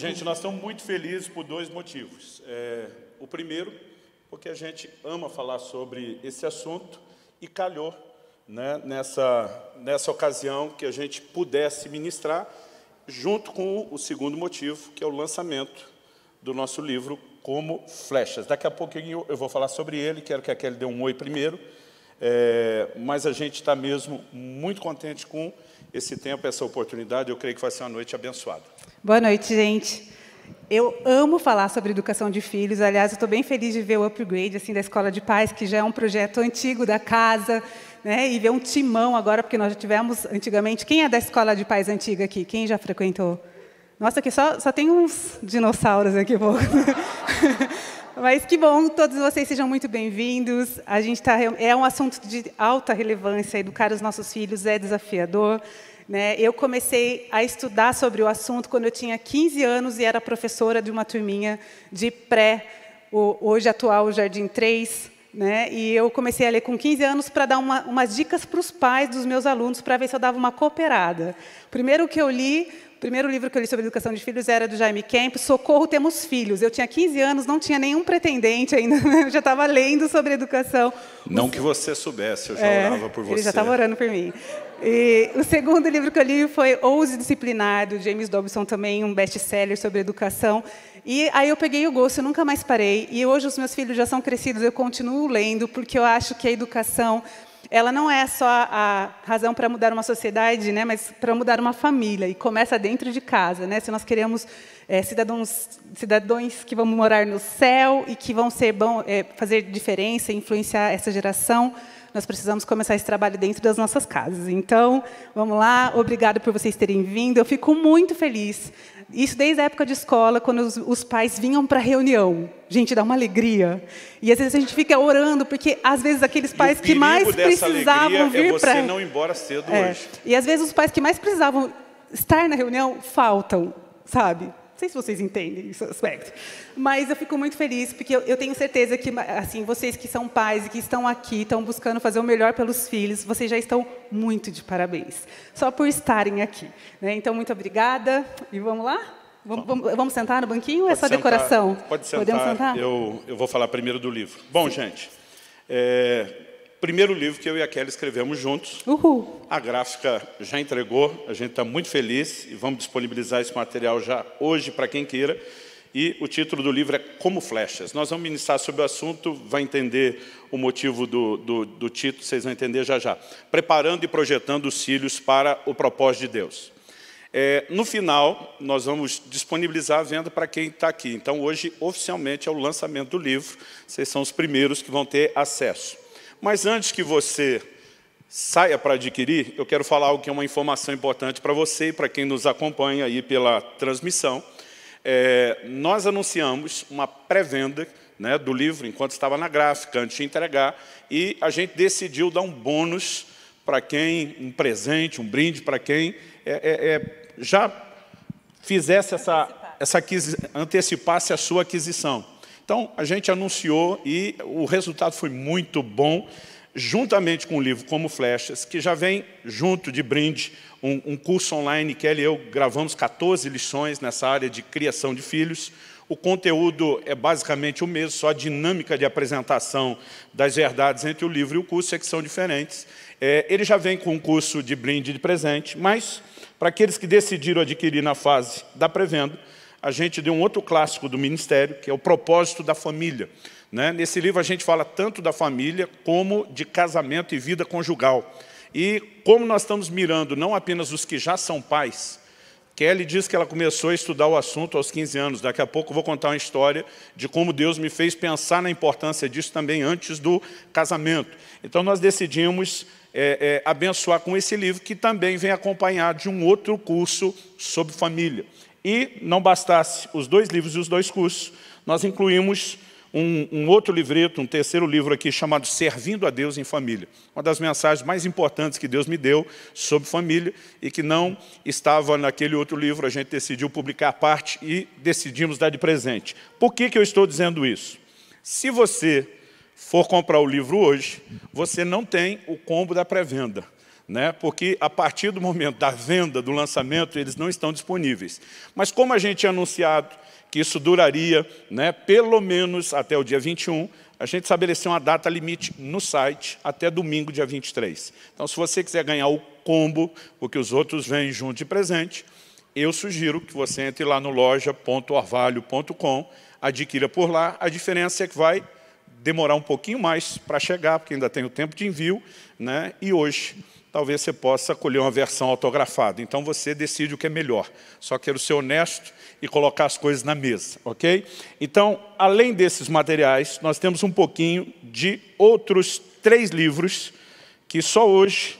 Gente, nós estamos muito felizes por dois motivos. É, o primeiro, porque a gente ama falar sobre esse assunto e calhou né, nessa, nessa ocasião que a gente pudesse ministrar, junto com o, o segundo motivo, que é o lançamento do nosso livro Como Flechas. Daqui a pouquinho eu vou falar sobre ele, quero que aquele dê um oi primeiro é, mas a gente está mesmo muito contente com esse tempo, essa oportunidade. Eu creio que vai ser uma noite abençoada. Boa noite, gente. Eu amo falar sobre educação de filhos. Aliás, estou bem feliz de ver o upgrade assim da Escola de Pais, que já é um projeto antigo da casa, né? E ver um timão agora, porque nós já tivemos antigamente. Quem é da Escola de Pais antiga aqui? Quem já frequentou? Nossa, aqui só, só tem uns dinossauros aqui pouco. Mas que bom, todos vocês sejam muito bem-vindos. A gente tá, é um assunto de alta relevância, educar os nossos filhos é desafiador. Né? Eu comecei a estudar sobre o assunto quando eu tinha 15 anos e era professora de uma turminha de pré, hoje atual Jardim 3, né? E eu comecei a ler com 15 anos para dar uma, umas dicas para os pais dos meus alunos para ver se eu dava uma cooperada. O primeiro que eu li primeiro livro que eu li sobre educação de filhos era do Jaime Kemp, Socorro Temos Filhos. Eu tinha 15 anos, não tinha nenhum pretendente ainda, eu já estava lendo sobre educação. Não que você soubesse, eu já é, orava por você. Ele já estava orando por mim. E o segundo livro que eu li foi Ouse Disciplinar, do James Dobson, também um best-seller sobre educação. E aí eu peguei o gosto, eu nunca mais parei. E hoje os meus filhos já são crescidos, eu continuo lendo, porque eu acho que a educação ela não é só a razão para mudar uma sociedade, né, mas para mudar uma família, e começa dentro de casa. Né? Se nós queremos é, cidadãos, cidadãos que vão morar no céu e que vão ser bom, é, fazer diferença, influenciar essa geração, nós precisamos começar esse trabalho dentro das nossas casas. Então, vamos lá, obrigado por vocês terem vindo. Eu fico muito feliz isso desde a época de escola, quando os, os pais vinham para a reunião. Gente, dá uma alegria. E às vezes a gente fica orando, porque às vezes aqueles pais que mais precisavam vir é para. você não ir embora cedo é. hoje. E às vezes os pais que mais precisavam estar na reunião faltam, sabe? sei se vocês entendem esse aspecto. Mas eu fico muito feliz, porque eu, eu, tenho certeza que, assim, vocês que são pais e que estão aqui, estão buscando fazer o melhor pelos filhos, vocês já estão muito de parabéns, só por estarem aqui. Né? Então, muito obrigada e vamos lá? Vamos, vamos, vamos sentar no banquinho ou é só sentar, decoração? Pode sentar. Podemos sentar? Eu, eu vou falar primeiro do livro. Bom, Sim. gente, é, Primeiro livro que eu e a Kelly escrevemos juntos. Uhul. A gráfica já entregou, a gente está muito feliz e vamos disponibilizar esse material já hoje para quem queira. E o título do livro é Como Flechas. Nós vamos ministrar sobre o assunto, vai entender o motivo do, do, do título, vocês vão entender já já. Preparando e projetando os cílios para o propósito de Deus. É, no final, nós vamos disponibilizar a venda para quem está aqui. Então, hoje, oficialmente, é o lançamento do livro. Vocês são os primeiros que vão ter acesso. Mas antes que você saia para adquirir, eu quero falar algo que é uma informação importante para você e para quem nos acompanha aí pela transmissão. É, nós anunciamos uma pré-venda né, do livro enquanto estava na gráfica, antes de entregar, e a gente decidiu dar um bônus para quem, um presente, um brinde para quem é, é, é já fizesse essa, essa antecipasse a sua aquisição. Então, a gente anunciou e o resultado foi muito bom, juntamente com o livro Como Flechas, que já vem junto de brinde, um, um curso online que ele e eu gravamos 14 lições nessa área de criação de filhos. O conteúdo é basicamente o mesmo, só a dinâmica de apresentação das verdades entre o livro e o curso é que são diferentes. É, ele já vem com um curso de brinde de presente, mas para aqueles que decidiram adquirir na fase da pré-venda, a gente deu um outro clássico do ministério, que é o propósito da família. Né? Nesse livro a gente fala tanto da família como de casamento e vida conjugal. E como nós estamos mirando não apenas os que já são pais, Kelly diz que ela começou a estudar o assunto aos 15 anos. Daqui a pouco eu vou contar uma história de como Deus me fez pensar na importância disso também antes do casamento. Então nós decidimos é, é, abençoar com esse livro, que também vem acompanhado de um outro curso sobre família. E, não bastasse os dois livros e os dois cursos, nós incluímos um, um, outro livreto, um terceiro livro aqui, chamado Servindo a Deus em Família. Uma das mensagens mais importantes que Deus me deu sobre família e que não estava naquele outro livro, a gente decidiu publicar a parte e decidimos dar de presente. Por que, que eu estou dizendo isso? Se você for comprar o livro hoje, você não tem o combo da pré-venda né? porque a partir do momento da venda, do lançamento, eles não estão disponíveis. Mas como a gente tinha anunciado que isso duraria né, pelo menos até o dia 21, a gente estabeleceu uma data limite no site até domingo, dia 23. Então, se você quiser ganhar o combo, o que os outros vêm junto de presente, eu sugiro que você entre lá no loja.orvalho.com, adquira por lá. A diferença é que vai demorar um pouquinho mais para chegar, porque ainda tem o tempo de envio, né? e hoje talvez você possa colher uma versão autografada. Então você decide o que é melhor. Só quero ser honesto e colocar as coisas na mesa, ok? Então, além desses materiais, nós temos um pouquinho de outros três livros que só hoje,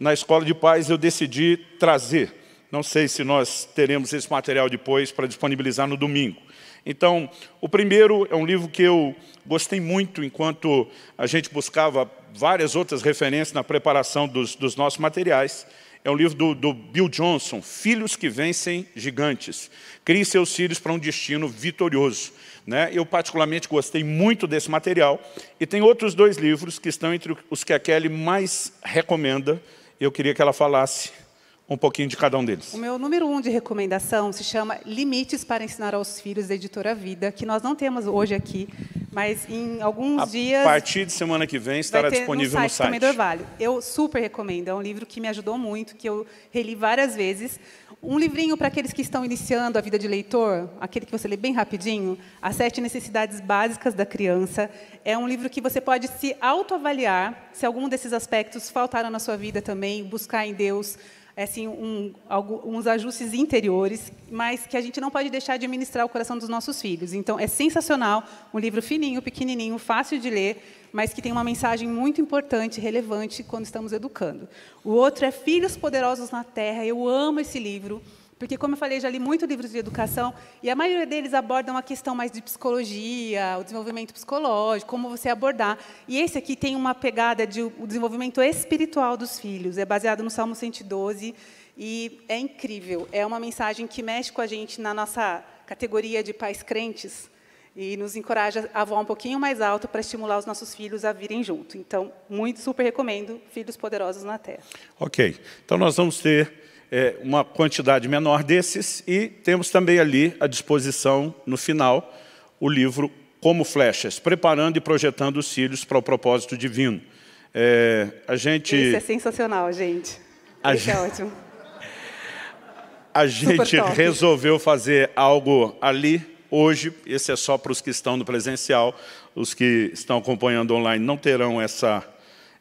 na Escola de Paz, eu decidi trazer. Não sei se nós teremos esse material depois para disponibilizar no domingo. Então, o primeiro é um livro que eu gostei muito enquanto a gente buscava várias outras referências na preparação dos, dos nossos materiais. É um livro do, do Bill Johnson, Filhos que Vencem Gigantes. Crie seus filhos para um destino vitorioso. Né? Eu, particularmente, gostei muito desse material. E tem outros dois livros que estão entre os que a Kelly mais recomenda. Eu queria que ela falasse um pouquinho de cada um deles. O meu número um de recomendação se chama Limites para ensinar aos filhos da Editora Vida, que nós não temos hoje aqui, mas em alguns a dias. A partir de semana que vem estará disponível no site. No site. Eu super recomendo. É um livro que me ajudou muito, que eu reli várias vezes. Um livrinho para aqueles que estão iniciando a vida de leitor, aquele que você lê bem rapidinho, As Sete Necessidades Básicas da Criança. É um livro que você pode se autoavaliar se algum desses aspectos faltaram na sua vida também, buscar em Deus é, assim, um, alguns ajustes interiores, mas que a gente não pode deixar de administrar o coração dos nossos filhos. Então, é sensacional, um livro fininho, pequenininho, fácil de ler, mas que tem uma mensagem muito importante, relevante, quando estamos educando. O outro é Filhos Poderosos na Terra. Eu amo esse livro porque, como eu falei, já li muitos livros de educação e a maioria deles abordam a questão mais de psicologia, o desenvolvimento psicológico, como você abordar. E esse aqui tem uma pegada de o desenvolvimento espiritual dos filhos. É baseado no Salmo 112 e é incrível. É uma mensagem que mexe com a gente na nossa categoria de pais crentes e nos encoraja a voar um pouquinho mais alto para estimular os nossos filhos a virem junto. Então, muito super recomendo Filhos Poderosos na Terra. Ok. Então, nós vamos ter é, uma quantidade menor desses, e temos também ali à disposição, no final, o livro Como Flechas, Preparando e Projetando os Cílios para o Propósito Divino. É, a gente... Isso é sensacional, gente. A Isso é gente... é ótimo. A gente resolveu fazer algo ali, hoje, esse é só para os que estão no presencial, os que estão acompanhando online não terão essa,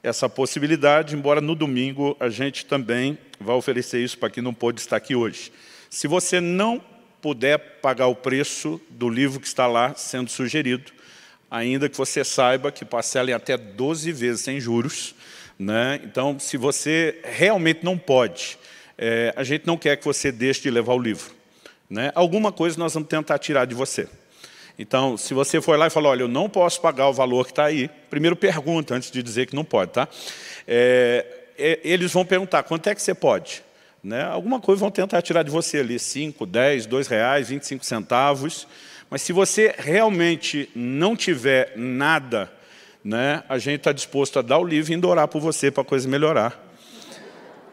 essa possibilidade, embora no domingo a gente também vai oferecer isso para quem não pôde estar aqui hoje. Se você não puder pagar o preço do livro que está lá sendo sugerido, ainda que você saiba que parcela em até 12 vezes sem juros, né? então, se você realmente não pode, é, a gente não quer que você deixe de levar o livro. Né? Alguma coisa nós vamos tentar tirar de você. Então, se você for lá e falar, olha, eu não posso pagar o valor que está aí, primeiro pergunta antes de dizer que não pode, tá? É, é, eles vão perguntar, quanto é que você pode? Né? Alguma coisa vão tentar tirar de você ali, 5, 10, 2 reais, 25 centavos. Mas se você realmente não tiver nada, né, a gente está disposto a dar o livro e endorar orar por você para a coisa melhorar.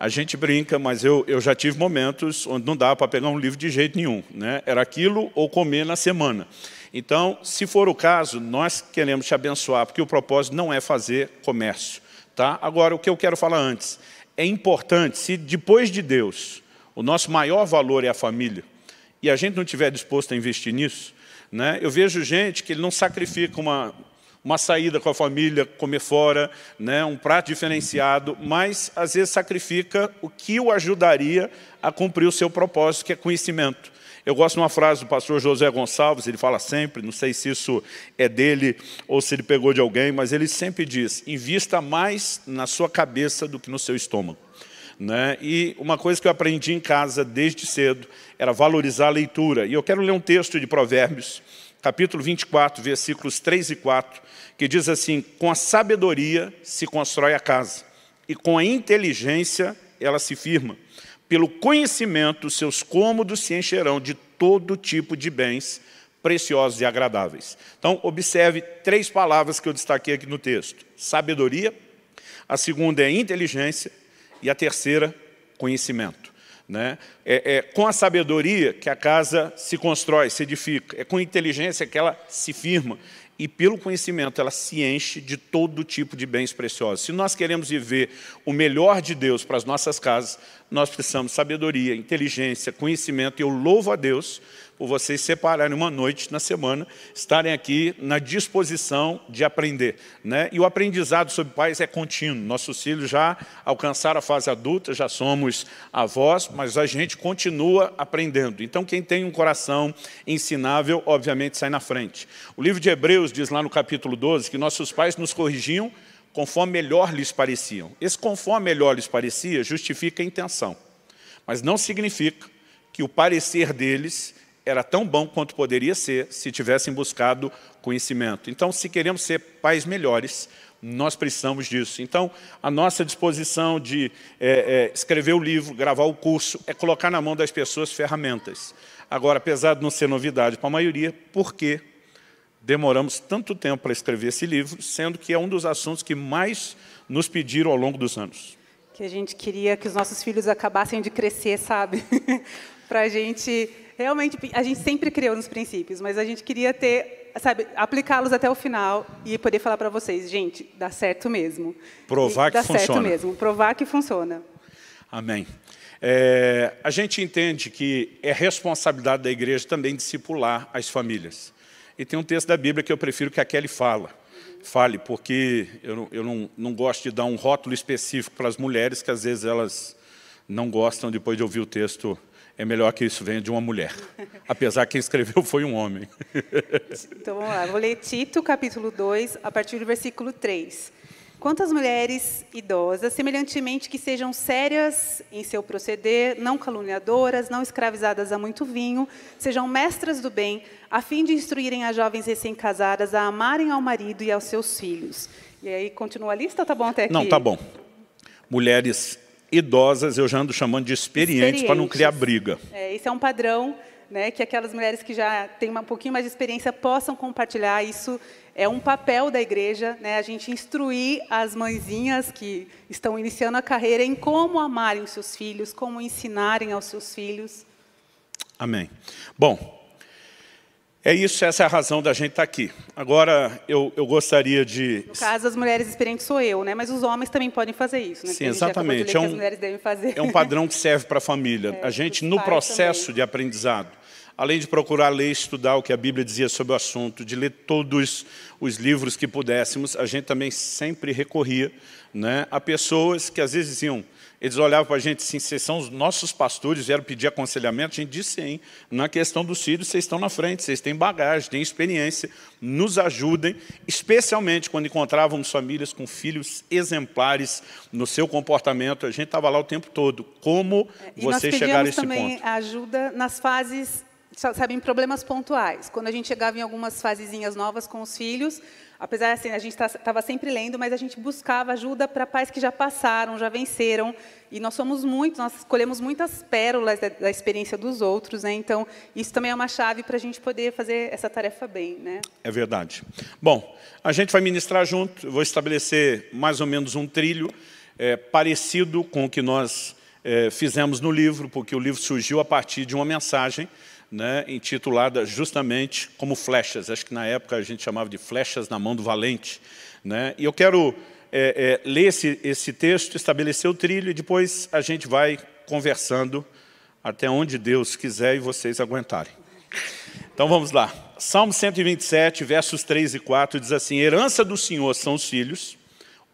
A gente brinca, mas eu, eu já tive momentos onde não dava para pegar um livro de jeito nenhum. Né? Era aquilo ou comer na semana. Então, se for o caso, nós queremos te abençoar, porque o propósito não é fazer comércio. Tá? Agora, o que eu quero falar antes. É importante, se depois de Deus, o nosso maior valor é a família, e a gente não estiver disposto a investir nisso, né? eu vejo gente que ele não sacrifica uma, uma saída com a família, comer fora, né, um prato diferenciado, mas às vezes sacrifica o que o ajudaria a cumprir o seu propósito, que é conhecimento. Eu gosto de uma frase do pastor José Gonçalves, ele fala sempre, não sei se isso é dele ou se ele pegou de alguém, mas ele sempre diz, invista mais na sua cabeça do que no seu estômago. Né? E uma coisa que eu aprendi em casa desde cedo era valorizar a leitura. E eu quero ler um texto de Provérbios, capítulo 24, versículos 3 e 4, que diz assim, com a sabedoria se constrói a casa, e com a inteligência ela se firma. Pelo conhecimento, seus cômodos se encherão de todo tipo de bens preciosos e agradáveis. Então, observe três palavras que eu destaquei aqui no texto. Sabedoria, a segunda é inteligência e a terceira, conhecimento. Né? É, é, com a sabedoria que a casa se constrói, se edifica. É com a inteligência que ela se firma. E pelo conhecimento ela se enche de todo tipo de bens preciosos. Se nós queremos viver o melhor de Deus para as nossas casas, nós precisamos de sabedoria, inteligência, conhecimento, e eu louvo a Deus por vocês separarem uma noite na semana, estarem aqui na disposição de aprender. Né? E o aprendizado sobre pais é contínuo. Nossos filhos já alcançaram a fase adulta, já somos avós, mas a gente continua aprendendo. Então, quem tem um coração ensinável, obviamente, sai na frente. O livro de Hebreus diz lá no capítulo 12 que nossos pais nos corrigiam conforme melhor lhes pareciam. Esse conforme melhor lhes parecia justifica a intenção, mas não significa que o parecer deles era tão bom quanto poderia ser se tivessem buscado conhecimento. Então, se queremos ser pais melhores, nós precisamos disso. Então, a nossa disposição de é, é, escrever o livro, gravar o curso, é colocar na mão das pessoas ferramentas. Agora, apesar de não ser novidade para a maioria, por quê? demoramos tanto tempo para escrever esse livro, sendo que é um dos assuntos que mais nos pediram ao longo dos anos. Que a gente queria que os nossos filhos acabassem de crescer, sabe? para a gente realmente, a gente sempre criou nos princípios, mas a gente queria ter, sabe, aplicá-los até o final e poder falar para vocês, gente, dá certo mesmo. Provar e que funciona. Dá certo mesmo, provar que funciona. Amém. É, a gente entende que é responsabilidade da igreja também discipular as famílias. E tem um texto da Bíblia que eu prefiro que a Kelly fala, fale, porque eu, não, eu não, não gosto de dar um rótulo específico para as mulheres, que às vezes elas não gostam, depois de ouvir o texto, é melhor que isso venha de uma mulher. Apesar que quem escreveu foi um homem. Então, vamos lá. Vou ler Tito, capítulo 2, a partir do versículo 3. Quanto às mulheres idosas, semelhantemente que sejam sérias em seu proceder, não caluniadoras, não escravizadas a muito vinho, sejam mestras do bem, a fim de instruírem as jovens recém-casadas a amarem ao marido e aos seus filhos. E aí, continua a lista ou tá bom até aqui? Não, tá bom. Mulheres idosas, eu já ando chamando de experientes, para não criar briga. É, esse é um padrão né, que aquelas mulheres que já têm um pouquinho mais de experiência possam compartilhar. Isso é um papel da igreja, né, a gente instruir as mãezinhas que estão iniciando a carreira em como amarem os seus filhos, como ensinarem aos seus filhos. Amém. Bom, é isso, essa é a razão da gente estar tá aqui. Agora, eu, eu gostaria de... No caso, as mulheres experientes sou eu, né? mas os homens também podem fazer isso. Né? Sim, exatamente. É um, é um padrão que serve para a família. É, a gente, no processo também. de aprendizado, além de procurar ler e estudar o que a Bíblia dizia sobre o assunto, de ler todos os livros que pudéssemos, a gente também sempre recorria né, a pessoas que às vezes iam, eles olhavam para a gente assim, vocês são os nossos pastores, vieram pedir aconselhamento, a gente disse sim, na questão dos filhos vocês estão na frente, vocês têm bagagem, têm experiência, nos ajudem, especialmente quando encontrávamos famílias com filhos exemplares no seu comportamento, a gente estava lá o tempo todo, como é, e vocês chegaram a esse ponto. nós pedíamos também ajuda nas fases sabem problemas pontuais. Quando a gente chegava em algumas fasezinhas novas com os filhos, apesar assim, a gente estava tá, sempre lendo, mas a gente buscava ajuda para pais que já passaram, já venceram, e nós somos muitos, nós escolhemos muitas pérolas da, da experiência dos outros, né? Então, isso também é uma chave para a gente poder fazer essa tarefa bem, né? É verdade. Bom, a gente vai ministrar junto, Eu vou estabelecer mais ou menos um trilho é, parecido com o que nós é, fizemos no livro, porque o livro surgiu a partir de uma mensagem né, intitulada justamente como flechas. Acho que na época a gente chamava de flechas na mão do valente. Né? E eu quero é, é, ler esse, esse texto, estabelecer o trilho, e depois a gente vai conversando até onde Deus quiser e vocês aguentarem. Então vamos lá. Salmo 127, versos 3 e 4, diz assim, Herança do Senhor são os filhos,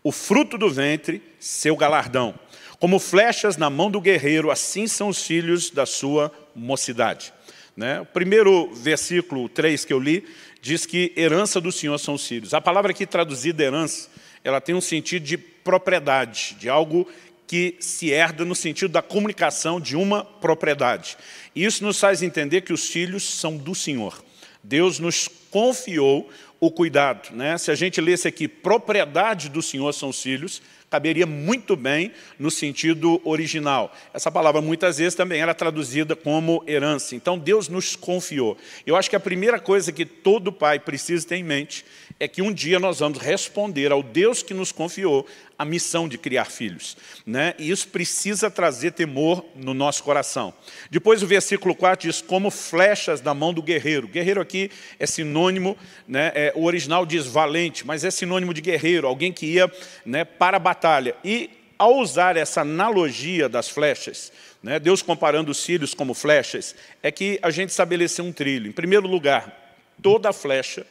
o fruto do ventre, seu galardão. Como flechas na mão do guerreiro, assim são os filhos da sua mocidade. Né? O primeiro versículo 3 que eu li diz que herança do Senhor são os filhos. A palavra aqui traduzida herança, ela tem um sentido de propriedade, de algo que se herda no sentido da comunicação de uma propriedade. E isso nos faz entender que os filhos são do Senhor. Deus nos confiou o cuidado. Né? Se a gente lesse aqui, propriedade do Senhor são os filhos, caberia muito bem no sentido original. Essa palavra muitas vezes também era traduzida como herança. Então Deus nos confiou. Eu acho que a primeira coisa que todo pai precisa ter em mente é que um dia nós vamos responder ao Deus que nos confiou a missão de criar filhos. Né? E isso precisa trazer temor no nosso coração. Depois o versículo 4 diz, como flechas da mão do guerreiro. Guerreiro aqui é sinônimo, né, é, o original diz valente, mas é sinônimo de guerreiro, alguém que ia né, para a batalha. E ao usar essa analogia das flechas, né, Deus comparando os filhos como flechas, é que a gente estabeleceu um trilho. Em primeiro lugar, toda flecha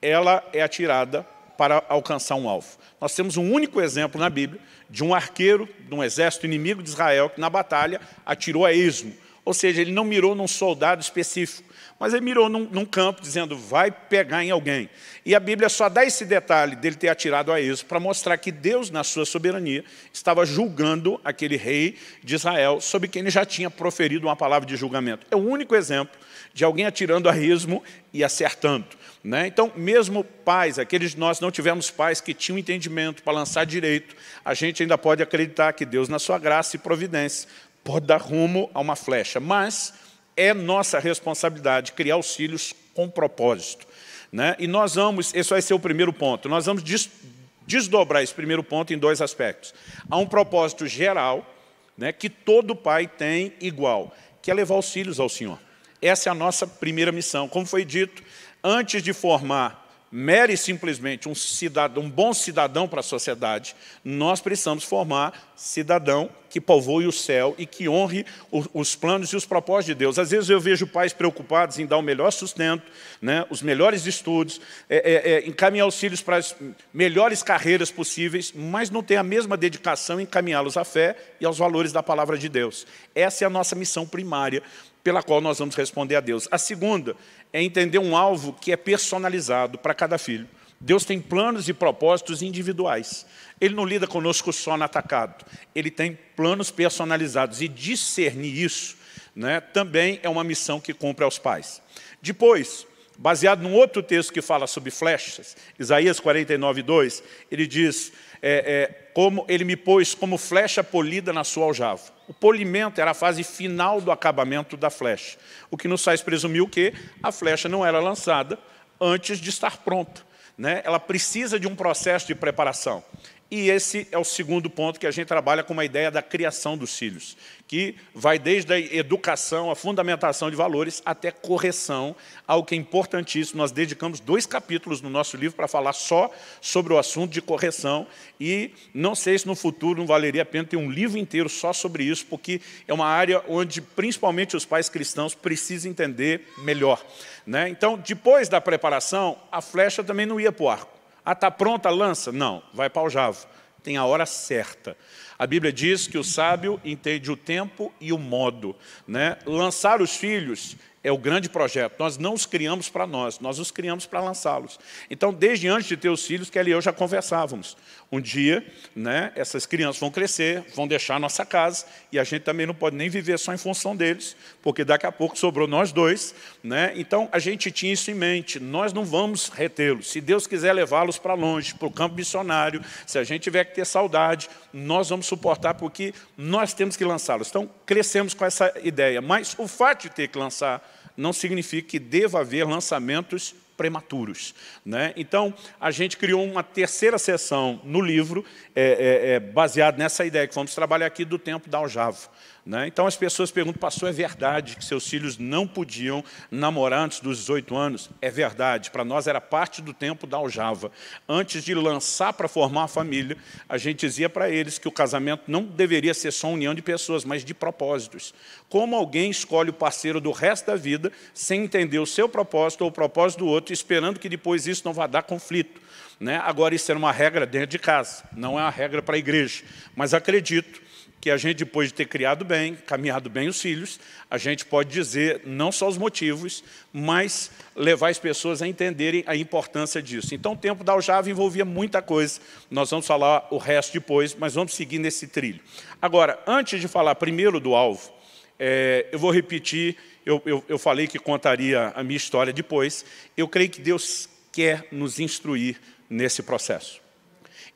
ela é atirada para alcançar um alvo. Nós temos um único exemplo na Bíblia de um arqueiro de um exército inimigo de Israel que na batalha atirou a esmo, ou seja, ele não mirou num soldado específico, mas ele mirou num, num, campo, dizendo, vai pegar em alguém. E a Bíblia só dá esse detalhe dele ter atirado a isso, para mostrar que Deus, na sua soberania, estava julgando aquele rei de Israel, sobre quem ele já tinha proferido uma palavra de julgamento. É o único exemplo de alguém atirando a rismo e acertando. Né? Então, mesmo pais, aqueles de nós não tivemos pais que tinham entendimento para lançar direito, a gente ainda pode acreditar que Deus, na sua graça e providência, pode dar rumo a uma flecha. Mas é nossa responsabilidade criar os filhos com propósito. Né? E nós vamos, esse vai ser o primeiro ponto, nós vamos des, desdobrar esse primeiro ponto em dois aspectos. Há um propósito geral, né, que todo pai tem igual, que é levar os filhos ao Senhor. Essa é a nossa primeira missão. Como foi dito, antes de formar mero e simplesmente um, cidadão, um bom cidadão para a sociedade, nós precisamos formar cidadão que povoe o céu e que honre os planos e os propósitos de Deus. Às vezes eu vejo pais preocupados em dar o melhor sustento, né, os melhores estudos, é, é, é, encaminhar os filhos para as melhores carreiras possíveis, mas não tem a mesma dedicação em encaminhá-los à fé e aos valores da palavra de Deus. Essa é a nossa missão primária pela qual nós vamos responder a Deus. A segunda é entender um alvo que é personalizado para cada filho. Deus tem planos e propósitos individuais. Ele não lida conosco só no atacado. Ele tem planos personalizados. E discernir isso né, também é uma missão que cumpre aos pais. Depois, baseado num outro texto que fala sobre flechas, Isaías 49, 2, ele diz, é, é, como ele me pôs como flecha polida na sua aljava. O polimento era a fase final do acabamento da flecha, o que nos faz presumir o que a flecha não era lançada antes de estar pronta. Né? Ela precisa de um processo de preparação. E esse é o segundo ponto que a gente trabalha com uma ideia da criação dos filhos, que vai desde a educação, a fundamentação de valores, até correção, algo que é importantíssimo. Nós dedicamos dois capítulos no nosso livro para falar só sobre o assunto de correção, e não sei se no futuro não valeria a pena ter um livro inteiro só sobre isso, porque é uma área onde principalmente os pais cristãos precisam entender melhor. Né? Então, depois da preparação, a flecha também não ia para o arco. Ah, está pronta a lança? Não, vai para o Javo. Tem a hora certa. A Bíblia diz que o sábio entende o tempo e o modo. Né? Lançar os filhos é o grande projeto. Nós não os criamos para nós, nós os criamos para lançá-los. Então, desde antes de ter os filhos, Kelly e eu já conversávamos. Um dia, né, essas crianças vão crescer, vão deixar a nossa casa, e a gente também não pode nem viver só em função deles, porque daqui a pouco sobrou nós dois. Né? Então, a gente tinha isso em mente. Nós não vamos retê-los. Se Deus quiser levá-los para longe, para o campo missionário, se a gente tiver que ter saudade, nós vamos suportar, porque nós temos que lançá-los. Então, crescemos com essa ideia. Mas o fato de ter que lançar não significa que deva haver lançamentos prematuros. Né? Então, a gente criou uma terceira sessão no livro, é, é, é nessa ideia que vamos trabalhar aqui do tempo da aljava. Né? Então as pessoas perguntam, pastor, é verdade que seus filhos não podiam namorar antes dos 18 anos? É verdade, para nós era parte do tempo da aljava. Antes de lançar para formar a família, a gente dizia para eles que o casamento não deveria ser só união de pessoas, mas de propósitos. Como alguém escolhe o parceiro do resto da vida sem entender o seu propósito ou o propósito do outro, esperando que depois isso não vá dar conflito. Né? Agora, isso era uma regra dentro de casa, não é uma regra para a igreja. Mas acredito que a gente, depois de ter criado bem, caminhado bem os filhos, a gente pode dizer não só os motivos, mas levar as pessoas a entenderem a importância disso. Então, o tempo da aljava envolvia muita coisa. Nós vamos falar o resto depois, mas vamos seguir nesse trilho. Agora, antes de falar primeiro do alvo, é, eu vou repetir, eu, eu, eu falei que contaria a minha história depois. Eu creio que Deus quer nos instruir nesse processo.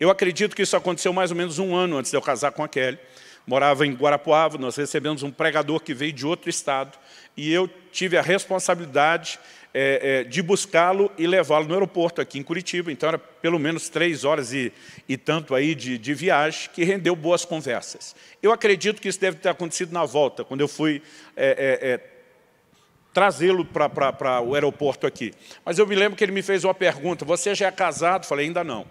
Eu acredito que isso aconteceu mais ou menos um ano antes de eu casar com a Kelly morava em Guarapuava, nós recebemos um pregador que veio de outro estado, e eu tive a responsabilidade é, é, de buscá-lo e levá-lo no aeroporto aqui em Curitiba, então era pelo menos três horas e, e tanto aí de, de viagem, que rendeu boas conversas. Eu acredito que isso deve ter acontecido na volta, quando eu fui é, é, é trazê-lo para o aeroporto aqui. Mas eu me lembro que ele me fez uma pergunta, você já é casado? Falei, ainda não.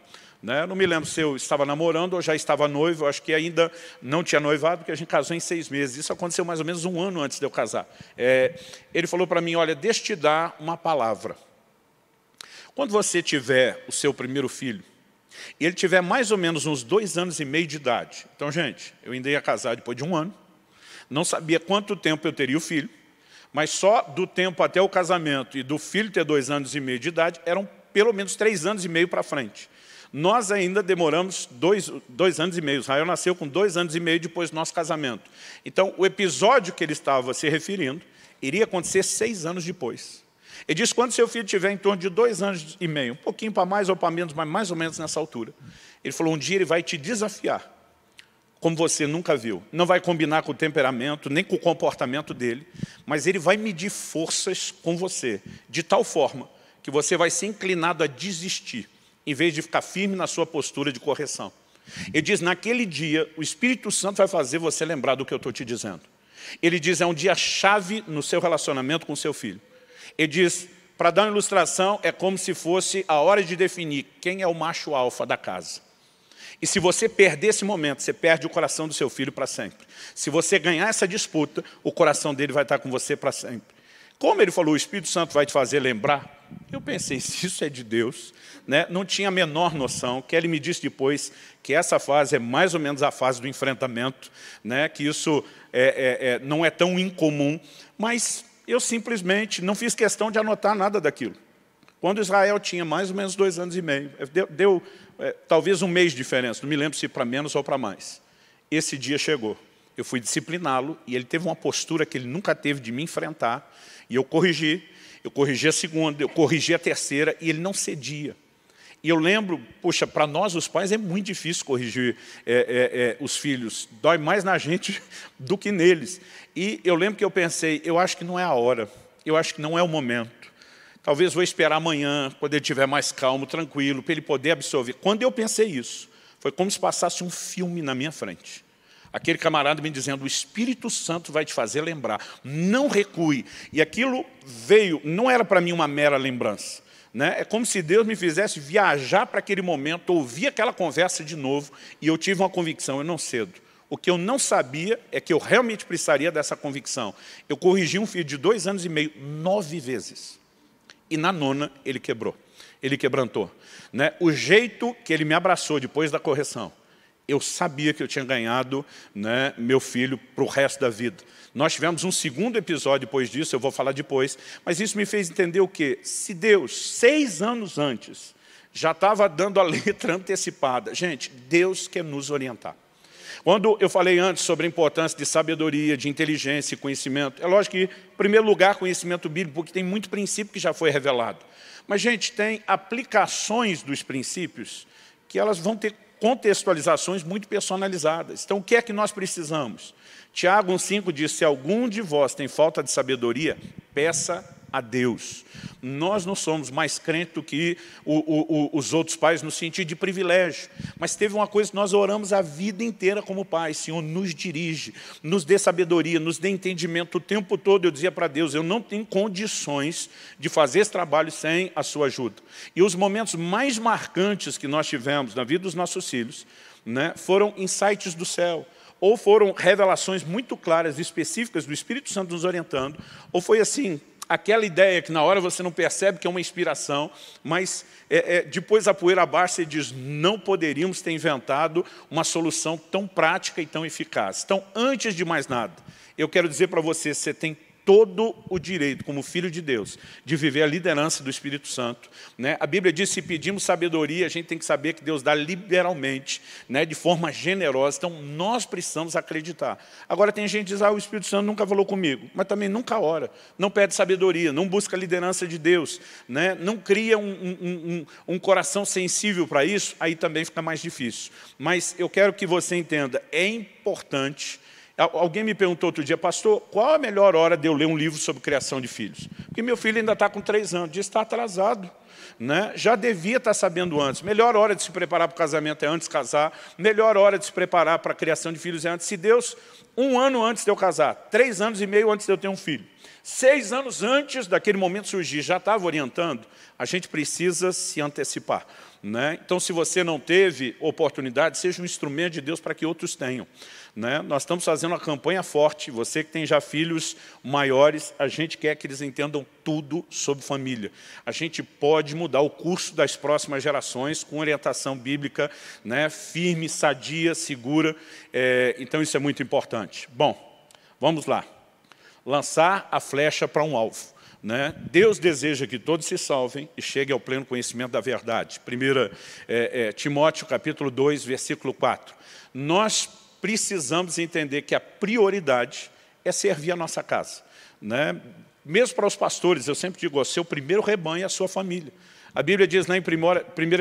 Né? Não me lembro se eu estava namorando ou já estava noivo, acho que ainda não tinha noivado, porque a gente casou em seis meses. Isso aconteceu mais ou menos um ano antes de eu casar. É, ele falou para mim, olha, deixa te dar uma palavra. Quando você tiver o seu primeiro filho, e ele tiver mais ou menos uns dois anos e meio de idade. Então, gente, eu ainda ia casar depois de um ano, não sabia quanto tempo eu teria o filho, mas só do tempo até o casamento e do filho ter dois anos e meio de idade, eram pelo menos três anos e meio para frente nós ainda demoramos dois, dois anos e meio. Israel nasceu com dois anos e meio depois do nosso casamento. Então, o episódio que ele estava se referindo iria acontecer seis anos depois. Ele disse quando seu filho tiver em torno de dois anos e meio, um pouquinho para mais ou para menos, mas mais ou menos nessa altura, ele falou, um dia ele vai te desafiar, como você nunca viu. Não vai combinar com o temperamento, nem com o comportamento dele, mas ele vai medir forças com você, de tal forma que você vai ser inclinado a desistir em vez de ficar firme na sua postura de correção. Ele diz, naquele dia, o Espírito Santo vai fazer você lembrar do que eu estou te dizendo. Ele diz, é um dia chave no seu relacionamento com seu filho. Ele diz, para dar uma ilustração, é como se fosse a hora de definir quem é o macho alfa da casa. E se você perder esse momento, você perde o coração do seu filho para sempre. Se você ganhar essa disputa, o coração dele vai estar tá com você para sempre. Como ele falou, o Espírito Santo vai te fazer lembrar, eu pensei, se isso é de Deus, né? não tinha a menor noção. Que ele me disse depois que essa fase é mais ou menos a fase do enfrentamento, né? que isso é, é, é, não é tão incomum, mas eu simplesmente não fiz questão de anotar nada daquilo. Quando Israel tinha mais ou menos dois anos e meio, eh, deu, deu eh, talvez um mês de diferença, não me lembro se para menos ou para mais. Esse dia chegou. Eu fui discipliná-lo e ele teve uma postura que ele nunca teve de me enfrentar, e eu corrigi eu corrigi a segunda, eu corrigi a terceira, e ele não cedia. E eu lembro, poxa, para nós os pais é muito difícil corrigir é, é, é, os filhos, dói mais na gente do que neles. E eu lembro que eu pensei, eu acho que não é a hora, eu acho que não é o momento. Talvez vou esperar amanhã, quando ele estiver mais calmo, tranquilo, para ele poder absorver. Quando eu pensei isso, foi como se passasse um filme na minha frente. Aquele camarada me dizendo: o Espírito Santo vai te fazer lembrar, não recue. E aquilo veio, não era para mim uma mera lembrança. Né? É como se Deus me fizesse viajar para aquele momento, ouvir aquela conversa de novo, e eu tive uma convicção: eu não cedo. O que eu não sabia é que eu realmente precisaria dessa convicção. Eu corrigi um filho de dois anos e meio, nove vezes. E na nona, ele quebrou ele quebrantou. Né? O jeito que ele me abraçou depois da correção, eu sabia que eu tinha ganhado né, meu filho para o resto da vida. Nós tivemos um segundo episódio depois disso, eu vou falar depois, mas isso me fez entender o quê? Se Deus, seis anos antes, já estava dando a letra antecipada. Gente, Deus quer nos orientar. Quando eu falei antes sobre a importância de sabedoria, de inteligência e conhecimento, é lógico que, em primeiro lugar, conhecimento bíblico, porque tem muito princípio que já foi revelado. Mas, gente, tem aplicações dos princípios que elas vão ter contextualizações muito personalizadas. Então, o que é que nós precisamos? Tiago 1,5 diz, se algum de vós tem falta de sabedoria, peça a Deus. Nós não somos mais crentes do que o, o, o, os outros pais no sentido de privilégio, mas teve uma coisa que nós oramos a vida inteira como pai: Senhor, nos dirige, nos dê sabedoria, nos dê entendimento. O tempo todo eu dizia para Deus: eu não tenho condições de fazer esse trabalho sem a sua ajuda. E os momentos mais marcantes que nós tivemos na vida dos nossos filhos né, foram insights do céu ou foram revelações muito claras e específicas do Espírito Santo nos orientando, ou foi assim, aquela ideia que na hora você não percebe que é uma inspiração, mas é, é, depois a poeira abaixo você diz, não poderíamos ter inventado uma solução tão prática e tão eficaz. Então, antes de mais nada, eu quero dizer para você, você tem todo o direito, como filho de Deus, de viver a liderança do Espírito Santo. Né? A Bíblia diz: se pedimos sabedoria, a gente tem que saber que Deus dá liberalmente, né? de forma generosa. Então, nós precisamos acreditar. Agora, tem gente que diz: ah, o Espírito Santo nunca falou comigo, mas também nunca ora, não pede sabedoria, não busca a liderança de Deus, né? não cria um, um, um, um coração sensível para isso, aí também fica mais difícil. Mas eu quero que você entenda: é importante Alguém me perguntou outro dia, pastor, qual a melhor hora de eu ler um livro sobre criação de filhos? Porque meu filho ainda está com três anos, diz está atrasado. Né? Já devia estar tá sabendo antes. Melhor hora de se preparar para o casamento é antes de casar. Melhor hora de se preparar para a criação de filhos é antes. Se Deus, um ano antes de eu casar, três anos e meio antes de eu ter um filho, seis anos antes daquele momento surgir, já estava orientando, a gente precisa se antecipar. Né? Então, se você não teve oportunidade, seja um instrumento de Deus para que outros tenham. Né? Nós estamos fazendo uma campanha forte. Você que tem já filhos maiores, a gente quer que eles entendam tudo sobre família. A gente pode mudar o curso das próximas gerações com orientação bíblica né? firme, sadia, segura. É, então, isso é muito importante. Bom, vamos lá. Lançar a flecha para um alvo. Né? Deus deseja que todos se salvem e cheguem ao pleno conhecimento da verdade. 1 é, é, Timóteo capítulo 2, versículo 4. Nós precisamos entender que a prioridade é servir a nossa casa. Né? Mesmo para os pastores, eu sempre digo, o seu primeiro rebanho é a sua família. A Bíblia diz na em 1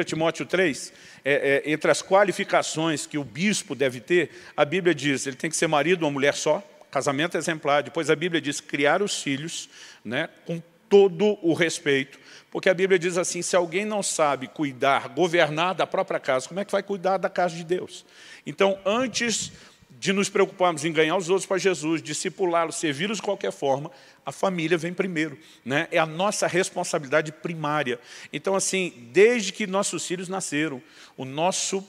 Timóteo 3, é, é, entre as qualificações que o bispo deve ter, a Bíblia diz, ele tem que ser marido ou mulher só, casamento exemplar. Depois a Bíblia diz, criar os filhos né, com todo o respeito, porque a Bíblia diz assim: se alguém não sabe cuidar, governar da própria casa, como é que vai cuidar da casa de Deus? Então, antes de nos preocuparmos em ganhar os outros para Jesus, discipulá-los, servi-los de qualquer forma, a família vem primeiro. Né? É a nossa responsabilidade primária. Então, assim, desde que nossos filhos nasceram, o nosso,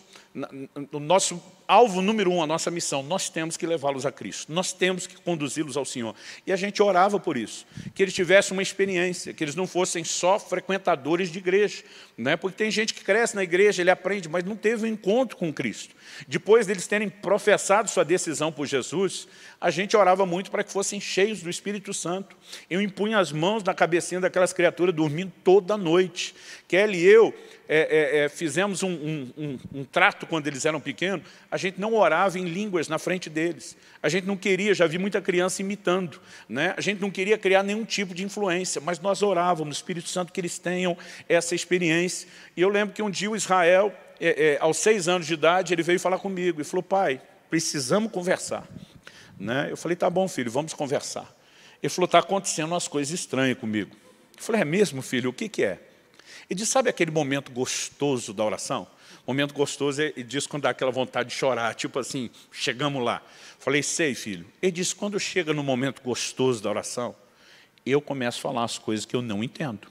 o nosso alvo número um, a nossa missão, nós temos que levá-los a Cristo, nós temos que conduzi-los ao Senhor. E a gente orava por isso, que eles tivessem uma experiência, que eles não fossem só frequentadores de igreja, né? porque tem gente que cresce na igreja, ele aprende, mas não teve um encontro com Cristo. Depois deles terem professado sua decisão por Jesus, a gente orava muito para que fossem cheios do Espírito Santo. Eu impunha as mãos na cabecinha daquelas criaturas dormindo toda noite. Kelly e eu é, é, é, fizemos um, um, um, um trato quando eles eram pequenos, a gente não orava em línguas na frente deles. A gente não queria, já vi muita criança imitando. Né? A gente não queria criar nenhum tipo de influência, mas nós orávamos, Espírito Santo, que eles tenham essa experiência. E eu lembro que um dia o Israel, é, é, aos seis anos de idade, ele veio falar comigo e falou, pai, precisamos conversar. Né? Eu falei, tá bom, filho, vamos conversar. Ele falou, está acontecendo umas coisas estranhas comigo. Eu falei, é mesmo, filho? O que, que é? Ele disse, sabe aquele momento gostoso da oração? momento gostoso é, diz quando dá aquela vontade de chorar, tipo assim, chegamos lá. Falei, sei, filho. Ele disse, quando chega no momento gostoso da oração, eu começo a falar as coisas que eu não entendo.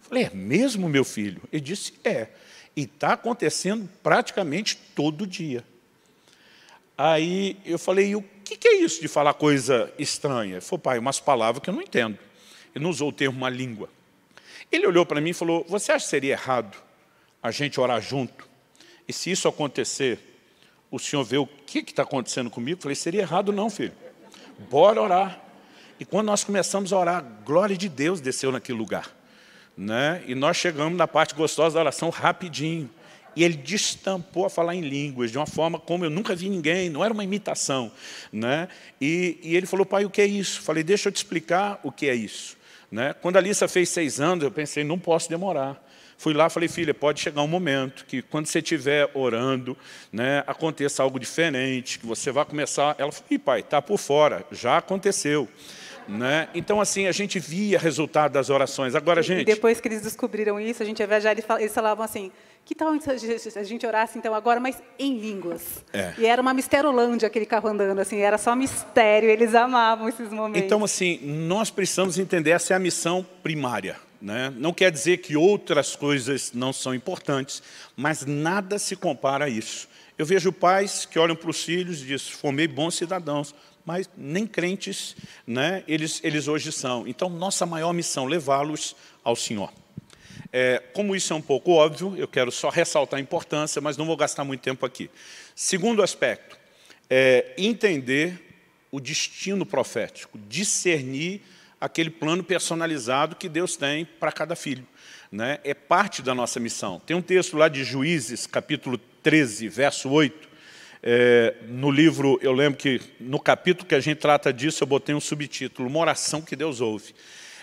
Falei, é mesmo, meu filho? Ele disse, é. E está acontecendo praticamente todo dia. Aí eu falei, e o que, que é isso de falar coisa estranha? Ele falou, pai, umas palavras que eu não entendo. Ele não usou o termo uma língua. Ele olhou para mim e falou, você acha que seria errado a gente orar junto. E se isso acontecer, o senhor vê o que está acontecendo comigo, eu falei, seria errado não, filho. Bora orar. E quando nós começamos a orar, a glória de Deus desceu naquele lugar. Né? E nós chegamos na parte gostosa da oração rapidinho. E ele destampou a falar em línguas, de uma forma como eu nunca vi ninguém, não era uma imitação. Né? E, e ele falou, pai, o que é isso? Falei, deixa eu te explicar o que é isso. Né? Quando a Lisa fez seis anos, eu pensei, não posso demorar. Fui lá falei, filha, pode chegar um momento que quando você estiver orando, né, aconteça algo diferente, que você vai começar... Ela falou, e pai, está por fora, já aconteceu. Né? Então, assim, a gente via resultado das orações. Agora, gente... E depois que eles descobriram isso, a gente ia viajar, eles falavam assim, que tal a gente orasse, então, agora, mas em línguas? É. E era uma misterolândia aquele carro andando, assim, era só mistério, eles amavam esses momentos. Então, assim, nós precisamos entender, essa é a missão primária. Né? Não quer dizer que outras coisas não são importantes, mas nada se compara a isso. Eu vejo pais que olham para os filhos e dizem, formei bons cidadãos, mas nem crentes né, eles, eles hoje são. Então, nossa maior missão, levá-los ao Senhor. É, como isso é um pouco óbvio, eu quero só ressaltar a importância, mas não vou gastar muito tempo aqui. Segundo aspecto, é entender o destino profético, discernir aquele plano personalizado que Deus tem para cada filho. Né? É parte da nossa missão. Tem um texto lá de Juízes, capítulo 13, verso 8. É, no livro, eu lembro que no capítulo que a gente trata disso, eu botei um subtítulo, Uma Oração que Deus Ouve.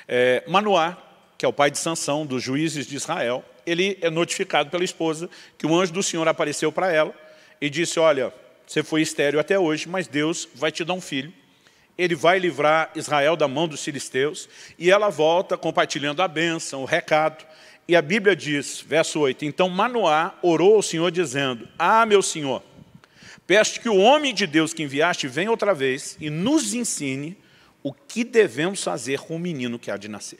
É, Manoá, que é o pai de Sansão, dos juízes de Israel, ele é notificado pela esposa que o anjo do Senhor apareceu para ela e disse, olha, você foi estéreo até hoje, mas Deus vai te dar um filho ele vai livrar Israel da mão dos filisteus, e ela volta compartilhando a bênção, o recado. E a Bíblia diz, verso 8, Então Manoá orou ao Senhor, dizendo, Ah, meu Senhor, peço que o homem de Deus que enviaste venha outra vez e nos ensine o que devemos fazer com o menino que há de nascer.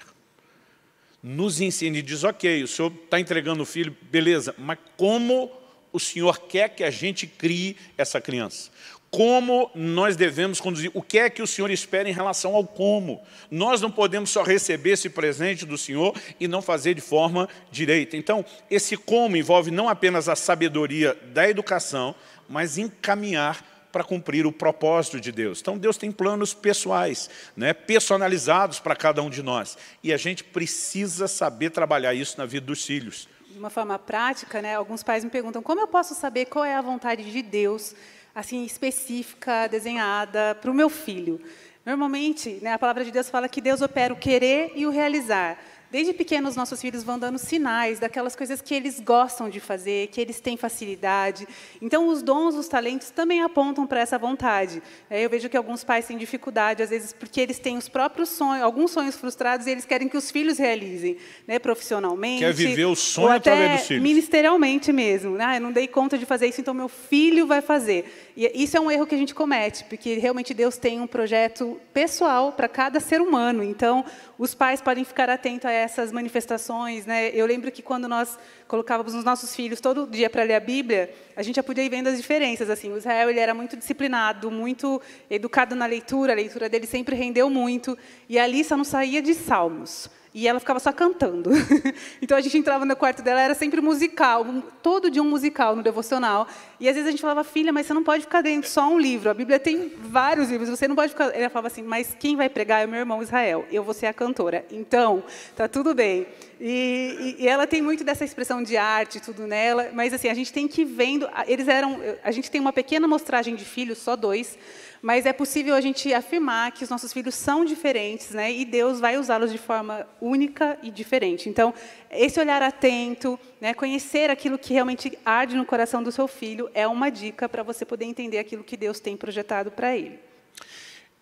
Nos ensine, e diz, ok, o senhor está entregando o filho, beleza, mas como o senhor quer que a gente crie essa criança? como nós devemos conduzir, o que é que o Senhor espera em relação ao como. Nós não podemos só receber esse presente do Senhor e não fazer de forma direita. Então, esse como envolve não apenas a sabedoria da educação, mas encaminhar para cumprir o propósito de Deus. Então, Deus tem planos pessoais, né, personalizados para cada um de nós. E a gente precisa saber trabalhar isso na vida dos filhos. De uma forma prática, né, alguns pais me perguntam como eu posso saber qual é a vontade de Deus assim específica, desenhada para o meu filho. Normalmente, né, a palavra de Deus fala que Deus opera o querer e o realizar. Desde pequenos, nossos filhos vão dando sinais daquelas coisas que eles gostam de fazer, que eles têm facilidade. Então, os dons, os talentos também apontam para essa vontade. É, eu vejo que alguns pais têm dificuldade, às vezes, porque eles têm os próprios sonhos, alguns sonhos frustrados, e eles querem que os filhos realizem, né, profissionalmente. Quer viver o sonho através dos filhos. Ministerialmente mesmo. Né? Ah, eu não dei conta de fazer isso, então meu filho vai fazer. E isso é um erro que a gente comete, porque realmente Deus tem um projeto pessoal para cada ser humano. Então, os pais podem ficar atentos a essas manifestações. Né? Eu lembro que quando nós colocávamos os nossos filhos todo dia para ler a Bíblia, a gente já podia ir vendo as diferenças. Assim, o Israel ele era muito disciplinado, muito educado na leitura, a leitura dele sempre rendeu muito. E a lista não saía de Salmos e ela ficava só cantando. então a gente entrava no quarto dela, era sempre musical, todo dia um musical no devocional. E às vezes a gente falava, filha, mas você não pode ficar dentro só um livro. A Bíblia tem vários livros, você não pode ficar. Ela falava assim, mas quem vai pregar é o meu irmão Israel, eu vou ser a cantora. Então, tá tudo bem. E, e, e ela tem muito dessa expressão de arte, tudo nela, mas assim, a gente tem que ir vendo. Eles eram. A gente tem uma pequena mostragem de filhos, só dois mas é possível a gente afirmar que os nossos filhos são diferentes, né? E Deus vai usá-los de forma única e diferente. Então, esse olhar atento, né, conhecer aquilo que realmente arde no coração do seu filho é uma dica para você poder entender aquilo que Deus tem projetado para ele.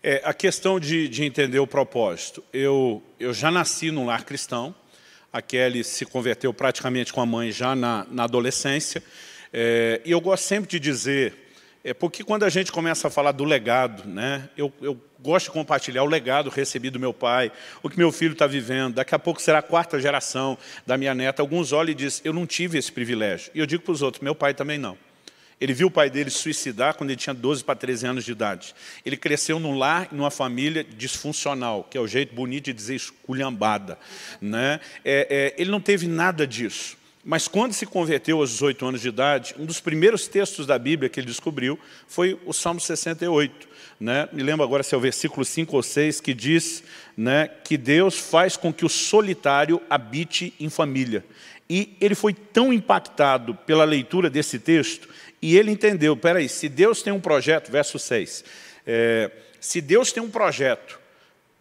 É, a questão de, de entender o propósito. Eu, eu já nasci num lar cristão. A Kelly se converteu praticamente com a mãe já na, na adolescência. É, e eu gosto sempre de dizer é porque quando a gente começa a falar do legado, né, eu, eu gosto de compartilhar o legado recebido do meu pai, o que meu filho está vivendo, daqui a pouco será a quarta geração da minha neta. Alguns olham e dizem, eu não tive esse privilégio. E eu digo para os outros, meu pai também não. Ele viu o pai dele suicidar quando ele tinha 12 para 13 anos de idade. Ele cresceu num lar, numa família disfuncional, que é o jeito bonito de dizer esculhambada. Né? É, é, ele não teve nada disso. Mas quando se converteu aos 18 anos de idade, um dos primeiros textos da Bíblia que ele descobriu foi o Salmo 68. Né? Me lembro agora se é o versículo 5 ou 6 que diz né, que Deus faz com que o solitário habite em família. E ele foi tão impactado pela leitura desse texto, e ele entendeu, peraí, se Deus tem um projeto, verso 6, é, eh, se Deus tem um projeto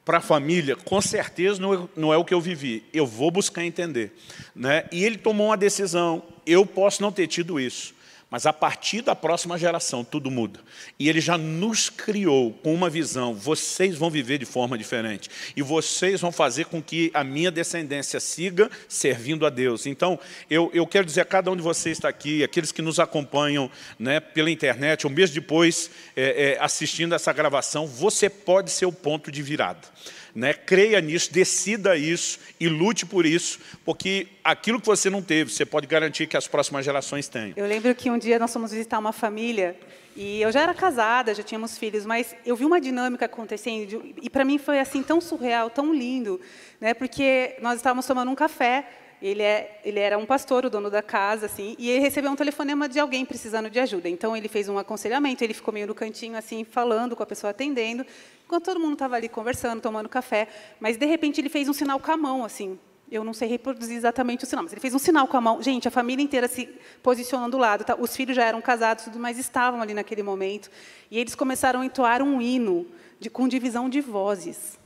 para a família, com certeza não é, não é o que eu vivi. Eu vou buscar entender. Né? E ele tomou uma decisão. Eu posso não ter tido isso, mas a partir da próxima geração, tudo muda. E ele já nos criou com uma visão: vocês vão viver de forma diferente. E vocês vão fazer com que a minha descendência siga servindo a Deus. Então, eu, eu quero dizer a cada um de vocês está aqui, aqueles que nos acompanham né, pela internet, ou mesmo depois é, é, assistindo essa gravação, você pode ser o ponto de virada. Né? Creia nisso, decida isso e lute por isso, porque aquilo que você não teve, você pode garantir que as próximas gerações tenham. Eu lembro que um dia nós fomos visitar uma família e eu já era casada, já tínhamos filhos, mas eu vi uma dinâmica acontecendo e para mim foi assim tão surreal, tão lindo, né? Porque nós estávamos tomando um café ele, é, ele era um pastor, o dono da casa, assim, e ele recebeu um telefonema de alguém precisando de ajuda. Então, ele fez um aconselhamento, ele ficou meio no cantinho, assim, falando com a pessoa, atendendo, enquanto todo mundo estava ali conversando, tomando café. Mas, de repente, ele fez um sinal com a mão, assim, eu não sei reproduzir exatamente o sinal, mas ele fez um sinal com a mão. Gente, a família inteira se posicionando do lado. Tá? Os filhos já eram casados, tudo, mas estavam ali naquele momento. E eles começaram a entoar um hino de, com divisão de vozes.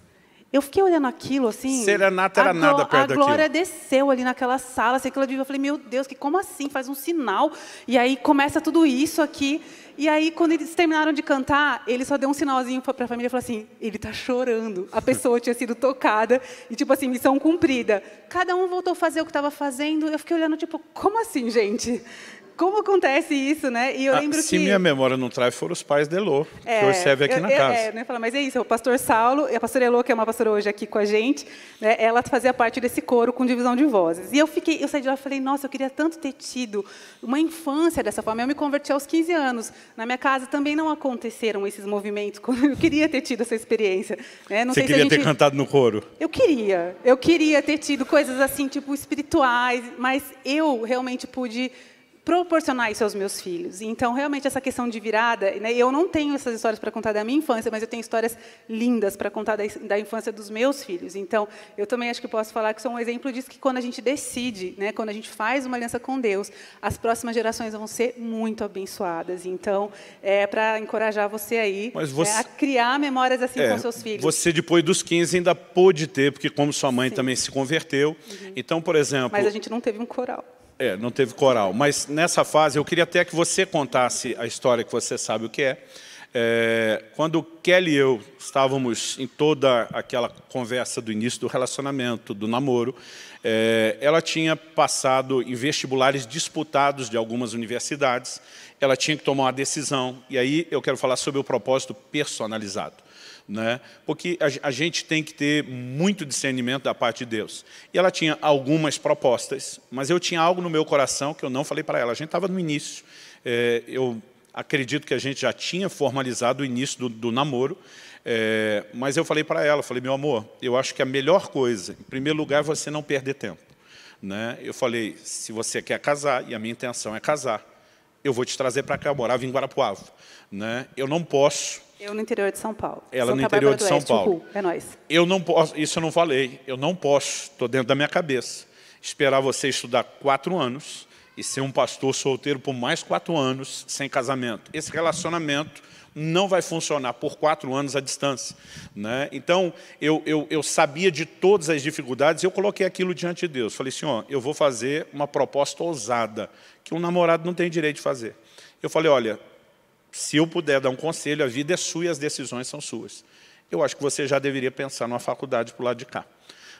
Eu fiquei olhando aquilo, assim. Serenata era nada perto daquilo. A Glória daquilo. desceu ali naquela sala, sei assim, que ela viu. Eu falei, meu Deus, que como assim? Faz um sinal. E aí começa tudo isso aqui. E aí, quando eles terminaram de cantar, ele só deu um sinalzinho para a família e falou assim: ele está chorando. A pessoa tinha sido tocada. E, tipo assim, missão cumprida. Cada um voltou a fazer o que estava fazendo. Eu fiquei olhando, tipo, como assim, gente? Como acontece isso, né? E eu ah, que se que... minha memória não trai, foram os pais de Elô, é, que hoje serve aqui eu, na eu, é, casa. É, né, falar, mas é isso, o pastor Saulo e a pastora Elô, que é uma pastora hoje aqui com a gente, né, ela fazia parte desse coro com divisão de vozes. E eu fiquei, eu saí de lá e falei, nossa, eu queria tanto ter tido uma infância dessa forma. Eu me converti aos 15 anos. Na minha casa também não aconteceram esses movimentos, como eu queria ter tido essa experiência. Né? Não Você queria gente... ter cantado no coro? Eu queria. Eu queria ter tido coisas assim, tipo, espirituais, mas eu realmente pude proporcionar isso aos meus filhos. Então, realmente, essa questão de virada, né, eu não tenho essas histórias para contar da minha infância, mas eu tenho histórias lindas para contar da, da, infância dos meus filhos. Então, eu também acho que posso falar que sou um exemplo disso, que quando a gente decide, né, quando a gente faz uma aliança com Deus, as próximas gerações vão ser muito abençoadas. Então, é para encorajar você aí é, você, é, a criar memórias assim é, com seus filhos. Você, depois dos 15, ainda pôde ter, porque como sua mãe Sim. também se converteu. Uhum. Então, por exemplo... Mas a gente não teve um coral. É, não teve coral. Mas nessa fase, eu queria até que você contasse a história que você sabe o que é. é quando Kelly e eu estávamos em toda aquela conversa do início do relacionamento, do namoro, é, ela tinha passado em vestibulares disputados de algumas universidades, ela tinha que tomar uma decisão, e aí eu quero falar sobre o propósito personalizado né? porque a, a gente tem que ter muito discernimento da parte de Deus. E ela tinha algumas propostas, mas eu tinha algo no meu coração que eu não falei para ela. A gente estava no início. É, eu acredito que a gente já tinha formalizado o início do, do namoro, é, mas eu falei para ela, falei, meu amor, eu acho que a melhor coisa, em primeiro lugar, é você não perder tempo. Né? Eu falei, se você quer casar, e a minha intenção é casar, eu vou te trazer para cá, eu morava em Guarapuava. Né? Eu não posso eu no interior de São Paulo. Ela no interior de São Oeste, Paulo. Uhul, é nós. Eu não posso, isso eu não falei. Eu não posso, estou dentro da minha cabeça, esperar você estudar quatro anos e ser um pastor solteiro por mais quatro anos sem casamento. Esse relacionamento não vai funcionar por quatro anos à distância. Né? Então, eu, eu, eu sabia de todas as dificuldades, eu coloquei aquilo diante de Deus. Falei, assim, ó, eu vou fazer uma proposta ousada, que um namorado não tem direito de fazer. Eu falei, olha, se eu puder dar um conselho, a vida é sua e as decisões são suas. Eu acho que você já deveria pensar numa faculdade para o lado de cá.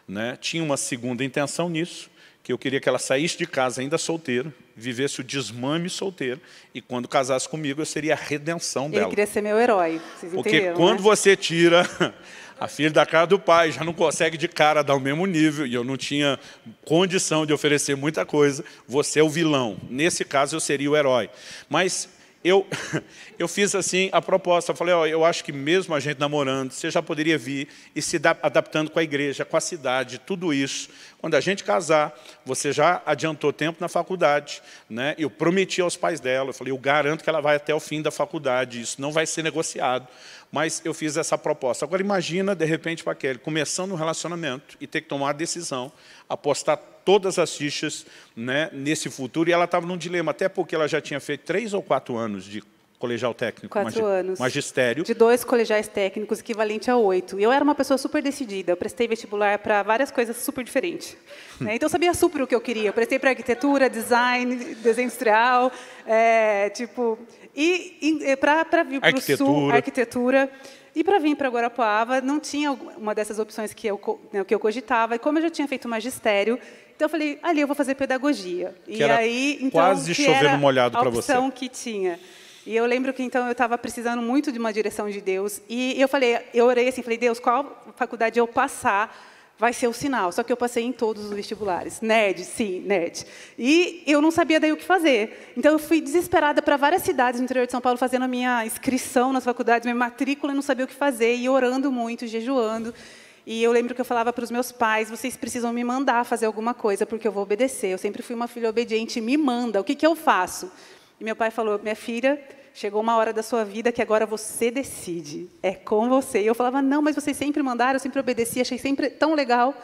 Né? Tinha uma segunda intenção nisso, que eu queria que ela saísse de casa ainda solteira, vivesse o desmame solteiro, e quando casasse comigo, eu seria a redenção dela. Ele queria ser meu herói, vocês Porque quando né? você tira a filha da cara do pai, já não consegue de cara dar o mesmo nível, e eu não tinha condição de oferecer muita coisa, você é o vilão. Nesse caso, eu seria o herói. Mas eu, eu fiz assim a proposta, falei, ó, eu acho que mesmo a gente namorando, você já poderia vir e se adaptando com a igreja, com a cidade, tudo isso. Quando a gente casar, você já adiantou tempo na faculdade, né? Eu prometi aos pais dela, eu falei, eu garanto que ela vai até o fim da faculdade, isso não vai ser negociado. Mas eu fiz essa proposta. Agora imagina, de repente, para aquele começando um relacionamento e ter que tomar a decisão, apostar todas as fichas né, nesse futuro. E ela estava num dilema, até porque ela já tinha feito três ou quatro anos de colegial técnico, Quatro magi anos. magistério. De dois colegiais técnicos, equivalente a oito. Eu era uma pessoa super decidida. Eu prestei vestibular para várias coisas super diferentes. né? Então, eu sabia super o que eu queria. Eu prestei para arquitetura, design, desenho industrial, é, tipo... E, e para vir para o Sul, arquitetura... E para vir para Guarapuava, não tinha uma dessas opções que eu, né, que eu cogitava. E como eu já tinha feito magistério, então eu falei, ali eu vou fazer pedagogia. Que e aí, então, quase chovendo molhado para você. A opção que tinha. E eu lembro que então eu estava precisando muito de uma direção de Deus e eu falei, eu orei assim, falei, Deus, qual faculdade eu passar vai ser o sinal. Só que eu passei em todos os vestibulares. Nerd, sim, nerd. E eu não sabia daí o que fazer. Então eu fui desesperada para várias cidades no interior de São Paulo fazendo a minha inscrição nas faculdades, minha matrícula, e não sabia o que fazer e orando muito, jejuando. E eu lembro que eu falava para os meus pais: vocês precisam me mandar fazer alguma coisa, porque eu vou obedecer. Eu sempre fui uma filha obediente, me manda, o que, que eu faço? E meu pai falou: minha filha, chegou uma hora da sua vida que agora você decide, é com você. E eu falava: não, mas vocês sempre mandaram, eu sempre obedeci, achei sempre tão legal.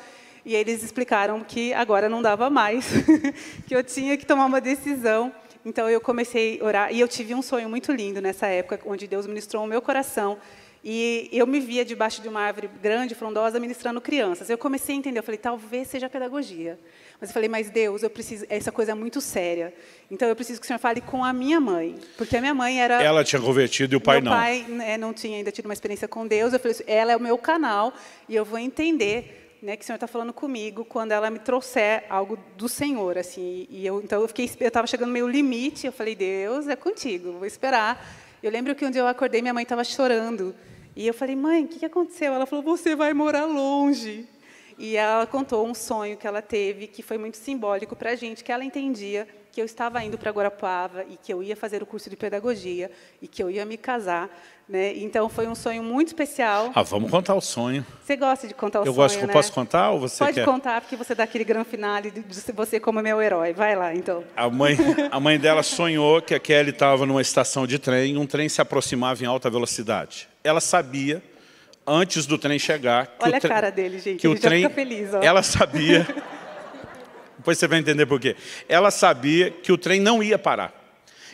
E eles explicaram que agora não dava mais, que eu tinha que tomar uma decisão. Então eu comecei a orar e eu tive um sonho muito lindo nessa época, onde Deus ministrou o meu coração e eu me via debaixo de uma árvore grande, frondosa, ministrando crianças. Eu comecei a entender, eu falei, talvez seja pedagogia. Mas eu falei, mas Deus, eu preciso, essa coisa é muito séria. Então eu preciso que o senhor fale com a minha mãe, porque a minha mãe era Ela tinha convertido e o pai não. O pai né, não tinha ainda tido uma experiência com Deus. Eu falei, ela é o meu canal e eu vou entender né, que o Senhor está falando comigo quando ela me trouxer algo do Senhor, assim. E eu então eu fiquei, eu estava chegando meio limite. Eu falei, Deus, é contigo. Vou esperar. Eu lembro que um dia eu acordei, minha mãe estava chorando. E eu falei, mãe, o que, que aconteceu? Ela falou, você vai morar longe. E ela contou um sonho que ela teve, que foi muito simbólico para a gente, que ela entendia que eu estava indo para Guarapuava e que eu ia fazer o curso de pedagogia e que eu ia me casar, né? Então foi um sonho muito especial. Ah, vamos contar o sonho. Você gosta de contar o eu sonho? Eu gosto, né? eu posso contar ou você Pode quer? contar porque você dá aquele grande finale de você como meu herói. Vai lá, então. A mãe, a mãe dela sonhou que a Kelly estava numa estação de trem, e um trem se aproximava em alta velocidade. Ela sabia antes do trem chegar. Olha a cara dele, gente. Que Ele o trem, feliz, Ela sabia Depois você vai entender por quê. Ela sabia que o trem não ia parar.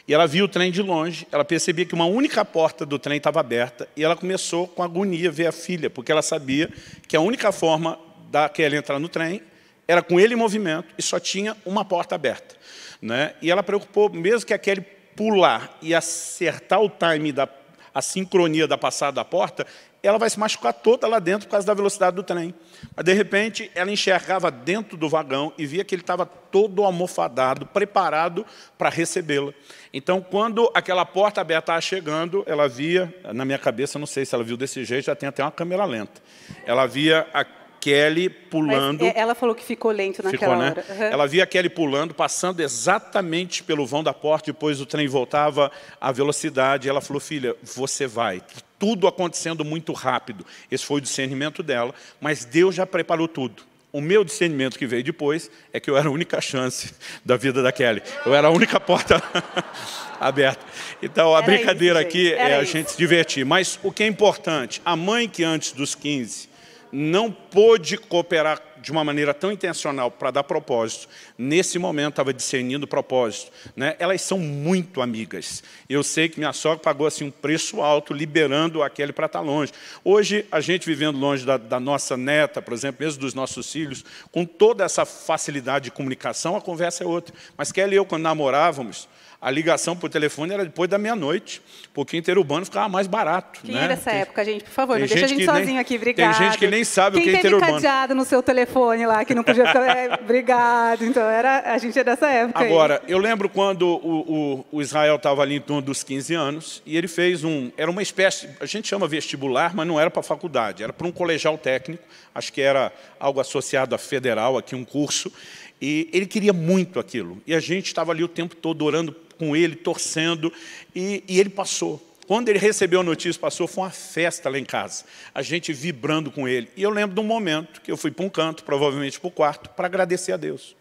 E ela viu o trem de longe, ela percebia que uma única porta do trem estava aberta, e ela começou com agonia a ver a filha, porque ela sabia que a única forma daquela entrar no trem era com ele em movimento e só tinha uma porta aberta. Né? E ela preocupou, mesmo que a Kelly pular e acertar o time da a sincronia da passada da porta, ela vai se machucar toda lá dentro por causa da velocidade do trem. Mas, de repente, ela enxergava dentro do vagão e via que ele estava todo almofadado, preparado para recebê-la. Então, quando aquela porta aberta estava chegando, ela via, na minha cabeça, não sei se ela viu desse jeito, já tem até uma câmera lenta, ela via a Kelly pulando. Mas é, ela falou que ficou lento naquela ficou, né? hora. Uhum. Ela via a Kelly pulando, passando exatamente pelo vão da porta, depois o trem voltava à velocidade. Ela falou: filha, você vai. Tudo acontecendo muito rápido. Esse foi o discernimento dela, mas Deus já preparou tudo. O meu discernimento que veio depois é que eu era a única chance da vida da Kelly. Eu era a única porta aberta. Então, a era brincadeira é isso, aqui era é a gente se divertir. Mas o que é importante, a mãe que antes dos 15 não pôde cooperar de uma maneira tão intencional para dar propósito, nesse momento estava discernindo propósito. Né? Elas são muito amigas. Eu sei que minha sogra pagou assim, um preço alto, liberando aquele para estar longe. Hoje, a gente vivendo longe da, da, nossa neta, por exemplo, mesmo dos nossos filhos, com toda essa facilidade de comunicação, a conversa é outra. Mas Kelly e eu, quando namorávamos, a ligação por telefone era depois da meia-noite, porque interurbano ficava mais barato. Quem né? essa tem, época, gente? Por favor, não deixa a gente sozinho nem, aqui, obrigado. Tem gente que nem sabe Quem o que é interurbano. Quem teve cadeado no seu telefone lá, que não podia ficar... é, obrigado. Então, era, a gente é dessa época. Agora, aí. eu lembro quando o, o, o Israel estava ali em torno dos 15 anos, e ele fez um... Era uma espécie... A gente chama vestibular, mas não era para faculdade, era para um colegial técnico, acho que era algo associado à federal, aqui um curso, e ele queria muito aquilo. E a gente estava ali o tempo todo orando com ele, torcendo, e, e ele passou. Quando ele recebeu a notícia, passou, foi uma festa lá em casa, a gente vibrando com ele. E eu lembro de um momento que eu fui para um canto, provavelmente para o quarto, para agradecer a Deus.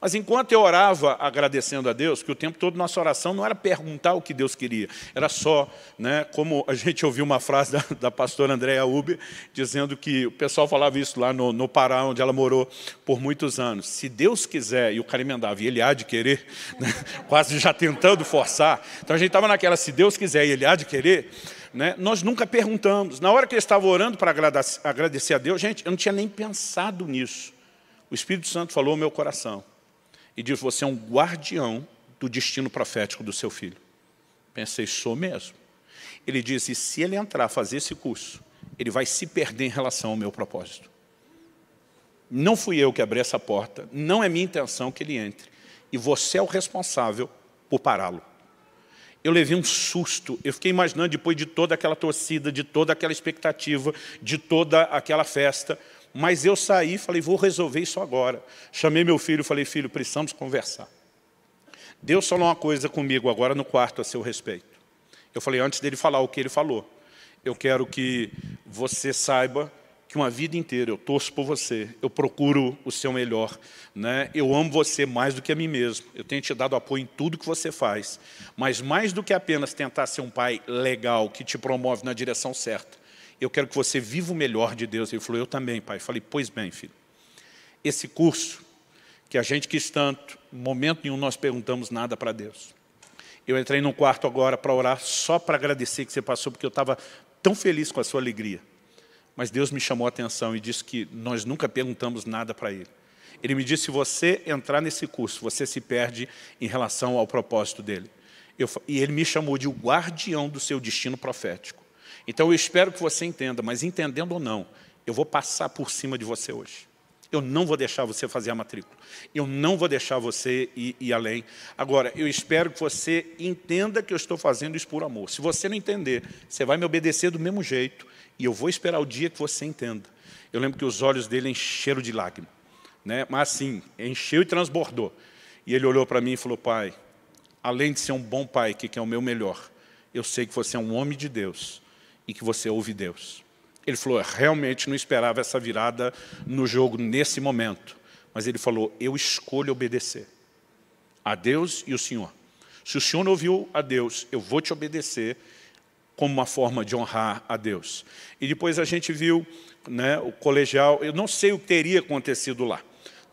Mas enquanto eu orava agradecendo a Deus, que o tempo todo nossa oração não era perguntar o que Deus queria, era só, né, como a gente ouviu uma frase da, da pastora Andréa Uber, dizendo que o pessoal falava isso lá no, no Pará, onde ela morou por muitos anos. Se Deus quiser, e o cara emendava, e ele há de querer, né, quase já tentando forçar. Então a gente estava naquela, se Deus quiser e ele há de querer, né? nós nunca perguntamos. Na hora que eu estava orando para agradecer a Deus, gente, eu não tinha nem pensado nisso. O Espírito Santo falou ao meu coração e diz: Você é um guardião do destino profético do seu filho. Pensei, sou mesmo. Ele diz: E se ele entrar a fazer esse curso, ele vai se perder em relação ao meu propósito. Não fui eu que abri essa porta, não é minha intenção que ele entre. E você é o responsável por pará-lo. Eu levei um susto, eu fiquei imaginando, depois de toda aquela torcida, de toda aquela expectativa, de toda aquela festa, mas eu saí e falei, vou resolver isso agora. Chamei meu filho e falei, filho, precisamos conversar. Deus falou uma coisa comigo agora no quarto a seu respeito. Eu falei, antes dele falar o que ele falou, eu quero que você saiba que uma vida inteira eu torço por você, eu procuro o seu melhor, né? eu amo você mais do que a mim mesmo, eu tenho te dado apoio em tudo que você faz, mas mais do que apenas tentar ser um pai legal, que te promove na direção certa, eu quero que você viva o melhor de Deus. Ele falou, eu também, pai. Eu falei, pois bem, filho. Esse curso que a gente quis tanto, momento nenhum nós perguntamos nada para Deus. Eu entrei no quarto agora para orar, só para agradecer que você passou, porque eu estava tão feliz com a sua alegria. Mas Deus me chamou a atenção e disse que nós nunca perguntamos nada para Ele. Ele me disse, se você entrar nesse curso, você se perde em relação ao propósito dele. Eu, e ele me chamou de o guardião do seu destino profético. Então eu espero que você entenda, mas entendendo ou não, eu vou passar por cima de você hoje. Eu não vou deixar você fazer a matrícula. Eu não vou deixar você ir, ir, além. Agora, eu espero que você entenda que eu estou fazendo isso por amor. Se você não entender, você vai me obedecer do mesmo jeito. E eu vou esperar o dia que você entenda. Eu lembro que os olhos dele encheram de lágrimas. Né? Mas assim, encheu e transbordou. E ele olhou para mim e falou, pai, além de ser um bom pai, que é o meu melhor, eu sei que você é um homem de Deus e que você ouve Deus. Ele falou, realmente não esperava essa virada no jogo nesse momento. Mas ele falou, eu escolho obedecer a Deus e o Senhor. Se o Senhor não ouviu a Deus, eu vou te obedecer como uma forma de honrar a Deus. E depois a gente viu né, o colegial, eu não sei o que teria acontecido lá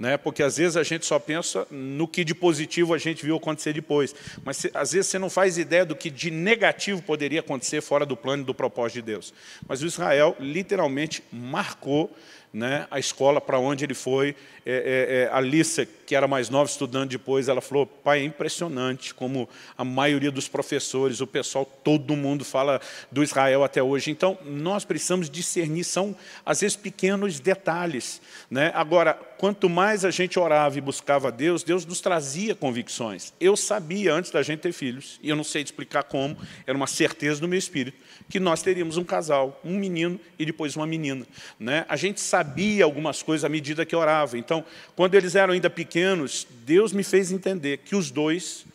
né? porque às vezes a gente só pensa no que de positivo a gente viu acontecer depois, mas às vezes você não faz ideia do que de negativo poderia acontecer fora do plano e do propósito de Deus. Mas o Israel literalmente marcou né, a escola para onde ele foi. É, é, é, a Lissa, que era mais nova, estudando depois, ela falou, pai, é impressionante como a maioria dos professores, o pessoal, todo mundo fala do Israel até hoje. Então, nós precisamos discernir, são, às vezes, pequenos detalhes. Né? Agora, quanto mais a gente orava e buscava a Deus, Deus nos trazia convicções. Eu sabia, antes da gente ter filhos, e eu não sei explicar como, era uma certeza do meu espírito, que nós teríamos um casal, um menino e depois uma menina. Né? A gente sabia sabia algumas coisas à medida que orava. Então, quando eles eram ainda pequenos, Deus me fez entender que os dois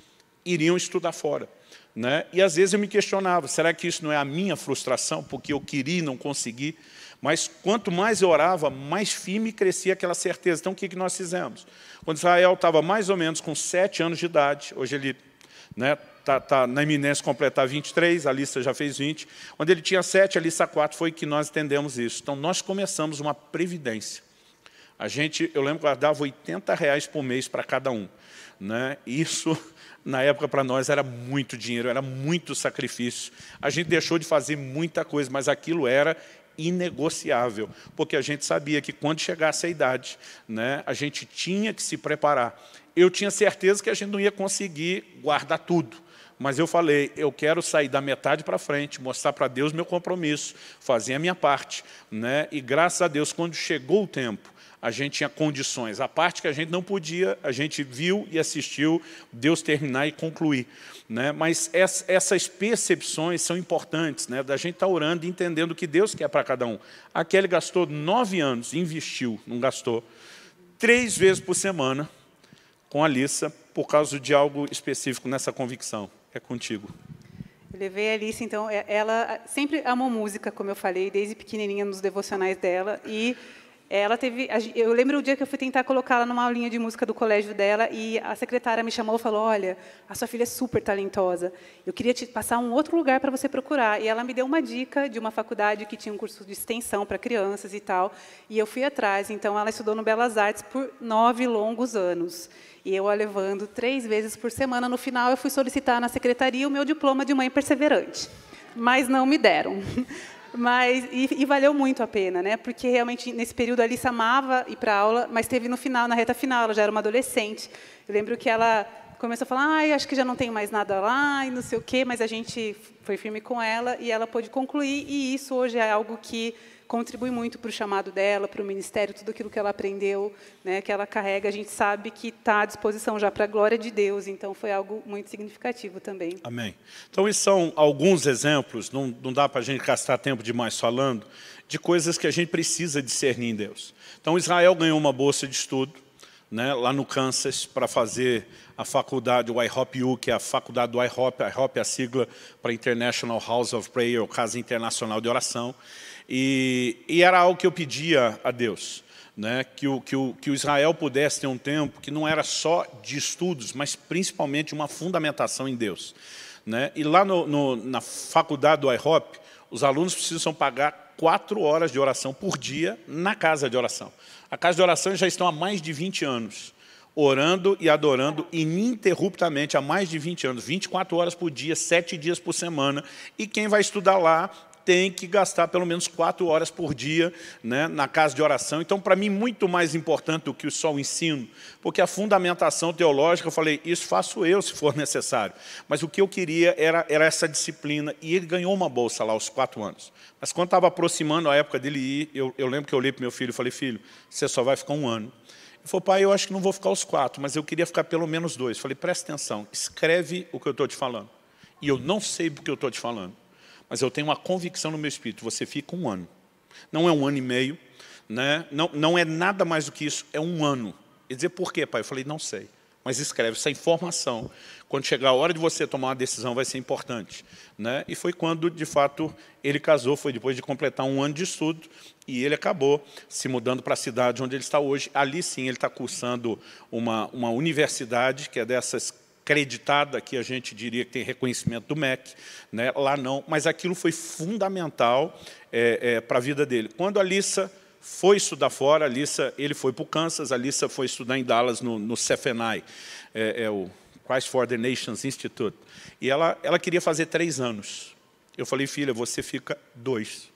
iriam estudar fora. Né? E às vezes eu me questionava, será que isso não é a minha frustração, porque eu queria e não consegui? Mas quanto mais eu orava, mais firme crescia aquela certeza. Então, o que nós fizemos? Quando Israel estava mais ou menos com sete anos de idade, hoje ele né, tá, tá na iminência completar 23, a lista já fez 20. Onde ele tinha 7, a lista 4 foi que nós entendemos isso. Então, nós começamos uma previdência. A gente, eu lembro que guardava 80 reais por mês para cada um. Né? Isso, na época, para nós era muito dinheiro, era muito sacrifício. A gente deixou de fazer muita coisa, mas aquilo era inegociável, porque a gente sabia que quando chegasse a idade, né, a gente tinha que se preparar. Eu tinha certeza que a gente não ia conseguir guardar tudo mas eu falei, eu quero sair da metade para frente, mostrar para Deus meu compromisso, fazer a minha parte. Né? E graças a Deus, quando chegou o tempo, a gente tinha condições. A parte que a gente não podia, a gente viu e assistiu Deus terminar e concluir. Né? Mas essas percepções são importantes, né? da gente estar tá orando e entendendo o que Deus quer para cada um. Aqui ele gastou nove anos, investiu, não gastou, três vezes por semana com a Alissa, por causa de algo específico nessa convicção é contigo. Eu levei a Alice, então, é, ela sempre amou música, como eu falei, desde pequenininha nos devocionais dela, e é, ela teve, eu lembro o dia que eu fui tentar colocá-la numa aulinha de música do colégio dela e a secretária me chamou e falou: "Olha, a sua filha é super talentosa. Eu queria te passar um outro lugar para você procurar". E ela me deu uma dica de uma faculdade que tinha um curso de extensão para crianças e tal. E eu fui atrás. Então, ela estudou no Belas Artes por nove longos anos. E eu a levando três vezes por semana. No final, eu fui solicitar na secretaria o meu diploma de mãe perseverante, mas não me deram. Mas, e, e, valeu muito a pena, né? Porque realmente nesse período a Alissa amava ir para aula, mas teve no final, na reta final, ela já era uma adolescente. Eu lembro que ela começou a falar, ai, acho que já não tenho mais nada lá e não sei o quê, mas a gente foi firme com ela e ela pôde concluir, e isso hoje é algo que contribui muito para o chamado dela, para o ministério, tudo aquilo que ela aprendeu, né, que ela carrega, a gente sabe que está à disposição já para a glória de Deus. Então, foi algo muito significativo também. Amém. Então, esses são alguns exemplos, não, não dá para a gente gastar tempo demais falando, de coisas que a gente precisa discernir em Deus. Então, Israel ganhou uma bolsa de estudo, né, lá no Kansas para fazer a faculdade, o IHOP-U, que é a faculdade do IHOP, IHOP é a sigla para International House of Prayer, ou Casa Internacional de Oração. E, e era algo que eu pedia a Deus, né? que, o, que, o, que o Israel pudesse ter um tempo que não era só de estudos, mas principalmente uma fundamentação em Deus. Né? E lá no, no, na faculdade do IHOP, os alunos precisam pagar quatro horas de oração por dia na casa de oração. A casa de oração já estão há mais de 20 anos, orando e adorando ininterruptamente há mais de 20 anos, 24 horas por dia, sete dias por semana. E quem vai estudar lá tem que gastar pelo menos quatro horas por dia né, na casa de oração. Então, para mim, muito mais importante do que só o ensino, porque a fundamentação teológica, eu falei, isso faço eu, se for necessário. Mas o que eu queria era, era essa disciplina, e ele ganhou uma bolsa lá aos quatro anos. Mas quando estava aproximando a época dele ir, eu, eu lembro que eu olhei para meu filho e falei, filho, você só vai ficar um ano. Ele falou, pai, eu acho que não vou ficar os quatro, mas eu queria ficar pelo menos dois. Falei, presta atenção, escreve o que eu estou te falando. E eu não sei porque eu estou te falando mas eu tenho uma convicção no meu espírito, você fica um ano. Não é um ano e meio, né? não, não é nada mais do que isso, é um ano. E dizer, por quê, pai? Eu falei, não sei. Mas escreve essa informação. Quando chegar a hora de você tomar uma decisão, vai ser importante. Né? E foi quando, de fato, ele casou, foi depois de completar um ano de estudo, e ele acabou se mudando para a cidade onde ele está hoje. Ali, sim, ele está cursando uma, uma universidade, que é dessas creditada, que a gente diria que tem reconhecimento do MEC, né? lá não, mas aquilo foi fundamental é, é, para a vida dele. Quando a Lissa foi estudar fora, a Lissa, ele foi para o Kansas, a Lissa foi estudar em Dallas, no, no CFNI, é, é o Christ for the Nations Institute, e ela, ela queria fazer três anos. Eu falei, filha, você fica dois.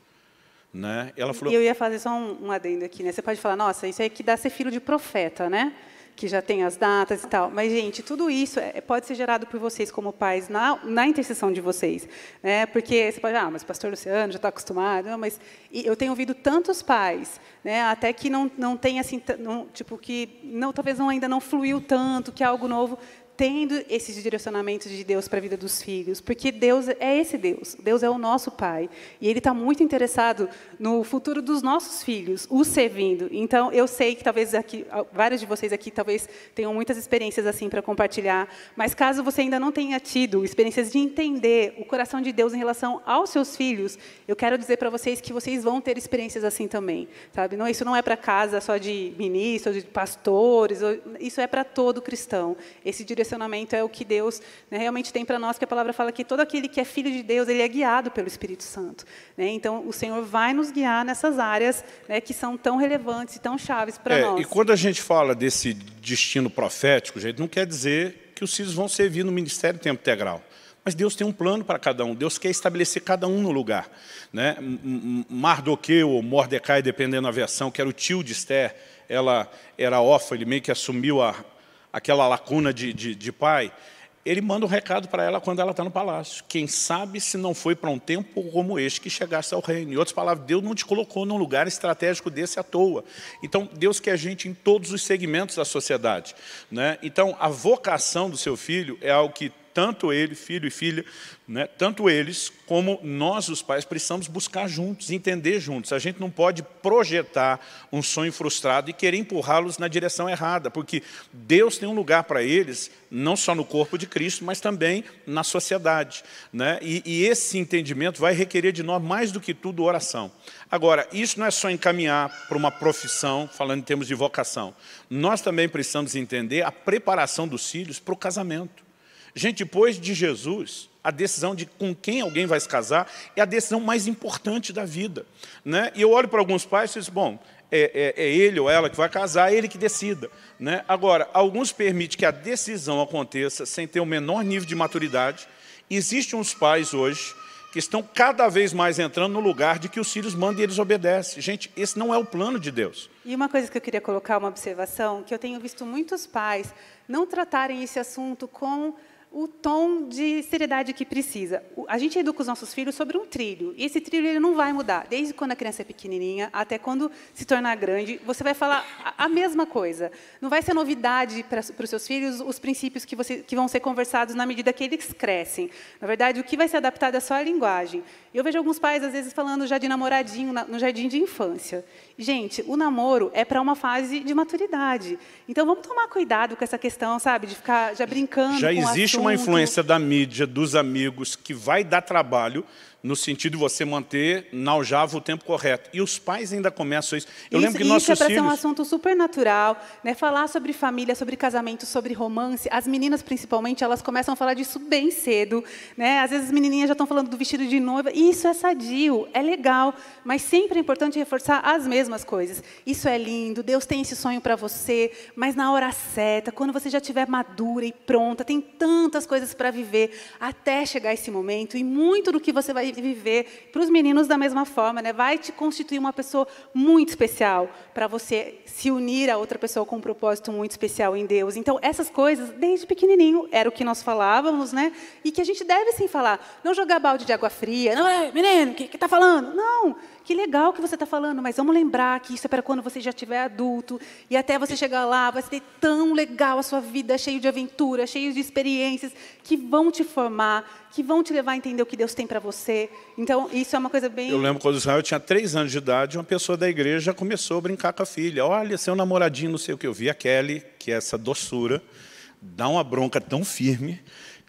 Né? Ela falou... E eu ia fazer só um, um adendo aqui. Né? Você pode falar, nossa, isso aí que dá ser filho de profeta, né? que já tem as datas e tal. Mas, gente, tudo isso é, pode ser gerado por vocês como pais na, na intercessão de vocês. Né? Porque você pode, ah, mas o pastor Luciano já está acostumado. Não, mas e eu tenho ouvido tantos pais, né, até que não, não tem assim, não, tipo, que não, talvez não, ainda não fluiu tanto, que é algo novo tendo esses direcionamentos de Deus para a vida dos filhos, porque Deus é esse Deus, Deus é o nosso Pai, e Ele está muito interessado no futuro dos nossos filhos, o servindo. Então, eu sei que talvez aqui, vários de vocês aqui talvez tenham muitas experiências assim para compartilhar, mas caso você ainda não tenha tido experiências de entender o coração de Deus em relação aos seus filhos, eu quero dizer para vocês que vocês vão ter experiências assim também, sabe? Não, isso não é para casa só de ministros, de pastores, isso é para todo cristão. Esse direcionamento é o que Deus né, realmente tem para nós, que a palavra fala que todo aquele que é filho de Deus, ele é guiado pelo Espírito Santo. Né? Então, o Senhor vai nos guiar nessas áreas né, que são tão relevantes e tão chaves para é, nós. E quando a gente fala desse destino profético, gente, não quer dizer que os filhos vão servir no ministério tempo integral. Mas Deus tem um plano para cada um. Deus quer estabelecer cada um no lugar. Né? Mardoqueu ou Mordecai, dependendo da versão, que era o tio de Esther, ela era órfã, ele meio que assumiu a, aquela lacuna de, de, de pai, ele manda um recado para ela quando ela está no palácio. Quem sabe se não foi para um tempo como este que chegasse ao reino. Em outras palavras, Deus não te colocou num lugar estratégico desse à toa. Então, Deus quer gente em todos os segmentos da sociedade. Né? Então, a vocação do seu filho é algo que tanto ele, filho e filha, né, tanto eles como nós, os pais, precisamos buscar juntos, entender juntos. A gente não pode projetar um sonho frustrado e querer empurrá-los na direção errada, porque Deus tem um lugar para eles, não só no corpo de Cristo, mas também na sociedade. Né? E, e esse entendimento vai requerer de nós, mais do que tudo, oração. Agora, isso não é só encaminhar para uma profissão, falando em termos de vocação. Nós também precisamos entender a preparação dos filhos para o casamento. Gente, depois de Jesus, a decisão de com quem alguém vai se casar é a decisão mais importante da vida. Né? E eu olho para alguns pais e digo, bom, é, é, é, ele ou ela que vai casar, é ele que decida. Né? Agora, alguns permitem que a decisão aconteça sem ter o menor nível de maturidade. Existem uns pais hoje que estão cada vez mais entrando no lugar de que os filhos mandam e eles obedecem. Gente, esse não é o plano de Deus. E uma coisa que eu queria colocar, uma observação, que eu tenho visto muitos pais não tratarem esse assunto com o tom de seriedade que precisa. A gente educa os nossos filhos sobre um trilho, e esse trilho ele não vai mudar. Desde quando a criança é pequenininha até quando se tornar grande, você vai falar a, mesma coisa. Não vai ser novidade para, os seus filhos os princípios que, você, que vão ser conversados na medida que eles crescem. Na verdade, o que vai ser adaptado é só a linguagem. Eu vejo alguns pais, às vezes, falando já de namoradinho no jardim de infância. Gente, o namoro é para uma fase de maturidade. Então, vamos tomar cuidado com essa questão, sabe, de ficar já brincando já com existe uma influência da mídia, dos amigos, que vai dar trabalho, no sentido de você manter na aljava o tempo correto. E os pais ainda começam isso. Eu isso, lembro que isso nossos isso é para filhos... ser um assunto super natural, né? Falar sobre família, sobre casamento, sobre romance. As meninas, principalmente, elas começam a falar disso bem cedo, né? Às vezes as menininhas já estão falando do vestido de noiva. Isso é sadio, é legal, mas sempre é importante reforçar as mesmas coisas. Isso é lindo, Deus tem esse sonho para você, mas na hora certa, quando você já estiver madura e pronta, tem tantas coisas para viver até chegar esse momento e muito do que você vai viver. Para os meninos, da mesma forma, né? vai te constituir uma pessoa muito especial para você se unir a outra pessoa com um propósito muito especial em Deus. Então, essas coisas, desde pequenininho, era o que nós falávamos, né? e que a gente deve sim falar. Não jogar balde de água fria, não, menino, o que está falando? Não, que legal que você está falando, mas vamos lembrar que isso é para quando você já estiver adulto e até você chegar lá, vai ser tão legal a sua vida, cheio de aventuras, cheio de experiências que vão te formar, que vão te levar a entender o que Deus tem para você. Então, isso é uma coisa bem... Eu lembro quando Israel tinha três anos de idade, uma pessoa da igreja começou a brincar com a filha. Olha, seu namoradinho, não sei o que. Eu vi a Kelly, que é essa doçura, dá uma bronca tão firme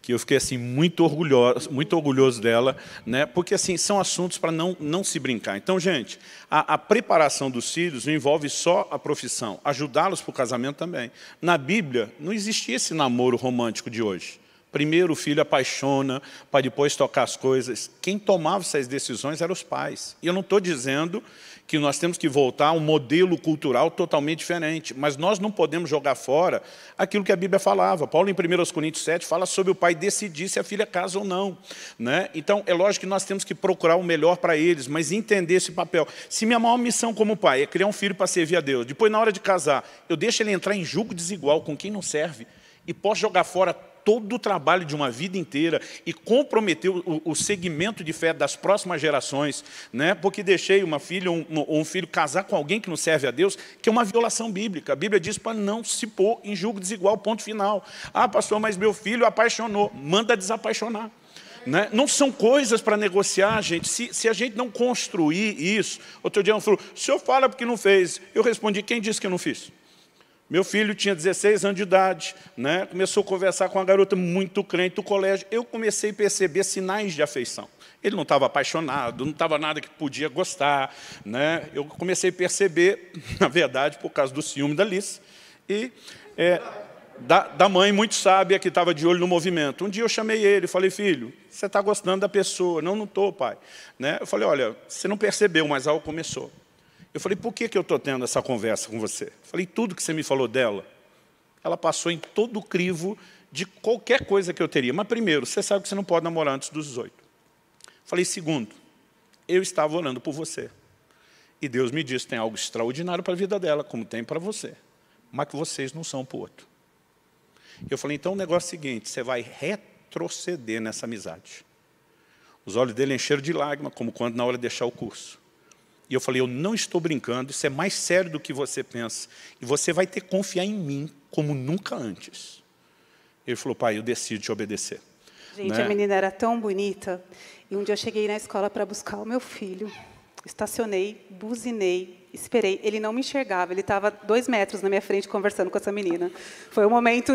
que eu fiquei assim muito orgulhoso, muito orgulhoso dela, né? Porque assim são assuntos para não não se brincar. Então, gente, a, a preparação dos filhos não envolve só a profissão, ajudá-los para o casamento também. Na Bíblia não existia esse namoro romântico de hoje. Primeiro o filho apaixona, para depois tocar as coisas. Quem tomava essas decisões eram os pais. E eu não estou dizendo que nós temos que voltar a um modelo cultural totalmente diferente. Mas nós não podemos jogar fora aquilo que a Bíblia falava. Paulo, em 1 Coríntios 7, fala sobre o pai decidir se a filha casa ou não. Né? Então, é lógico que nós temos que procurar o melhor para eles, mas entender esse papel. Se minha maior missão como pai é criar um filho para servir a Deus, depois, na hora de casar, eu deixo ele entrar em julgo desigual com quem não serve e posso jogar fora todo o trabalho de uma vida inteira e comprometeu o, o segmento de fé das próximas gerações, né? porque deixei uma filha ou um, um, filho casar com alguém que não serve a Deus, que é uma violação bíblica. A Bíblia diz para não se pôr em julgo desigual, ponto final. Ah, pastor, mas meu filho apaixonou. Manda desapaixonar. Né? Não são coisas para negociar, gente. Se, se, a gente não construir isso, outro dia um falou, o senhor fala porque não fez. Eu respondi, quem disse que eu não fiz? Meu filho tinha 16 anos de idade, né? começou a conversar com uma garota muito crente do colégio. Eu comecei a perceber sinais de afeição. Ele não estava apaixonado, não estava nada que podia gostar. Né? Eu comecei a perceber, na verdade, por causa do ciúme da Liz e é, da, da mãe muito sábia que estava de olho no movimento. Um dia eu chamei ele e falei, filho, você está gostando da pessoa? Não, não estou, pai. Né? Eu falei, olha, você não percebeu, mas algo começou. Eu falei, por que, que eu estou tendo essa conversa com você? falei, tudo que você me falou dela, ela passou em todo o crivo de qualquer coisa que eu teria. Mas, primeiro, você sabe que você não pode namorar antes dos 18. falei, segundo, eu estava orando por você. E Deus me disse, tem algo extraordinário para a vida dela, como tem para você. Mas que vocês não são para o outro. Eu falei, então o negócio é o seguinte, você vai retroceder nessa amizade. Os olhos dele encheram de lágrima, como quando na hora de deixar o curso. E eu falei, eu não estou brincando, isso é mais sério do que você pensa. E você vai ter que confiar em mim como nunca antes. Ele falou, pai, eu decido te obedecer. Gente, né? a menina era tão bonita. E um dia eu cheguei na escola para buscar o meu filho. Estacionei, buzinei, esperei. Ele não me enxergava, ele estava dois metros na minha frente conversando com essa menina. Foi um momento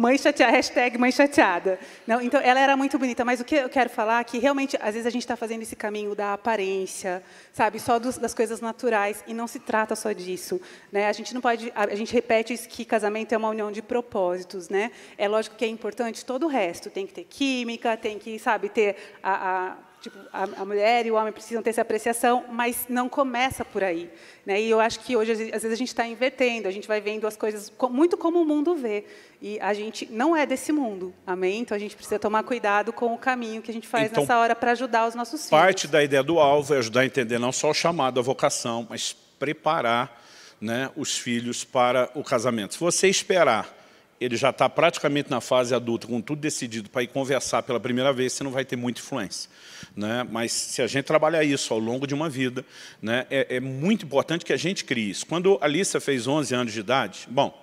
mãe chateada, hashtag mãe chateada. Não, então, ela era muito bonita, mas o que eu quero falar é que, realmente, às vezes a gente está fazendo esse caminho da aparência, sabe, só dos, das coisas naturais, e não se trata só disso. Né? A gente não pode, a, a gente repete isso que casamento é uma união de propósitos, né? É lógico que é importante todo o resto, tem que ter química, tem que, sabe, ter a, a Tipo, a, a, mulher e o homem precisam ter essa apreciação, mas não começa por aí. Né? E eu acho que hoje, às vezes, a gente está invertendo, a gente vai vendo as coisas muito como o mundo vê. E a gente não é desse mundo, amém? Então, a gente precisa tomar cuidado com o caminho que a gente faz então, nessa hora para ajudar os nossos filhos. Parte da ideia do alvo é ajudar a entender não só o chamado, a vocação, mas preparar né, os filhos para o casamento. Se você esperar ele já está praticamente na fase adulta, com tudo decidido para ir conversar pela primeira vez, você não vai ter muita influência. Né? Mas se a gente trabalhar isso ao longo de uma vida, né, é, é muito importante que a gente crie isso. Quando a Alissa fez 11 anos de idade, bom,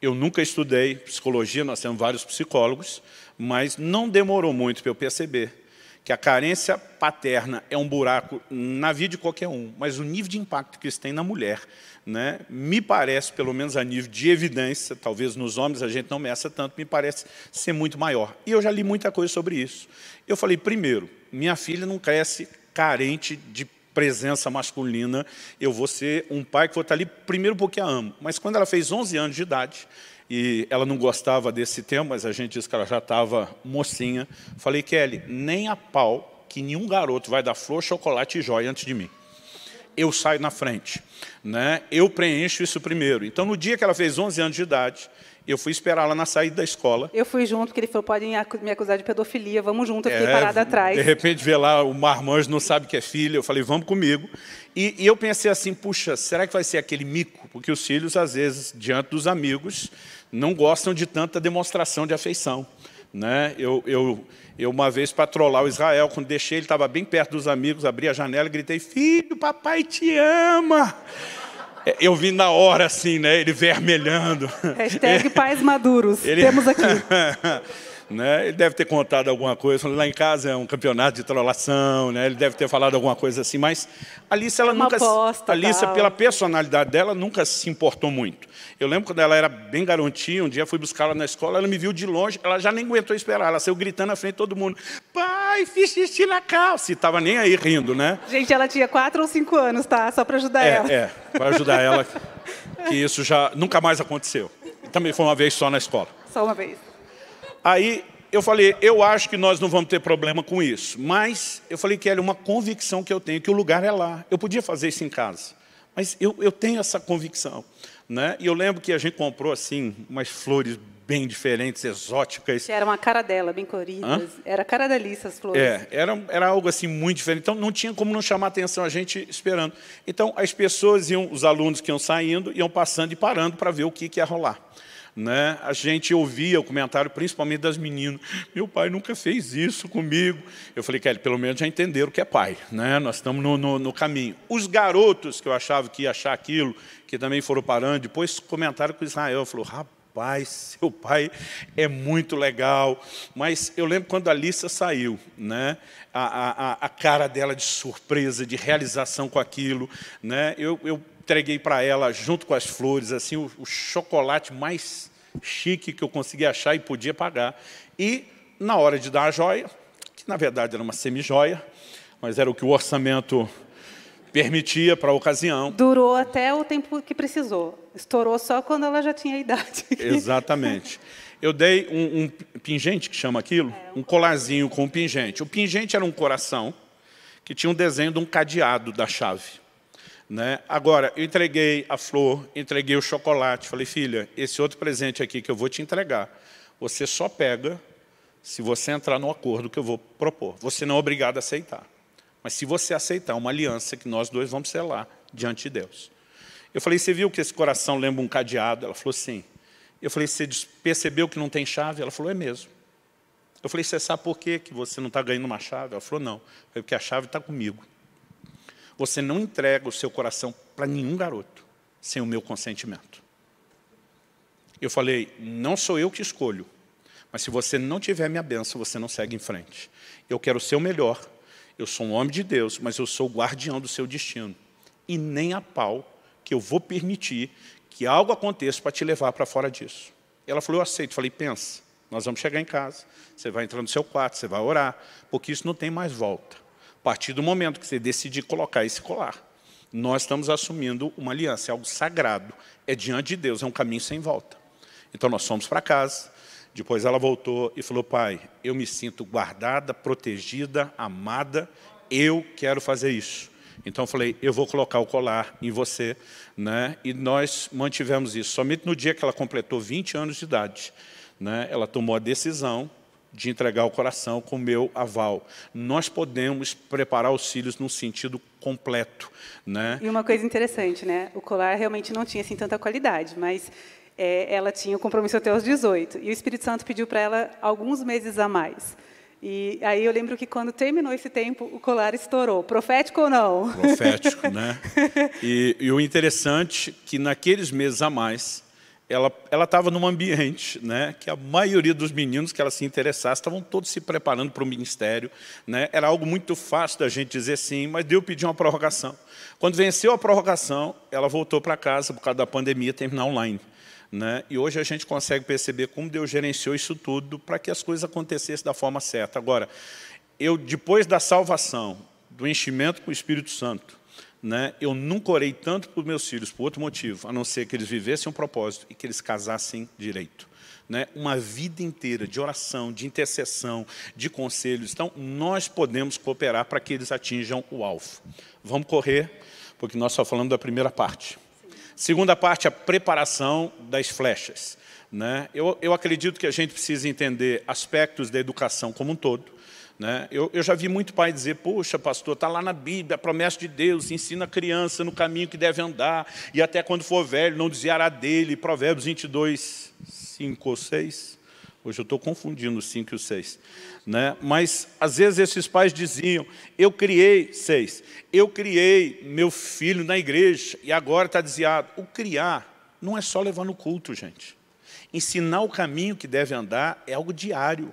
eu nunca estudei psicologia, nós temos vários psicólogos, mas não demorou muito para eu perceber que a carência paterna é um buraco na vida de qualquer um, mas o nível de impacto que isso tem na mulher, né, me parece, pelo menos a nível de evidência, talvez nos homens a gente não meça tanto, me parece ser muito maior. E eu já li muita coisa sobre isso. Eu falei, primeiro, minha filha não cresce carente de presença masculina, eu vou ser um pai que vou estar ali primeiro porque a amo. Mas quando ela fez 11 anos de idade, e ela não gostava desse tema, mas a gente disse que ela já estava mocinha. Falei, Kelly, nem a pau que nenhum garoto vai dar flor, chocolate e joia antes de mim. Eu saio na frente. Né? Eu preencho isso primeiro. Então, no dia que ela fez 11 anos de idade, eu fui esperar lá na saída da escola. Eu fui junto, porque ele falou: podem me acusar de pedofilia, vamos junto, eu fiquei é, parada atrás. De repente vê lá o marmanjo, não sabe que é filho. Eu falei: vamos comigo. E, e, eu pensei assim: puxa, será que vai ser aquele mico? Porque os filhos, às vezes, diante dos amigos, não gostam de tanta demonstração de afeição. Né? Eu, eu, eu, uma vez, para trollar o Israel, quando deixei, ele estava bem perto dos amigos, abri a janela e gritei: Filho, papai te ama! É, eu vi na hora assim, né? Ele vermelhando. Hashtag pais maduros. Ele... Temos aqui. Né? Ele deve ter contado alguma coisa, lá em casa é um campeonato de trolação, né? ele deve ter falado alguma coisa assim, mas a Alice, ela Uma nunca. Aposta, Alice, pela personalidade dela, nunca se importou muito. Eu lembro quando ela era bem garotinha, um dia fui buscá-la na escola, ela me viu de longe, ela já nem aguentou esperar, ela saiu gritando na frente de todo mundo: pai, fiz xixi na calça. E tava nem aí rindo, né? Gente, ela tinha quatro ou cinco anos, tá? Só para ajudar é, ela. É, para ajudar ela, que isso já nunca mais aconteceu. Também foi uma vez só na escola. Só uma vez. Aí eu falei, eu acho que nós não vamos ter problema com isso. Mas eu falei, que era uma convicção que eu tenho, que o lugar é lá. Eu podia fazer isso em casa, mas eu, eu tenho essa convicção. Né? E eu lembro que a gente comprou assim umas flores bem diferentes, exóticas. Era uma cara dela, bem colorida. Hã? Era a cara da as flores. É, era, era algo assim muito diferente. Então, não tinha como não chamar a atenção a gente esperando. Então, as pessoas iam, os alunos que iam saindo, iam passando e parando para ver o que, que ia rolar né, a gente ouvia o comentário, principalmente das meninas, meu pai nunca fez isso comigo. Eu falei, Kelly, pelo menos já entenderam que é pai, né? nós estamos no, no, no caminho. Os garotos que eu achava que ia achar aquilo, que também foram parando, depois comentaram com Israel, falou, rapaz, seu pai é muito legal. Mas eu lembro quando a Alissa saiu, né? a, a, a cara dela de surpresa, de realização com aquilo. Né? Eu, eu entreguei para ela, junto com as flores, assim, o, o chocolate mais chique que eu conseguia achar e podia pagar. E, na hora de dar a joia, que na verdade era uma semi-joia, mas era o que o orçamento permitia para a ocasião. Durou até o tempo que precisou. Estourou só quando ela já tinha idade. Exatamente. Eu dei um, um pingente, que chama aquilo, é, um colarzinho com um pingente. O pingente era um coração que tinha um desenho de um cadeado da chave. Né? Agora, eu entreguei a flor, entreguei o chocolate. Falei, filha, esse outro presente aqui que eu vou te entregar, você só pega se você entrar no acordo que eu vou propor. Você não é obrigado a aceitar. Mas se você aceitar, é uma aliança que nós dois vamos selar diante de Deus. Eu falei, você viu que esse coração lembra um cadeado? Ela falou, sim. Eu falei, você percebeu que não tem chave? Ela falou, é mesmo. Eu falei, você sabe por quê que você não está ganhando uma chave? Ela falou, não. É porque a chave está comigo. Você não entrega o seu coração para nenhum garoto sem o meu consentimento. Eu falei, não sou eu que escolho, mas se você não tiver minha bênção, você não segue em frente. Eu quero ser o melhor, eu sou um homem de Deus, mas eu sou o guardião do seu destino. E nem a pau que eu vou permitir que algo aconteça para te levar para fora disso. Ela falou, eu aceito. Eu falei, pensa, nós vamos chegar em casa, você vai entrar no seu quarto, você vai orar, porque isso não tem mais volta partir do momento que você decidir colocar esse colar. Nós estamos assumindo uma aliança, é algo sagrado, é diante de Deus, é um caminho sem volta. Então nós fomos para casa, depois ela voltou e falou, pai, eu me sinto guardada, protegida, amada, eu quero fazer isso. Então eu falei, eu vou colocar o colar em você. Né? E nós mantivemos isso. Somente no dia que ela completou 20 anos de idade, né, ela tomou a decisão de entregar o coração com o meu aval. Nós podemos preparar os filhos num sentido completo. Né? E uma coisa interessante, né? o colar realmente não tinha assim, tanta qualidade, mas é, ela tinha o compromisso até os 18. E o Espírito Santo pediu para ela alguns meses a mais. E aí eu lembro que quando terminou esse tempo, o colar estourou. Profético ou não? Profético, né? E, e o interessante é que naqueles meses a mais, ela estava num ambiente né, que a maioria dos meninos que ela se interessasse estavam todos se preparando para o ministério. Né? Era algo muito fácil da gente dizer sim, mas Deus pediu uma prorrogação. Quando venceu a prorrogação, ela voltou para casa, por causa da pandemia, terminar online. Né? E hoje a gente consegue perceber como Deus gerenciou isso tudo para que as coisas acontecessem da forma certa. Agora, eu depois da salvação, do enchimento com o Espírito Santo, né, eu nunca orei tanto para os meus filhos, por outro motivo, a não ser que eles vivessem um propósito e que eles casassem direito. Né, uma vida inteira de oração, de intercessão, de conselhos. Então, nós podemos cooperar para que eles atinjam o alvo. Vamos correr, porque nós só falamos da primeira parte. Segunda parte, a preparação das flechas. Né? Eu, eu acredito que a gente precisa entender aspectos da educação como um todo, né? Eu, eu já vi muito pai dizer, poxa, pastor, está lá na Bíblia, a promessa de Deus, ensina a criança no caminho que deve andar, e até quando for velho, não desviará dele. Provérbios 22, 5 ou 6. Hoje eu estou confundindo os 5 e os 6. Né? Mas, às vezes, esses pais diziam, eu criei, 6, eu criei meu filho na igreja, e agora está desviado. O criar não é só levar no culto, gente. Ensinar o caminho que deve andar é algo diário.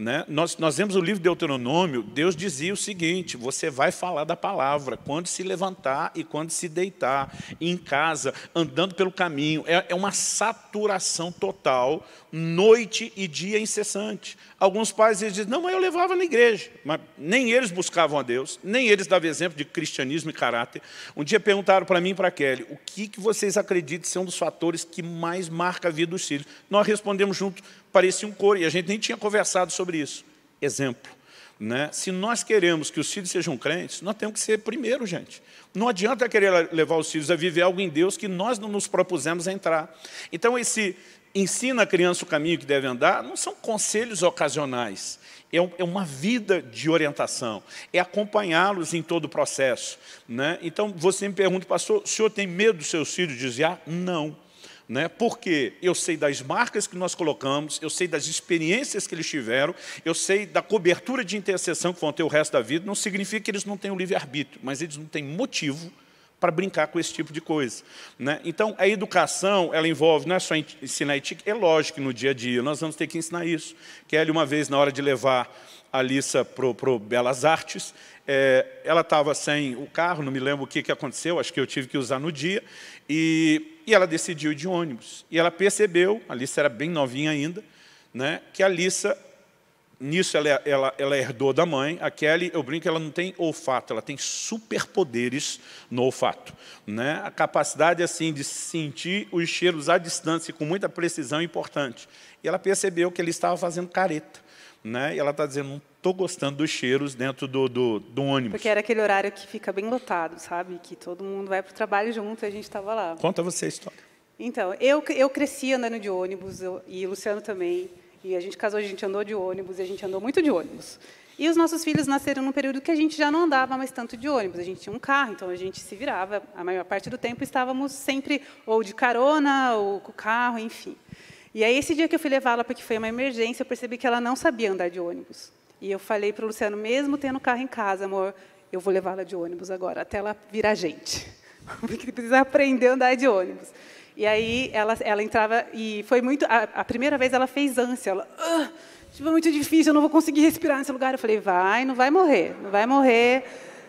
Né? Nós, nós vemos o livro de Deuteronômio, Deus dizia o seguinte: você vai falar da palavra quando se levantar e quando se deitar, em casa, andando pelo caminho. É, é uma saturação total, noite e dia incessante. Alguns pais eles dizem: não, mas eu levava na igreja. Mas nem eles buscavam a Deus, nem eles davam exemplo de cristianismo e caráter. Um dia perguntaram para mim e para Kelly: o que, que vocês acreditam ser um dos fatores que mais marca a vida dos filhos? Nós respondemos juntos pareciam cor, e a gente nem tinha conversado sobre isso. Exemplo. Né? Se nós queremos que os filhos sejam crentes, nós temos que ser primeiro, gente. Não adianta querer levar os filhos a viver algo em Deus que nós não nos propusemos a entrar. Então, esse ensina a criança o caminho que deve andar não são conselhos ocasionais. É, é uma vida de orientação, é acompanhá-los em todo o processo. Né? Então, você me pergunta, pastor, o senhor tem medo dos seus filhos desviar? Ah, não né? porque eu sei das marcas que nós colocamos, eu sei das experiências que eles tiveram, eu sei da cobertura de intercessão que vão ter o resto da vida, não significa que eles não tenham livre-arbítrio, mas eles não têm motivo para brincar com esse tipo de coisa. Né? Então, a educação, ela envolve, não é só ensinar etiqueta, é lógico que no dia a dia nós vamos ter que ensinar isso. Kelly, uma vez, na hora de levar a Lissa para o Belas Artes, é, ela estava sem o carro, não me lembro o que, que aconteceu, acho que eu tive que usar no dia, e, e ela decidiu ir de ônibus. E ela percebeu, a Alissa era bem novinha ainda, né, que a Alissa, nisso ela, é, ela, ela é herdou da mãe, a Kelly, eu brinco, ela não tem olfato, ela tem superpoderes no olfato. Né? A capacidade assim de sentir os cheiros à distância com muita precisão é importante. E ela percebeu que ele estava fazendo careta né? E ela está dizendo, não estou gostando dos cheiros dentro do, do, do, ônibus. Porque era aquele horário que fica bem lotado, sabe? Que todo mundo vai para o trabalho junto e a gente estava lá. Conta você a história. Então, eu, eu cresci andando de ônibus, eu, e o Luciano também. E a gente casou, a gente andou de ônibus, e a gente andou muito de ônibus. E os nossos filhos nasceram num período que a gente já não andava mais tanto de ônibus. A gente tinha um carro, então a gente se virava. A maior parte do tempo estávamos sempre ou de carona, ou com o carro, enfim. E aí, esse dia que eu fui levá-la, porque foi uma emergência, eu percebi que ela não sabia andar de ônibus. E eu falei para o Luciano, mesmo tendo carro em casa, amor, eu vou levá-la de ônibus agora, até ela virar gente. Porque precisa aprender a andar de ônibus. E aí, ela, ela entrava, e foi muito. A, a primeira vez ela fez ânsia, ela. Ah, tipo, é muito difícil, eu não vou conseguir respirar nesse lugar. Eu falei, vai, não vai morrer, não vai morrer,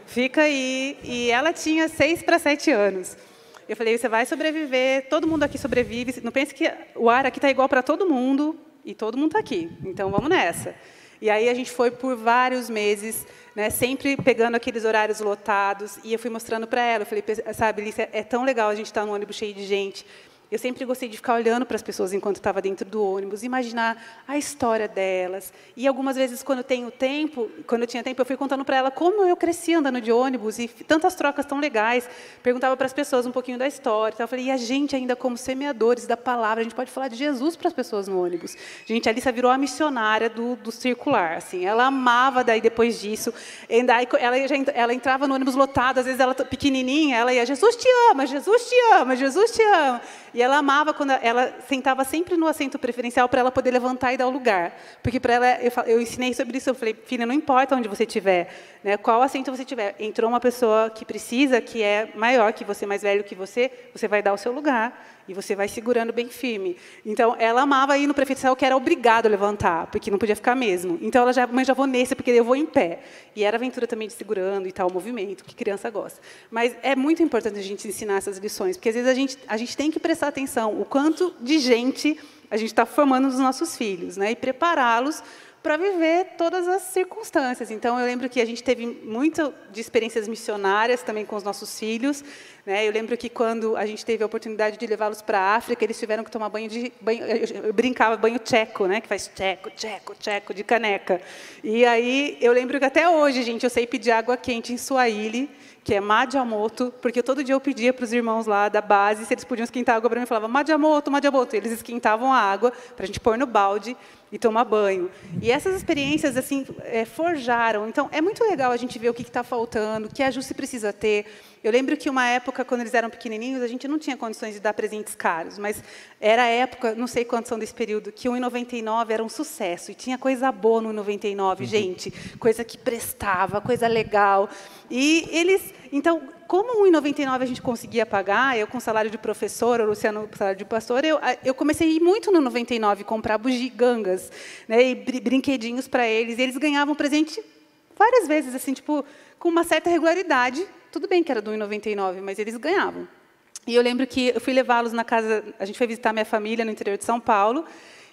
fica aí. E ela tinha seis para sete anos. Eu falei, você vai sobreviver, todo mundo aqui sobrevive. Não pense que o ar aqui está igual para todo mundo e todo mundo está aqui. Então, vamos nessa. E aí a gente foi por vários meses, né, sempre pegando aqueles horários lotados, e eu fui mostrando para ela, eu falei, sabe, Alice, é, é tão legal a gente estar tá num ônibus cheio de gente, eu sempre gostei de ficar olhando para as pessoas enquanto estava dentro do ônibus, imaginar a história delas. E algumas vezes, quando eu tenho tempo, quando eu tinha tempo, eu fui contando para ela como eu cresci andando de ônibus e tantas trocas tão legais. Perguntava para as pessoas um pouquinho da história. Então eu falei, e a gente ainda como semeadores da palavra, a gente pode falar de Jesus para as pessoas no ônibus. Gente, a Alissa virou a missionária do, do circular. Assim, ela amava daí depois disso. ela, já, ela entrava no ônibus lotado, às vezes ela pequenininha, ela ia, Jesus te ama, Jesus te ama, Jesus te ama. E ela amava quando ela sentava sempre no assento preferencial para ela poder levantar e dar o lugar. Porque para ela, eu, eu, ensinei sobre isso, eu falei, filha, não importa onde você estiver, né, qual assento você tiver, entrou uma pessoa que precisa, que é maior que você, mais velho que você, você vai dar o seu lugar e você vai segurando bem firme. Então, ela amava ir no prefeito que era obrigado a levantar, porque não podia ficar mesmo. Então, ela já, mas já vou nesse, porque eu vou em pé. E era aventura também de segurando e tal, o movimento, que criança gosta. Mas é muito importante a gente ensinar essas lições, porque às vezes a gente, a gente tem que prestar atenção o quanto de gente a gente está formando nos nossos filhos, né? E prepará-los para viver todas as circunstâncias. Então, eu lembro que a gente teve muito de experiências missionárias também com os nossos filhos. Né? Eu lembro que quando a gente teve a oportunidade de levá-los para a África, eles tiveram que tomar banho de banho, eu brincava banho tcheco, né? Que faz tcheco, tcheco, tcheco de caneca. E aí eu lembro que até hoje, gente, eu sei pedir água quente em Swahili que é Madiamoto, porque todo dia eu pedia para os irmãos lá da base se eles podiam esquentar água para mim. Eu falava, Madiamoto, Madiamoto. E eles esquentavam a água para a gente pôr no balde e tomar banho. E essas experiências assim é, forjaram. Então, é muito legal a gente ver o que está faltando, que ajuste precisa ter eu lembro que uma época, quando eles eram pequenininhos, a gente não tinha condições de dar presentes caros, mas era a época, não sei quantos são desse período, que o 1,99 era um sucesso, e tinha coisa boa no 1,99, uhum. gente, coisa que prestava, coisa legal. E eles, então, como o 1,99 a gente conseguia pagar, eu com salário de professor, o Luciano com salário de pastor, eu, eu comecei a ir muito no 99 comprar bugigangas né, e brinquedinhos para eles. E eles ganhavam presente várias vezes, assim, tipo, com uma certa regularidade. Tudo bem que era do 1,99, mas eles ganhavam. E eu lembro que eu fui levá-los na casa, a gente foi visitar minha família no interior de São Paulo,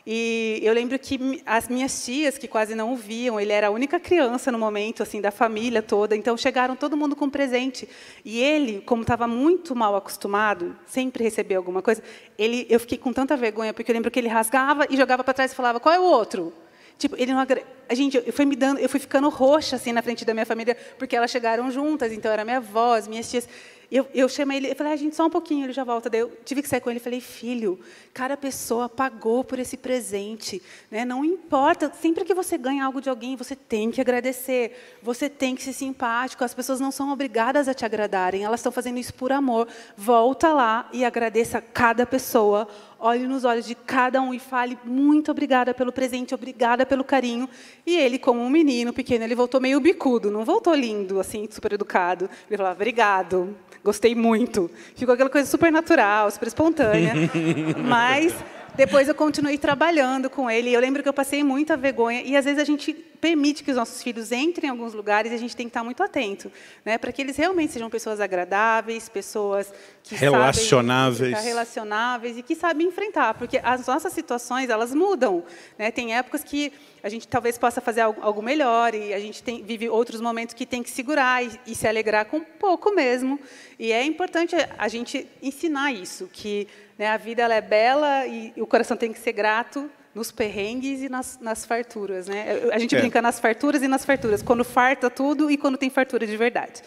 e eu lembro que as minhas tias, que quase não o viam, ele era a única criança no momento, assim, da família toda, então chegaram todo mundo com presente. E ele, como estava muito mal acostumado, sempre recebia alguma coisa, ele, eu fiquei com tanta vergonha, porque eu lembro que ele rasgava e jogava para trás e falava, qual é o outro? Tipo, ele não agra... a gente, eu fui me dando, eu fui ficando roxa assim na frente da minha família, porque elas chegaram juntas, então era minha avó, minhas tias. Eu, eu chamei ele, eu falei, ah, gente, só um pouquinho, ele já volta. Daí eu tive que sair com ele e falei, filho, cada pessoa pagou por esse presente. Né? Não importa, sempre que você ganha algo de alguém, você tem que agradecer, você tem que ser simpático. As pessoas não são obrigadas a te agradarem, elas estão fazendo isso por amor. Volta lá e agradeça cada pessoa olhe nos olhos de cada um e fale muito obrigada pelo presente, obrigada pelo carinho. E ele, como um menino pequeno, ele voltou meio bicudo, não voltou lindo, assim, super educado. Ele falou obrigado, gostei muito. Ficou aquela coisa super natural, super espontânea. mas depois eu continuei trabalhando com ele. Eu lembro que eu passei muita vergonha. E às vezes a gente permite que os nossos filhos entrem em alguns lugares e a gente tem que estar muito atento, né? Para que eles realmente sejam pessoas agradáveis, pessoas que relacionáveis, sabem relacionáveis e que sabem enfrentar, porque as nossas situações elas mudam, né? Tem épocas que a gente talvez possa fazer algo, melhor e a gente tem, vive outros momentos que tem que segurar e, e se alegrar com pouco mesmo. E é importante a gente ensinar isso que né? A vida ela é bela e, o coração tem que ser grato nos perrengues e nas, nas farturas. Né? A gente é. brinca nas farturas e nas farturas, quando farta tudo e quando tem fartura de verdade.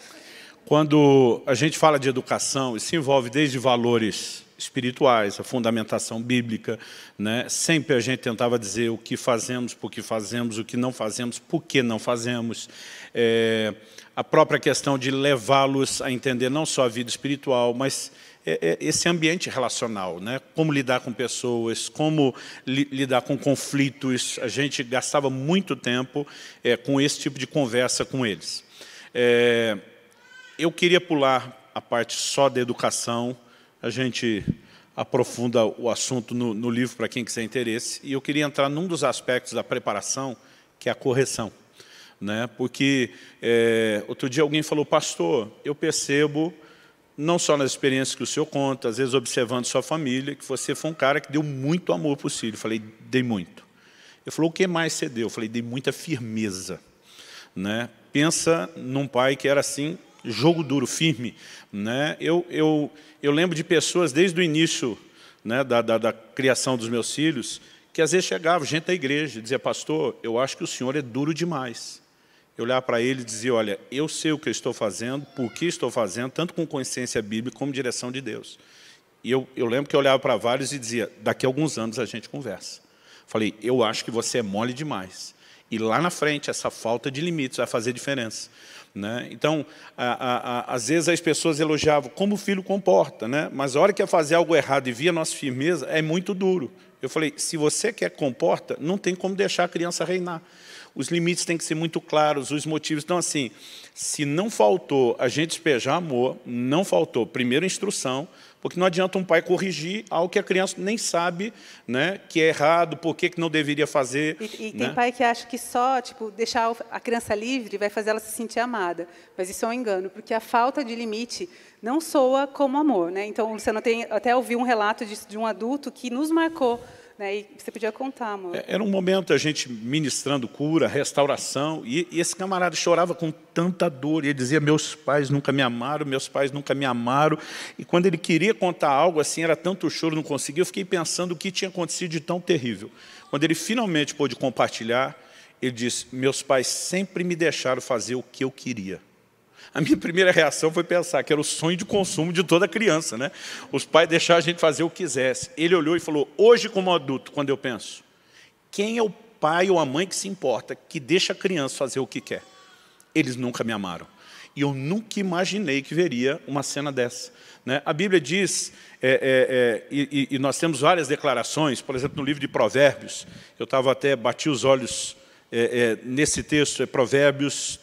Quando a gente fala de educação, isso envolve desde valores espirituais, a fundamentação bíblica. Né? Sempre a gente tentava dizer o que fazemos, por que fazemos, o que não fazemos, por que não fazemos. É, a própria questão de levá-los a entender não só a vida espiritual, mas é, é, esse ambiente relacional, né? como lidar com pessoas, como li lidar com conflitos. A gente gastava muito tempo é, com esse tipo de conversa com eles. É, eu queria pular a parte só da educação, a gente aprofunda o assunto no, no livro para quem quiser interesse, e eu queria entrar num dos aspectos da preparação, que é a correção. Né? Porque é, outro dia alguém falou, pastor, eu percebo não só nas experiências que o senhor conta, às vezes observando sua família, que você foi um cara que deu muito amor para o filho. Eu falei, dei muito. Ele falou, o que mais você deu? Eu falei, dei muita firmeza. Né? Pensa num pai que era assim, jogo duro, firme. Né? Eu, eu, eu lembro de pessoas, desde o início né, da, da, da criação dos meus filhos, que às vezes chegava gente da igreja e dizia, pastor, eu acho que o senhor é duro demais eu olhar para ele e dizer, olha, eu sei o que eu estou fazendo, por que estou fazendo, tanto com consciência bíblica como direção de Deus. E eu, eu lembro que eu olhava para vários e dizia, daqui a alguns anos a gente conversa. Falei, eu acho que você é mole demais. E lá na frente, essa falta de limites vai fazer diferença. Né? Então, a, a, a, às vezes as pessoas elogiavam como o filho comporta, né? mas a hora que ia é fazer algo errado e via nossa firmeza, é muito duro. Eu falei, se você quer comporta, não tem como deixar a criança reinar os limites têm que ser muito claros, os motivos. Então, assim, se não faltou a gente despejar amor, não faltou, primeiro, instrução, porque não adianta um pai corrigir algo que a criança nem sabe né, que é errado, por que, que não deveria fazer. E, e né? tem pai que acha que só tipo, deixar a criança livre vai fazer ela se sentir amada. Mas isso é um engano, porque a falta de limite não soa como amor. Né? Então, não tem, até ouvi um relato de, de um adulto que nos marcou né? E você podia contar, amor. É, era um momento a gente ministrando cura, restauração, e, e esse camarada chorava com tanta dor, e ele dizia, meus pais nunca me amaram, meus pais nunca me amaram. E quando ele queria contar algo assim, era tanto choro, não conseguia, eu fiquei pensando o que tinha acontecido de tão terrível. Quando ele finalmente pôde compartilhar, ele disse, meus pais sempre me deixaram fazer o que eu queria. A minha primeira reação foi pensar que era o sonho de consumo de toda criança, né? Os pais deixaram a gente fazer o que quisesse. Ele olhou e falou: hoje, como adulto, quando eu penso, quem é o pai ou a mãe que se importa, que deixa a criança fazer o que quer? Eles nunca me amaram. E eu nunca imaginei que veria uma cena dessa. Né? A Bíblia diz, é, é, é, e, e, nós temos várias declarações, por exemplo, no livro de Provérbios, eu estava até, bati os olhos é, é, nesse texto, é Provérbios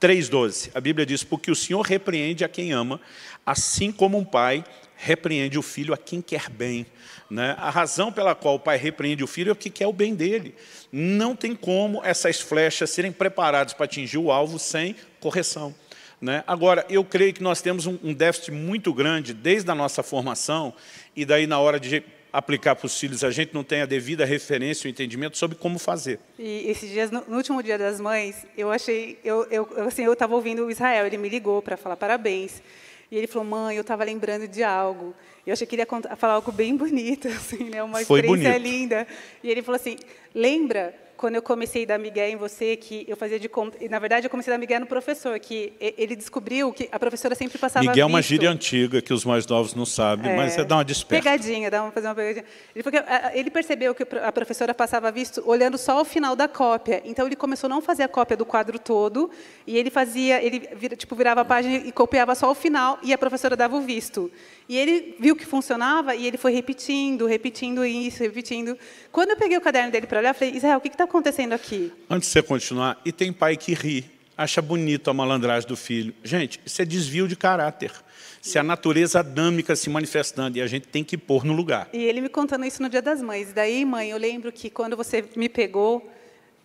3,12. A Bíblia diz: Porque o Senhor repreende a quem ama, assim como um pai repreende o filho a quem quer bem. Né? A razão pela qual o pai repreende o filho é porque quer o bem dele. Não tem como essas flechas serem preparadas para atingir o alvo sem correção. Né? Agora, eu creio que nós temos um déficit muito grande desde a nossa formação, e daí na hora de aplicar para os filhos, a gente não tem a devida referência, o entendimento sobre como fazer. E esses dias, no, último dia das mães, eu achei, eu, eu assim, eu estava ouvindo o Israel, ele me ligou para falar parabéns. E ele falou, mãe, eu estava lembrando de algo. Eu achei que ele ia contar, falar algo bem bonito, assim, né? Uma experiência linda. E ele falou assim, lembra quando eu comecei a dar Miguel em você, que eu fazia de conta. Na verdade, eu comecei a dar Miguel no professor, que ele descobriu que a professora sempre passava. Miguel é uma gíria antiga que os mais novos não sabem, é, mas é, é dar uma desperta. Pegadinha, dá uma, fazer uma pegadinha. Ele, porque, ele percebeu que a professora passava visto olhando só o final da cópia. Então ele começou a não fazer a cópia do quadro todo, e ele fazia, ele vira, tipo, virava a página e copiava só o final, e a professora dava o visto. E ele viu que funcionava e ele foi repetindo, repetindo isso, repetindo. Quando eu peguei o caderno dele para olhar, eu falei, Israel, o que está acontecendo aqui? Antes de você continuar, e tem pai que ri, acha bonito a malandragem do filho. Gente, isso é desvio de caráter. Se a natureza adâmica se manifestando e a gente tem que pôr no lugar. E ele me contando isso no Dia das Mães. Daí, mãe, eu lembro que quando você me pegou,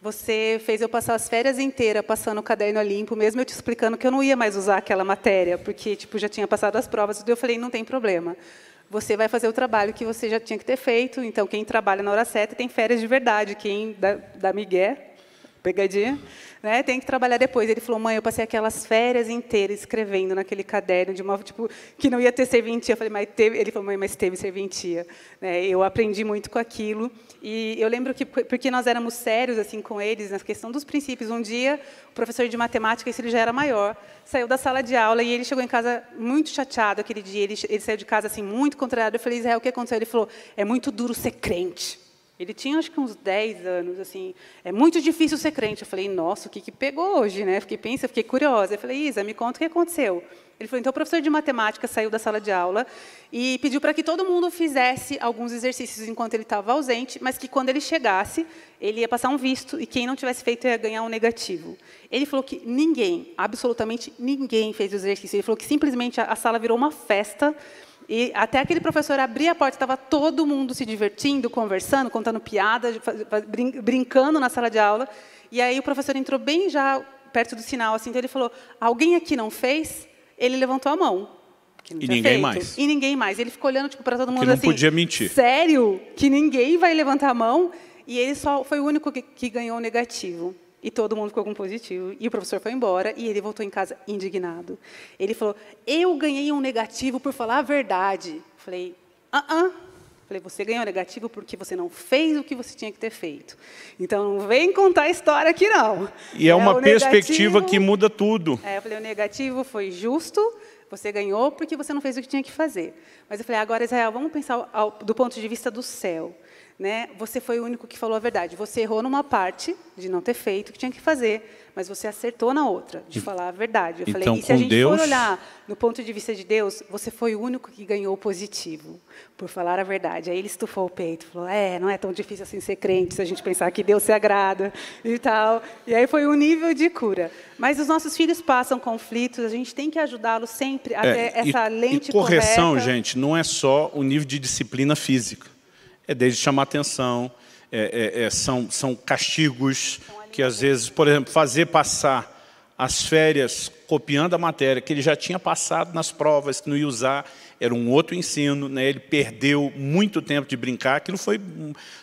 você fez eu passar as férias inteiras passando o caderno limpo, mesmo eu te explicando que eu não ia mais usar aquela matéria, porque tipo já tinha passado as provas. E eu falei, não tem problema. Você vai fazer o trabalho que você já tinha que ter feito. Então, quem trabalha na hora certa tem férias de verdade. Quem da dá migué pegadinha, né? Tem que trabalhar depois. Ele falou, mãe, eu passei aquelas férias inteiras escrevendo naquele caderno de uma tipo que não ia ter serventia. Eu falei, mas teve. Ele falou, mãe, mas teve serventia. Né? Eu aprendi muito com aquilo. E eu lembro que porque nós éramos sérios assim com eles na questão dos princípios. Um dia, o professor de matemática, esse ele já era maior, saiu da sala de aula e ele chegou em casa muito chateado aquele dia. Ele, ele saiu de casa assim muito contrariado. Eu falei, Israel, o que aconteceu? Ele falou, é muito duro ser crente. Ele tinha acho que uns 10 anos, assim, é muito difícil ser crente. Eu falei, nossa, o que, que pegou hoje, né? Fiquei pensa, fiquei curiosa. Eu falei, Isa, me conta o que aconteceu. Ele falou, então o professor de matemática saiu da sala de aula e pediu para que todo mundo fizesse alguns exercícios enquanto ele estava ausente, mas que quando ele chegasse, ele ia passar um visto e quem não tivesse feito ia ganhar um negativo. Ele falou que ninguém, absolutamente ninguém fez o exercício. Ele falou que simplesmente a, a sala virou uma festa e até aquele professor abrir a porta, estava todo mundo se divertindo, conversando, contando piadas, brin brincando na sala de aula. E aí o professor entrou bem já perto do sinal, assim, então ele falou: "Alguém aqui não fez?" Ele levantou a mão. e ninguém feito. mais. E ninguém mais. Ele ficou olhando tipo para todo mundo que não assim. podia mentir. Sério? Que ninguém vai levantar a mão? E ele só foi o único que, que ganhou o negativo. E todo mundo ficou com positivo. E o professor foi embora e ele voltou em casa indignado. Ele falou: Eu ganhei um negativo por falar a verdade. Falei: Ah, ah. Falei, você ganhou negativo porque você não fez o que você tinha que ter feito. Então, não vem contar a história aqui, não. E é, é uma perspectiva negativo, que muda tudo. É, eu falei, o negativo foi justo, você ganhou porque você não fez o que tinha que fazer. Mas eu falei, agora, Israel, vamos pensar ao, do ponto de vista do céu né, você foi o único que falou a verdade. Você errou numa parte de não ter feito o que tinha que fazer, mas você acertou na outra, de falar a verdade. Eu então, falei, e se a gente Deus... for olhar no ponto de vista de Deus, você foi o único que ganhou positivo por falar a verdade. Aí ele estufou o peito, falou: "É, não é tão difícil assim ser crente, se a gente pensar que Deus se agrada e tal". E aí foi um nível de cura. Mas os nossos filhos passam conflitos, a gente tem que ajudá-los sempre até essa e, lente e correção, correta. gente, não é só o nível de disciplina física é desde chamar atenção, é, é, é, são, são castigos que às vezes, por exemplo, fazer passar as férias copiando a matéria que ele já tinha passado nas provas, que não ia usar, era um outro ensino, né? ele perdeu muito tempo de brincar, aquilo foi,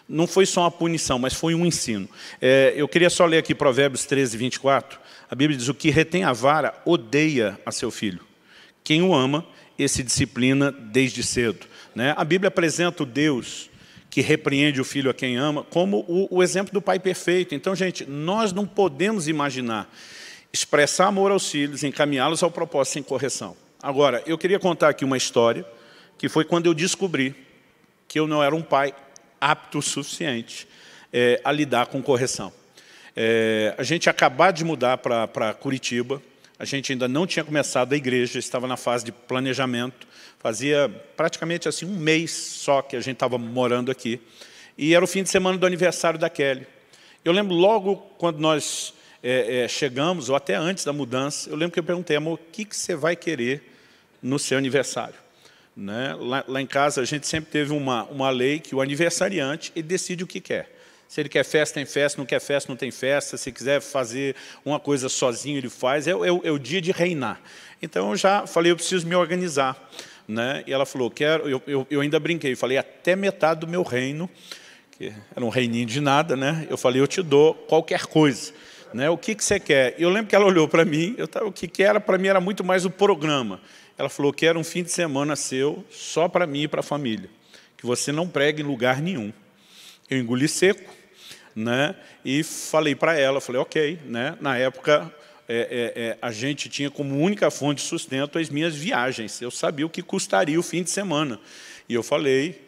não foi só uma punição, mas foi um ensino. É, eu queria só ler aqui Provérbios 13, 24, a Bíblia diz, o que retém a vara odeia a seu filho, quem o ama, esse disciplina desde cedo. Né? A Bíblia apresenta o Deus que repreende o filho a quem ama, como o, o exemplo do pai perfeito. Então, gente, nós não podemos imaginar expressar amor aos filhos, encaminhá-los ao propósito sem correção. Agora, eu queria contar aqui uma história, que foi quando eu descobri que eu não era um pai apto o suficiente é, a lidar com correção. É, a gente acabou de mudar para Curitiba, a gente ainda não tinha começado a igreja, estava na fase de planejamento, fazia praticamente assim um mês só que a gente estava morando aqui, e era o fim de semana do aniversário da Kelly. Eu lembro logo quando nós é, é, chegamos, ou até antes da mudança, eu lembro que eu perguntei, amor, o que, que você vai querer no seu aniversário? Né? Lá, lá, em casa, a gente sempre teve uma, uma lei que o aniversariante ele decide o que quer. Se ele quer festa, tem festa, não quer festa, não tem festa. Se quiser fazer uma coisa sozinho, ele faz. É, é, é o dia de reinar. Então, eu já falei, eu preciso me organizar. Né? E ela falou, quero... Eu, eu, eu ainda brinquei, falei, até metade do meu reino, que era um reininho de nada, né? eu falei, eu te dou qualquer coisa. Né? O que, que você quer? E eu lembro que ela olhou para mim, eu tava, o que, que era, para mim, era muito mais o programa. Ela falou, quero um fim de semana seu, só para mim e para a família. Que você não pregue em lugar nenhum. Eu engoli seco, né? E falei para ela, falei, ok, né? Na época é, é, é, a gente tinha como única fonte de sustento as minhas viagens. Eu sabia o que custaria o fim de semana. E eu falei,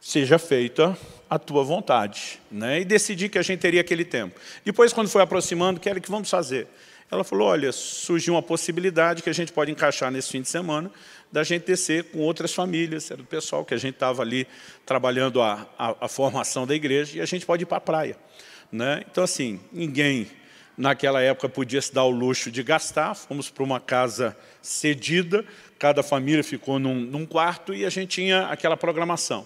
seja feita a tua vontade, né? E decidi que a gente teria aquele tempo. Depois, quando foi aproximando, que era que vamos fazer? Ela falou, olha, surgiu uma possibilidade que a gente pode encaixar nesse fim de semana da gente descer com outras famílias, era do pessoal que a gente estava ali trabalhando a, a, a, formação da igreja, e a gente pode ir para a praia. Né? Então, assim, ninguém naquela época podia se dar o luxo de gastar, fomos para uma casa cedida, cada família ficou num, num quarto e a gente tinha aquela programação.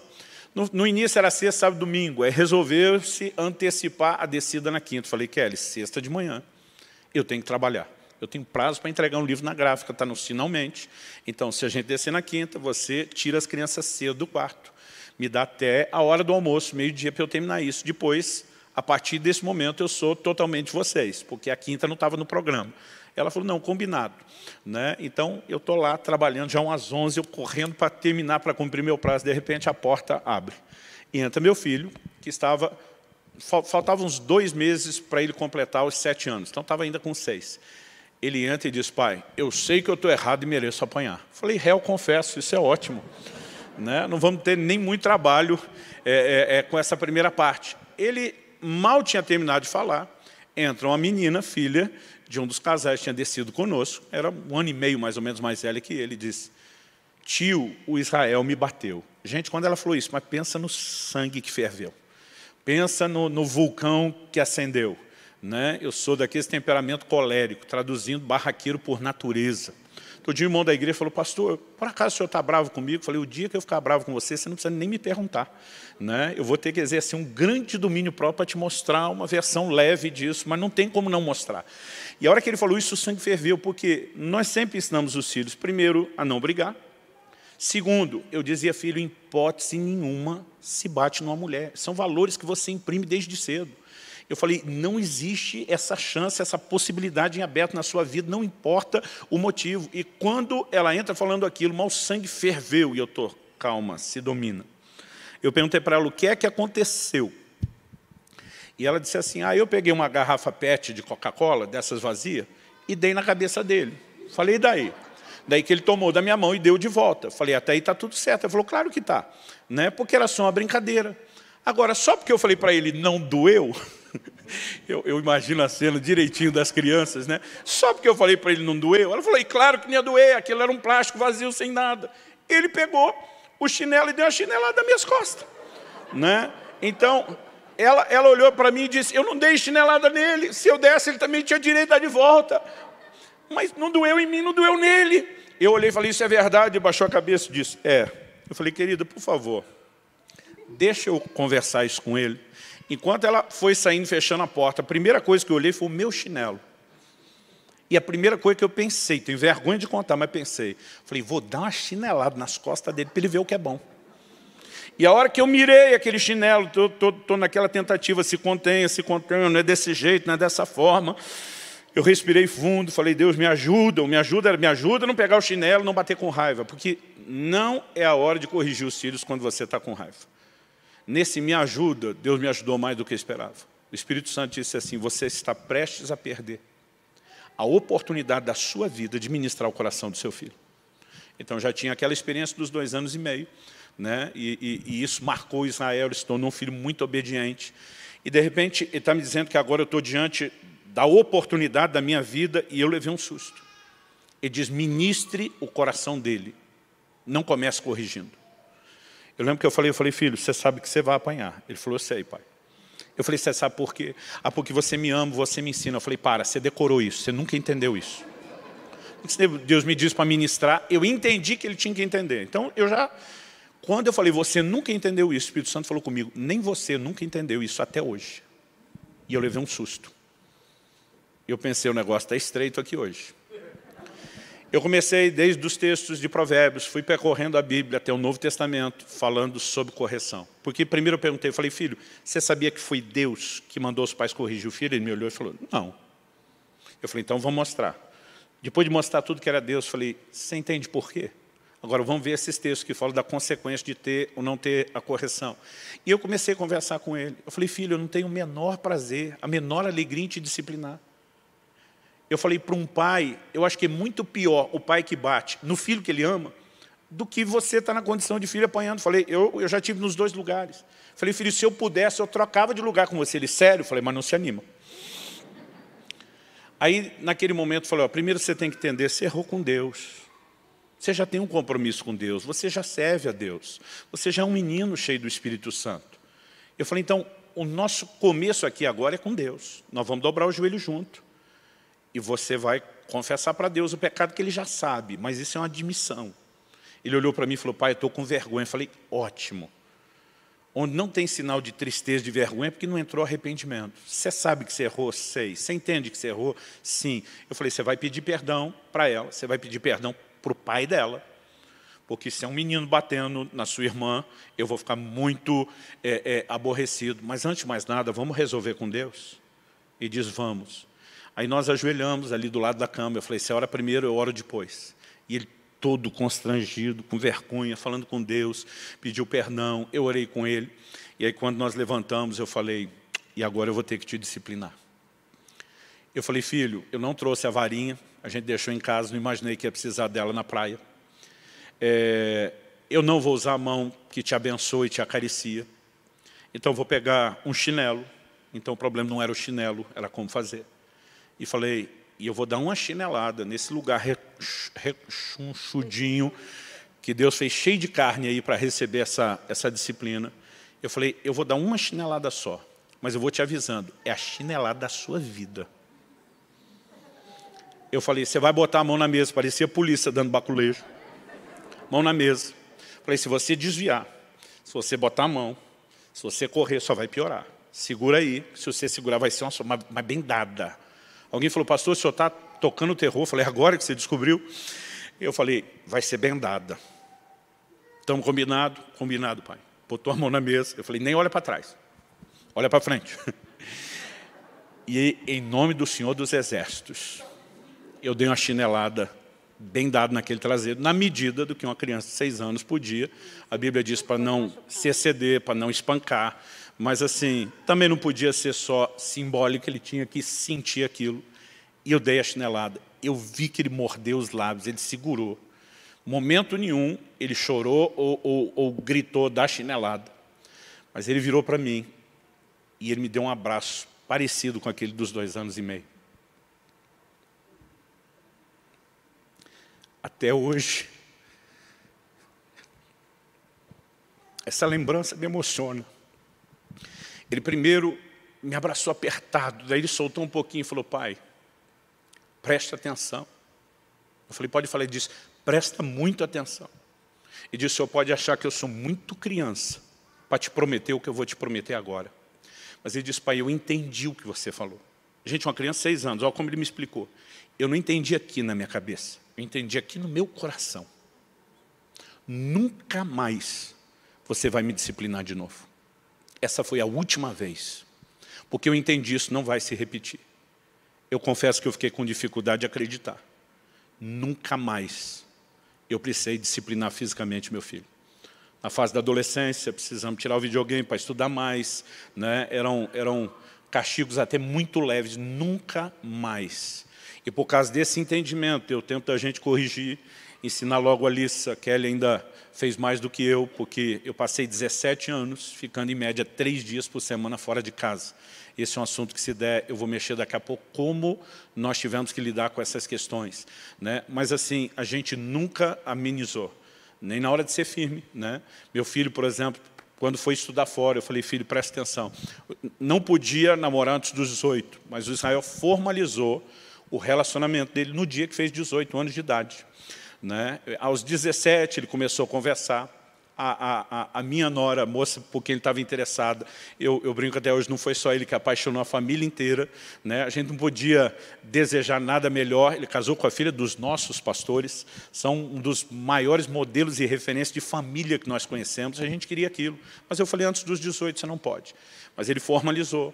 No, no início era sexta, sábado domingo, é resolveu-se antecipar a descida na quinta. Falei, Kelly, sexta de manhã, eu tenho que trabalhar. Eu tenho prazo para entregar um livro na gráfica, está no finalmente. Então, se a gente descer na quinta, você tira as crianças cedo do quarto. Me dá até a hora do almoço, meio-dia, para eu terminar isso. Depois, a partir desse momento, eu sou totalmente vocês, porque a quinta não estava no programa. Ela falou, não, combinado. Né? Então, eu estou lá trabalhando já umas 11, eu correndo para terminar, para cumprir meu prazo. De repente, a porta abre. E entra meu filho, que estava faltavam uns dois meses para ele completar os sete anos, então estava ainda com seis. Ele entra e diz, pai, eu sei que eu estou errado e mereço apanhar. Falei, réu, confesso, isso é ótimo. Né? Não vamos ter nem muito trabalho é, é, é, com essa primeira parte. Ele mal tinha terminado de falar, entra uma menina, filha de um dos casais, que tinha descido conosco, era um ano e meio mais ou menos mais velha que ele, disse, tio, o Israel me bateu. Gente, quando ela falou isso, mas pensa no sangue que ferveu. Pensa no, no vulcão que acendeu. Né? Eu sou daqueles temperamento colérico, traduzindo barraqueiro por natureza. Todo dia, o irmão da igreja falou, pastor, por acaso o senhor está bravo comigo? Eu falei, o dia que eu ficar bravo com você, você não precisa nem me perguntar. Né? Eu vou ter que exercer assim, um grande domínio próprio para te mostrar uma versão leve disso, mas não tem como não mostrar. E a hora que ele falou isso, o sangue ferveu, porque nós sempre ensinamos os filhos, primeiro, a não brigar. Segundo, eu dizia, filho, em hipótese nenhuma se bate numa mulher. São valores que você imprime desde cedo. Eu falei, não existe essa chance, essa possibilidade em aberto na sua vida, não importa o motivo. E quando ela entra falando aquilo, mal sangue ferveu, e eu estou, calma, se domina. Eu perguntei para ela o que é que aconteceu. E ela disse assim, ah, eu peguei uma garrafa PET de Coca-Cola, dessas vazias, e dei na cabeça dele. Falei, e daí? Daí que ele tomou da minha mão e deu de volta. Falei, até aí está tudo certo. Ela falou, claro que está. Né? Porque era só uma brincadeira. Agora, só porque eu falei para ele, não doeu, eu, eu, imagino a cena direitinho das crianças, né? Só porque eu falei para ele, não doeu, ela falou, e claro que não ia doer, aquilo era um plástico vazio, sem nada. Ele pegou o chinelo e deu a chinelada nas minhas costas, né? Então, ela, ela olhou para mim e disse, eu não dei chinelada nele, se eu desse, ele também tinha direito a dar de volta. Mas não doeu em mim, não doeu nele. Eu olhei e falei, isso é verdade, baixou a cabeça e disse, é. Eu falei, querida, por favor, deixa eu conversar isso com ele. Enquanto ela foi saindo, fechando a porta, a primeira coisa que eu olhei foi o meu chinelo. E a primeira coisa que eu pensei, tenho vergonha de contar, mas pensei, falei, vou dar uma chinelada nas costas dele para ele ver o que é bom. E a hora que eu mirei aquele chinelo, estou tô, tô, tô, naquela tentativa, se contenha, se contenha, não é desse jeito, não é dessa forma. Eu respirei fundo, falei, Deus, me ajuda, me ajuda, me ajuda a não pegar o chinelo, não bater com raiva, porque não é a hora de corrigir os filhos quando você está com raiva nesse me ajuda, Deus me ajudou mais do que eu esperava. O Espírito Santo disse assim: você está prestes a perder a oportunidade da sua vida de ministrar o coração do seu filho. Então já tinha aquela experiência dos dois anos e meio, né? e, e, e isso marcou Israel, ele se tornou um filho muito obediente. E de repente ele está me dizendo que agora eu estou diante da oportunidade da minha vida e eu levei um susto. Ele diz: ministre o coração dele, não comece corrigindo. Eu lembro que eu falei, eu falei, filho, você sabe que você vai apanhar. Ele falou, sei, pai. Eu falei, você sabe por quê? Ah, porque você me ama, você me ensina. Eu falei, para, você decorou isso, você nunca entendeu isso. Deus me disse para ministrar, eu entendi que ele tinha que entender. Então, eu já... Quando eu falei, você nunca entendeu isso, o Espírito Santo falou comigo, nem você nunca entendeu isso até hoje. E eu levei um susto. Eu pensei, o negócio está estreito aqui hoje. Eu comecei desde os textos de provérbios, fui percorrendo a Bíblia até o Novo Testamento, falando sobre correção. Porque primeiro eu perguntei, eu falei, filho, você sabia que foi Deus que mandou os pais corrigir o filho? Ele me olhou e falou, não. Eu falei, então vamos mostrar. Depois de mostrar tudo que era Deus, falei, você entende por quê? Agora vamos ver esses textos que falam da consequência de ter ou não ter a correção. E eu comecei a conversar com ele. Eu falei, filho, eu não tenho o menor prazer, a menor alegria em te disciplinar. Eu falei para um pai, eu acho que é muito pior o pai que bate no filho que ele ama do que você estar tá na condição de filho apanhando. Falei, eu, eu já tive nos dois lugares. Falei, filho, se eu pudesse, eu trocava de lugar com você. Ele, sério? Falei, mas não se anima. Aí, naquele momento, falei, ó, primeiro você tem que entender, você errou com Deus. Você já tem um compromisso com Deus, você já serve a Deus. Você já é um menino cheio do Espírito Santo. Eu falei, então, o nosso começo aqui agora é com Deus. Nós vamos dobrar o joelho junto. E você vai confessar para Deus o pecado que ele já sabe, mas isso é uma admissão. Ele olhou para mim e falou, pai, eu estou com vergonha. Eu falei, ótimo. Onde não tem sinal de tristeza, de vergonha, é porque não entrou arrependimento. Você sabe que você errou? Sei. Você entende que você errou? Sim. Eu falei, você vai pedir perdão para ela, você vai pedir perdão para o pai dela, porque se é um menino batendo na sua irmã, eu vou ficar muito é, é, aborrecido. Mas, antes de mais nada, vamos resolver com Deus? E diz, vamos. Aí nós ajoelhamos ali do lado da cama. Eu falei, você ora primeiro, eu oro depois. E ele todo constrangido, com vergonha, falando com Deus, pediu perdão, eu orei com ele. E aí quando nós levantamos, eu falei, e agora eu vou ter que te disciplinar. Eu falei, filho, eu não trouxe a varinha, a gente deixou em casa, não imaginei que ia precisar dela na praia. É, eu não vou usar a mão que te abençoa e te acaricia. Então vou pegar um chinelo. Então o problema não era o chinelo, era como fazer e falei, e eu vou dar uma chinelada nesse lugar rechonchudinho que Deus fez cheio de carne aí para receber essa, essa disciplina. Eu falei, eu vou dar uma chinelada só, mas eu vou te avisando, é a chinelada da sua vida. Eu falei, você vai botar a mão na mesa, parecia polícia dando baculejo. Mão na mesa. Falei, se você desviar, se você botar a mão, se você correr, só vai piorar. Segura aí, se você segurar, vai ser uma mas, bem dada Alguém falou, pastor, o senhor está tocando terror. Eu falei, agora que você descobriu. Eu falei, vai ser bendada. Estamos combinado? Combinado, pai. Botou a mão na mesa. Eu falei, nem olha para trás. Olha para frente. E em nome do Senhor dos Exércitos, eu dei uma chinelada bem dada naquele traseiro, na medida do que uma criança de seis anos podia. A Bíblia diz para não se exceder, para não espancar. Mas assim, também não podia ser só simbólico. ele tinha que sentir aquilo. E eu dei a chinelada. Eu vi que ele mordeu os lábios, ele segurou. Momento nenhum ele chorou ou, ou, ou gritou da chinelada. Mas ele virou para mim e ele me deu um abraço parecido com aquele dos dois anos e meio. Até hoje, essa lembrança me emociona. Ele primeiro me abraçou apertado, daí ele soltou um pouquinho e falou: Pai, presta atenção. Eu falei: Pode falar? Ele disse: Presta muito atenção. E disse: O senhor pode achar que eu sou muito criança para te prometer o que eu vou te prometer agora. Mas ele disse: Pai, eu entendi o que você falou. Gente, uma criança de seis anos, olha como ele me explicou. Eu não entendi aqui na minha cabeça, eu entendi aqui no meu coração. Nunca mais você vai me disciplinar de novo essa foi a última vez, porque eu entendi isso não vai se repetir. Eu confesso que eu fiquei com dificuldade de acreditar. Nunca mais eu precisei disciplinar fisicamente meu filho. Na fase da adolescência, precisamos tirar o videogame para estudar mais, né? eram, eram castigos até muito leves, nunca mais. E por causa desse entendimento, eu tento a gente corrigir ensinar logo a Lissa, que ela ainda fez mais do que eu, porque eu passei 17 anos ficando, em média, três dias por semana fora de casa. Esse é um assunto que, se der, eu vou mexer daqui a pouco, como nós tivemos que lidar com essas questões. Né? Mas, assim, a gente nunca amenizou, nem na hora de ser firme. Né? Meu filho, por exemplo, quando foi estudar fora, eu falei, filho, presta atenção. Não podia namorar antes dos 18, mas o Israel formalizou o relacionamento dele no dia que fez 18 anos de idade. Né? Aos 17, ele começou a conversar. A, a, a, minha nora, a moça por quem ele estava interessada eu, eu, brinco até hoje, não foi só ele que apaixonou a família inteira. Né? A gente não podia desejar nada melhor. Ele casou com a filha dos nossos pastores, são um dos maiores modelos e referências de família que nós conhecemos. A gente queria aquilo, mas eu falei antes dos 18, você não pode. Mas ele formalizou.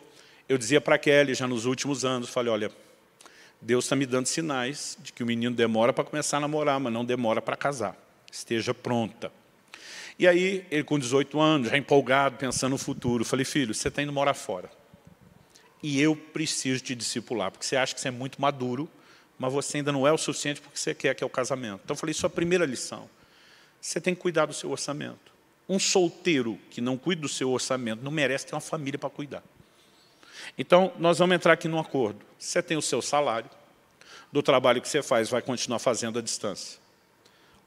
Eu dizia para a Kelly, já nos últimos anos, falei, olha, Deus está me dando sinais de que o menino demora para começar a namorar, mas não demora para casar. Esteja pronta. E aí, ele com 18 anos, já empolgado, pensando no futuro, falei, filho, você está indo morar fora. E eu preciso te discipular, porque você acha que você é muito maduro, mas você ainda não é o suficiente porque você quer que é o casamento. Então, eu falei, Sua é primeira lição. Você tem que cuidar do seu orçamento. Um solteiro que não cuida do seu orçamento não merece ter uma família para cuidar. Então, nós vamos entrar aqui num acordo. Você tem o seu salário, do trabalho que você faz, vai continuar fazendo à distância.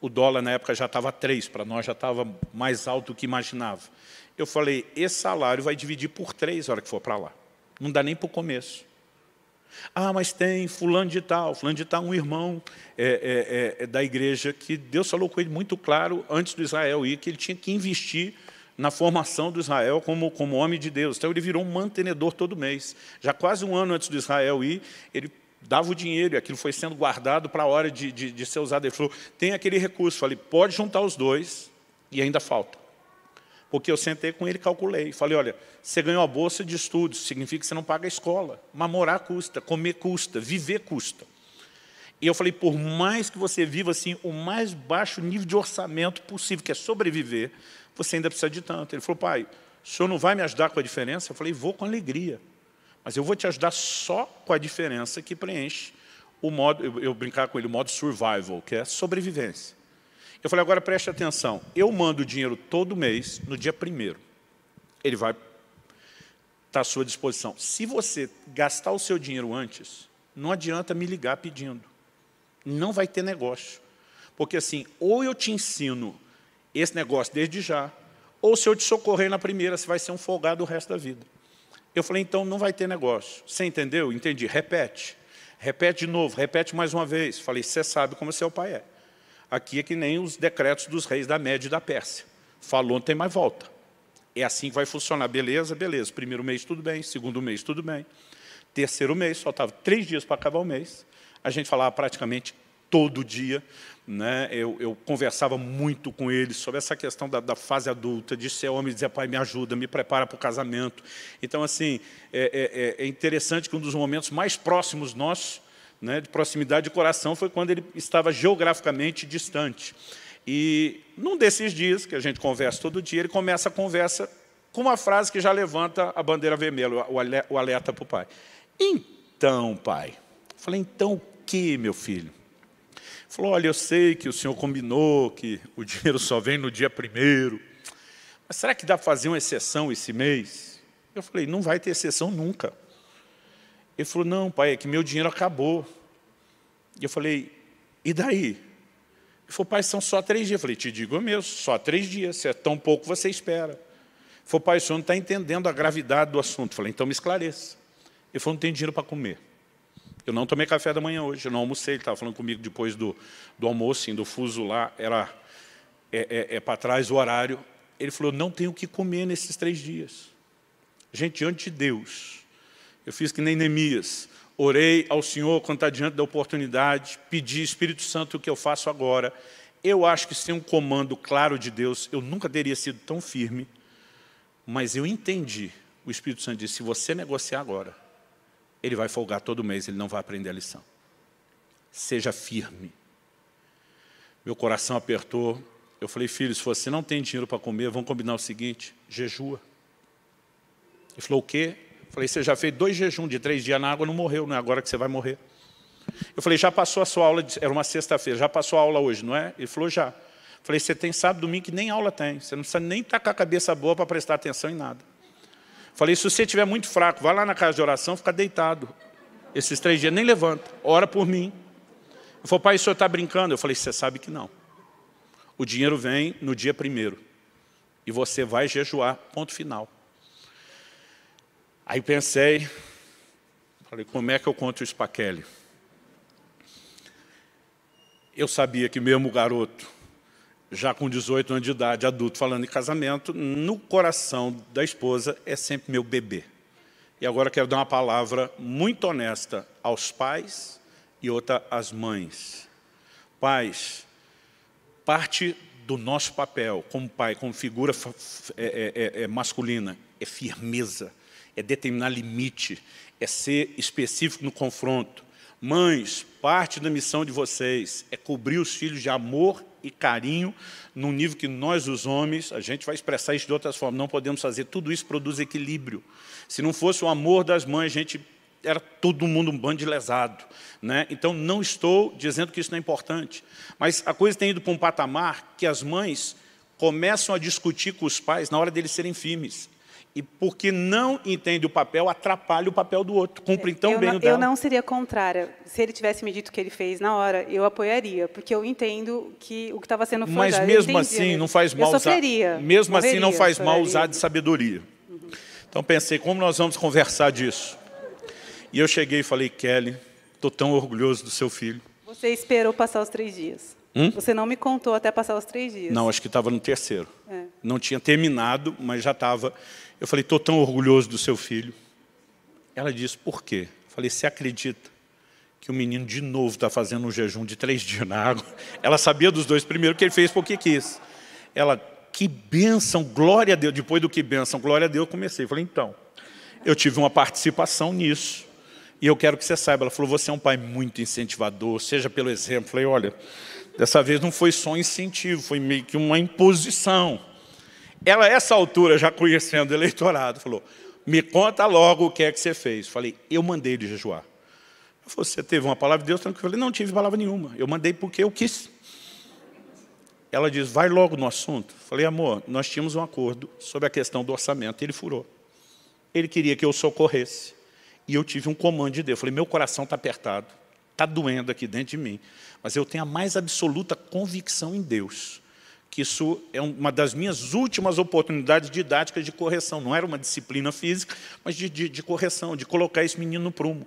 O dólar, na época, já estava 3, para nós já estava mais alto do que imaginava. Eu falei, esse salário vai dividir por 3 na hora que for para lá. Não dá nem para o começo. Ah, mas tem fulano de tal, fulano de tal, um irmão é, é, é, é, da igreja que Deus falou com ele muito claro, antes do Israel ir, que ele tinha que investir na formação do Israel como, como homem de Deus. Então, ele virou um mantenedor todo mês. Já quase um ano antes do Israel ir, ele dava o dinheiro, e aquilo foi sendo guardado para a hora de, de, de ser usado. Ele falou, tem aquele recurso. Falei, pode juntar os dois, e ainda falta. Porque eu sentei com ele e calculei. Falei, olha, você ganhou a bolsa de estudos, significa que você não paga a escola. Mas morar custa, comer custa, viver custa. E eu falei, por mais que você viva assim, o mais baixo nível de orçamento possível, que é sobreviver, você ainda precisa de tanto. Ele falou, pai, o senhor não vai me ajudar com a diferença? Eu falei, vou com alegria, mas eu vou te ajudar só com a diferença que preenche o modo, eu, eu brincar com ele, o modo survival, que é sobrevivência. Eu falei, agora preste atenção, eu mando o dinheiro todo mês, no dia primeiro. Ele vai estar tá à sua disposição. Se você gastar o seu dinheiro antes, não adianta me ligar pedindo. Não vai ter negócio. Porque assim, ou eu te ensino esse negócio desde já, ou se eu te socorrer na primeira, você vai ser um folgado o resto da vida. Eu falei, então não vai ter negócio. Você entendeu? Entendi. Repete. Repete de novo, repete mais uma vez. Falei, você sabe como seu pai é. Aqui é que nem os decretos dos reis da Média e da Pérsia. Falou, não tem mais volta. É assim que vai funcionar. Beleza, beleza. Primeiro mês, tudo bem. Segundo mês, tudo bem. Terceiro mês, faltava três dias para acabar o mês. A gente falava praticamente todo dia, né? Eu, eu, conversava muito com ele sobre essa questão da, da fase adulta, de ser homem, dizer, pai, me ajuda, me prepara para o casamento. Então, assim, é, é, é, é, interessante que um dos momentos mais próximos nossos, né, de proximidade de coração, foi quando ele estava geograficamente distante. E num desses dias, que a gente conversa todo dia, ele começa a conversa com uma frase que já levanta a bandeira vermelha, o alerta para o pai. Então, pai. Eu falei, então o que, meu filho? Falou: Olha, eu sei que o senhor combinou que o dinheiro só vem no dia primeiro, mas será que dá para fazer uma exceção esse mês? Eu falei: Não vai ter exceção nunca. Ele falou: Não, pai, é que meu dinheiro acabou. E eu falei: E daí? Ele falou: Pai, são só três dias. Eu falei: Te digo é eu mesmo, só três dias. Se é tão pouco, você espera. Ele falou: Pai, o senhor não está entendendo a gravidade do assunto. Eu falei: Então me esclareça. Ele falou: Não tem dinheiro para comer. Eu não tomei café da manhã hoje, eu não almocei. Ele estava falando comigo depois do, do almoço, assim, do fuso lá, era é, é, é para trás o horário. Ele falou, não tenho o que comer nesses três dias. Gente, diante de Deus, eu fiz que nem Neemias. Orei ao Senhor quando está diante da oportunidade, pedi, Espírito Santo, o que eu faço agora. Eu acho que sem um comando claro de Deus, eu nunca teria sido tão firme, mas eu entendi. O Espírito Santo disse, se você negociar agora, ele vai folgar todo mês, ele não vai aprender a lição. Seja firme. Meu coração apertou. Eu falei, filho, se você não tem dinheiro para comer, vamos combinar o seguinte: jejua. Ele falou, o quê? Eu falei, você já fez dois jejum de três dias na água, não morreu, não é agora que você vai morrer. Eu falei, já passou a sua aula, de... era uma sexta-feira, já passou a aula hoje, não é? Ele falou, já. Eu falei, você tem sábado, domingo, que nem aula tem. Você não precisa nem estar com a cabeça boa para prestar atenção em nada. Falei, se você estiver muito fraco, vá lá na casa de oração, fica deitado. Esses três dias nem levanta, ora por mim. Ele falou, pai, o senhor está brincando? Eu falei, você sabe que não. O dinheiro vem no dia primeiro. E você vai jejuar, ponto final. Aí pensei, falei, como é que eu conto isso para Kelly? Eu sabia que mesmo o garoto já com 18 anos de idade, adulto, falando em casamento, no coração da esposa é sempre meu bebê. E agora quero dar uma palavra muito honesta aos pais e outra às mães. Pais, parte do nosso papel como pai, como figura é, é, é, é masculina, é firmeza, é determinar limite, é ser específico no confronto. Mães, parte da missão de vocês é cobrir os filhos de amor e carinho num nível que nós, os homens, a gente vai expressar isso de outras formas, não podemos fazer. Tudo isso produz equilíbrio. Se não fosse o amor das mães, a gente era todo mundo um bando de lesado. Né? Então, não estou dizendo que isso não é importante. Mas a coisa tem ido para um patamar que as mães começam a discutir com os pais na hora deles serem firmes e porque não entende o papel, atrapalha o papel do outro, cumpre tão eu bem não, o dela. Eu não seria contrária. Se ele tivesse me dito o que ele fez na hora, eu apoiaria, porque eu entendo que o que estava sendo feito. Mas mesmo assim, não faz mal usar. Mesmo morreria, assim, não faz mal usar de sabedoria. Uhum. Então pensei, como nós vamos conversar disso? E eu cheguei e falei, Kelly, estou tão orgulhoso do seu filho. Você esperou passar os três dias. Hum? Você não me contou até passar os três dias. Não, acho que estava no terceiro. É. Não tinha terminado, mas já estava. Eu falei, estou tão orgulhoso do seu filho. Ela disse, por quê? Eu falei, você acredita que o menino de novo está fazendo um jejum de três dias na água? Ela sabia dos dois primeiro que ele fez porque quis. Ela, que bênção, glória a Deus. Depois do que bênção, glória a Deus, eu comecei. Eu falei, então, eu tive uma participação nisso. E eu quero que você saiba. Ela falou, você é um pai muito incentivador, seja pelo exemplo. Eu falei, olha, dessa vez não foi só um incentivo, foi meio que uma imposição. Ela, a essa altura, já conhecendo o eleitorado, falou, me conta logo o que é que você fez. Falei, eu mandei ele jejuar. Ela você teve uma palavra de Deus? Tranquilo. Eu falei, não tive palavra nenhuma. Eu mandei porque eu quis. Ela diz, vai logo no assunto. Falei, amor, nós tínhamos um acordo sobre a questão do orçamento. Ele furou. Ele queria que eu socorresse. E eu tive um comando de Deus. Falei, meu coração está apertado. Está doendo aqui dentro de mim. Mas eu tenho a mais absoluta convicção em Deus que isso é uma das minhas últimas oportunidades didáticas de correção. Não era uma disciplina física, mas de, de, de correção, de colocar esse menino no prumo.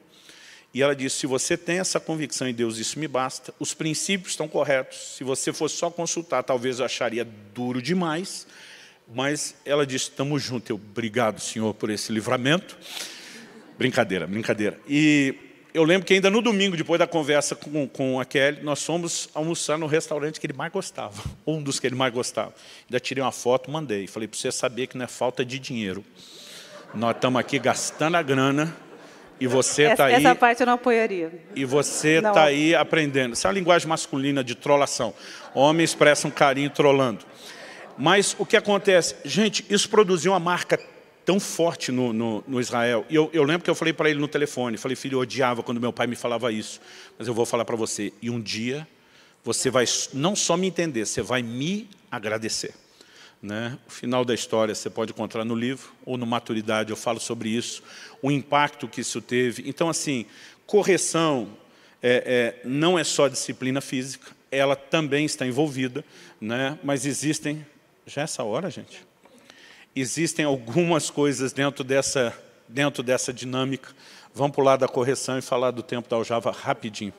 E ela disse: se você tem essa convicção em Deus, isso me basta. Os princípios estão corretos. Se você fosse só consultar, talvez eu acharia duro demais. Mas ela disse: estamos juntos. Eu, obrigado, Senhor, por esse livramento. Brincadeira, brincadeira. E eu lembro que ainda no domingo, depois da conversa com, com a Kelly, nós fomos almoçar no restaurante que ele mais gostava, um dos que ele mais gostava. Ainda tirei uma foto, mandei. Falei, para você saber que não é falta de dinheiro. Nós estamos aqui gastando a grana e você está aí... Essa parte eu não apoiaria. E você está aí aprendendo. Essa é a linguagem masculina de trolação. Homem expressa um carinho trolando. Mas o que acontece? Gente, isso produziu uma marca tão forte no, no, no Israel. E eu, eu, lembro que eu falei para ele no telefone, falei, filho, eu odiava quando meu pai me falava isso, mas eu vou falar para você, e um dia você vai não só me entender, você vai me agradecer. Né? O final da história você pode encontrar no livro, ou no Maturidade, eu falo sobre isso, o impacto que isso teve. Então, assim, correção é, é, não é só disciplina física, ela também está envolvida, né? mas existem... Já é essa hora, gente? existem algumas coisas dentro dessa, dentro dessa dinâmica. Vamos pular da correção e falar do tempo da aljava rapidinho.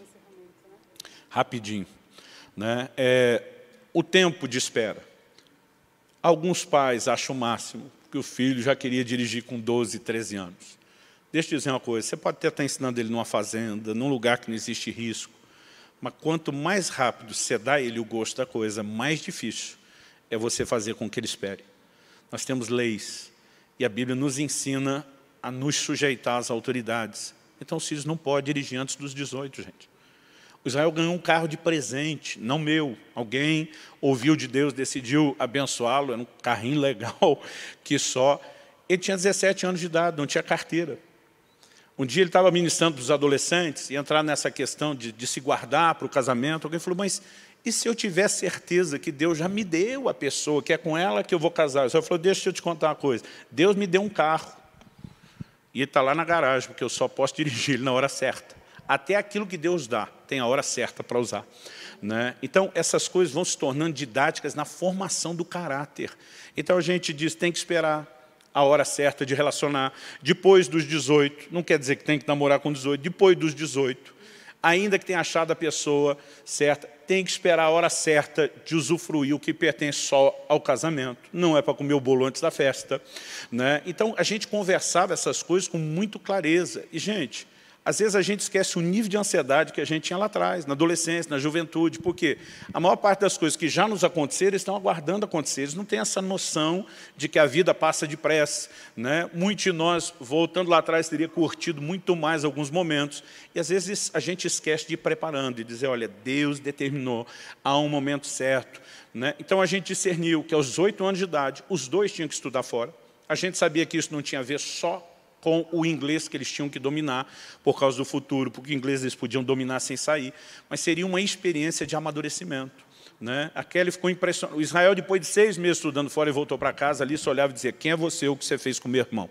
Rapidinho. Né? É, o tempo de espera. Alguns pais acham o máximo que o filho já queria dirigir com 12, 13 anos. Deixa eu dizer uma coisa, você pode até estar ensinando ele numa fazenda, num lugar que não existe risco, mas quanto mais rápido você dá ele o gosto da coisa, mais difícil é você fazer com que ele espere nós temos leis. E a Bíblia nos ensina a nos sujeitar às autoridades. Então o Círio não pode dirigir antes dos 18, gente. O Israel ganhou um carro de presente, não meu. Alguém ouviu de Deus, decidiu abençoá-lo. Era um carrinho legal que só. Ele tinha 17 anos de idade, não tinha carteira. Um dia ele estava ministrando para os adolescentes e entrar nessa questão de, de se guardar para o casamento. Alguém falou, mas e se eu tiver certeza que Deus já me deu a pessoa, que é com ela que eu vou casar? O senhor falou, deixa eu te contar uma coisa. Deus me deu um carro. E ele está lá na garagem, porque eu só posso dirigir ele na hora certa. Até aquilo que Deus dá, tem a hora certa para usar. Né? Então, essas coisas vão se tornando didáticas na formação do caráter. Então, a gente diz, tem que esperar a hora certa de relacionar. Depois dos 18, não quer dizer que tem que namorar com 18, depois dos 18, ainda que tenha achado a pessoa certa, tem que esperar a hora certa de usufruir o que pertence só ao casamento. Não é para comer o bolo antes da festa. Né? Então, a gente conversava essas coisas com muito clareza. E, gente, às vezes a gente esquece o nível de ansiedade que a gente tinha lá atrás, na adolescência, na juventude, porque a maior parte das coisas que já nos aconteceram estão aguardando acontecer. Eles não têm essa noção de que a vida passa depressa. Né? Muitos de nós, voltando lá atrás, teria curtido muito mais alguns momentos. E às vezes a gente esquece de ir preparando e dizer: olha, Deus determinou, há um momento certo. Né? Então a gente discerniu que aos oito anos de idade, os dois tinham que estudar fora. A gente sabia que isso não tinha a ver só com o inglês que eles tinham que dominar por causa do futuro, porque o inglês eles podiam dominar sem sair, mas seria uma experiência de amadurecimento. Né? A Kelly ficou impressionada. O Israel, depois de seis meses estudando fora e voltou para casa, ali só olhava e dizia, quem é você, o que você fez com meu irmão?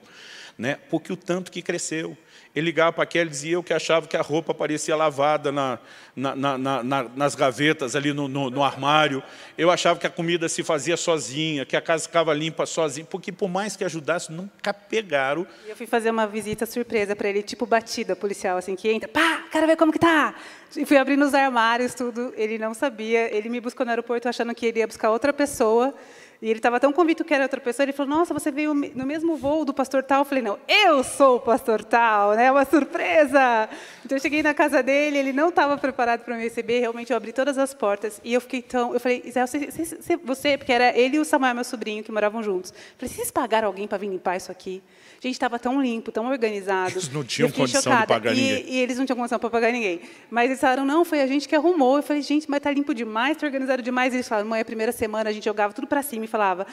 Né? Porque o tanto que cresceu. Ele ligava para aquela e dizia eu que achava que a roupa parecia lavada na, na, na, nas gavetas ali no, no, no, armário. Eu achava que a comida se fazia sozinha, que a casa ficava limpa sozinha, porque por mais que ajudasse, nunca pegaram. Eu fui fazer uma visita surpresa para ele, tipo batida policial, assim, que entra, pá, quero ver como que tá. E fui abrindo os armários, tudo. Ele não sabia. Ele me buscou no aeroporto achando que ele ia buscar outra pessoa. E ele estava tão convicto que era outra pessoa, ele falou: Nossa, você veio no mesmo voo do pastor tal? Eu falei: Não, eu sou o pastor tal, né? É uma surpresa! Então eu cheguei na casa dele, ele não estava preparado para me receber, realmente eu abri todas as portas e eu fiquei tão. Eu falei: Israel, você, você, porque era ele e o Samuel, meu sobrinho, que moravam juntos. Eu falei: Vocês pagaram alguém para vir limpar isso aqui? Gente, estava tão limpo, tão organizado. Eles não tinham condição chocada. de pagar e, ninguém. E eles não tinham condição para pagar ninguém. Mas eles falaram: Não, foi a gente que arrumou. Eu falei: Gente, mas está limpo demais, está organizado demais. E eles falaram: Mãe, é a primeira semana a gente jogava tudo para cima falava,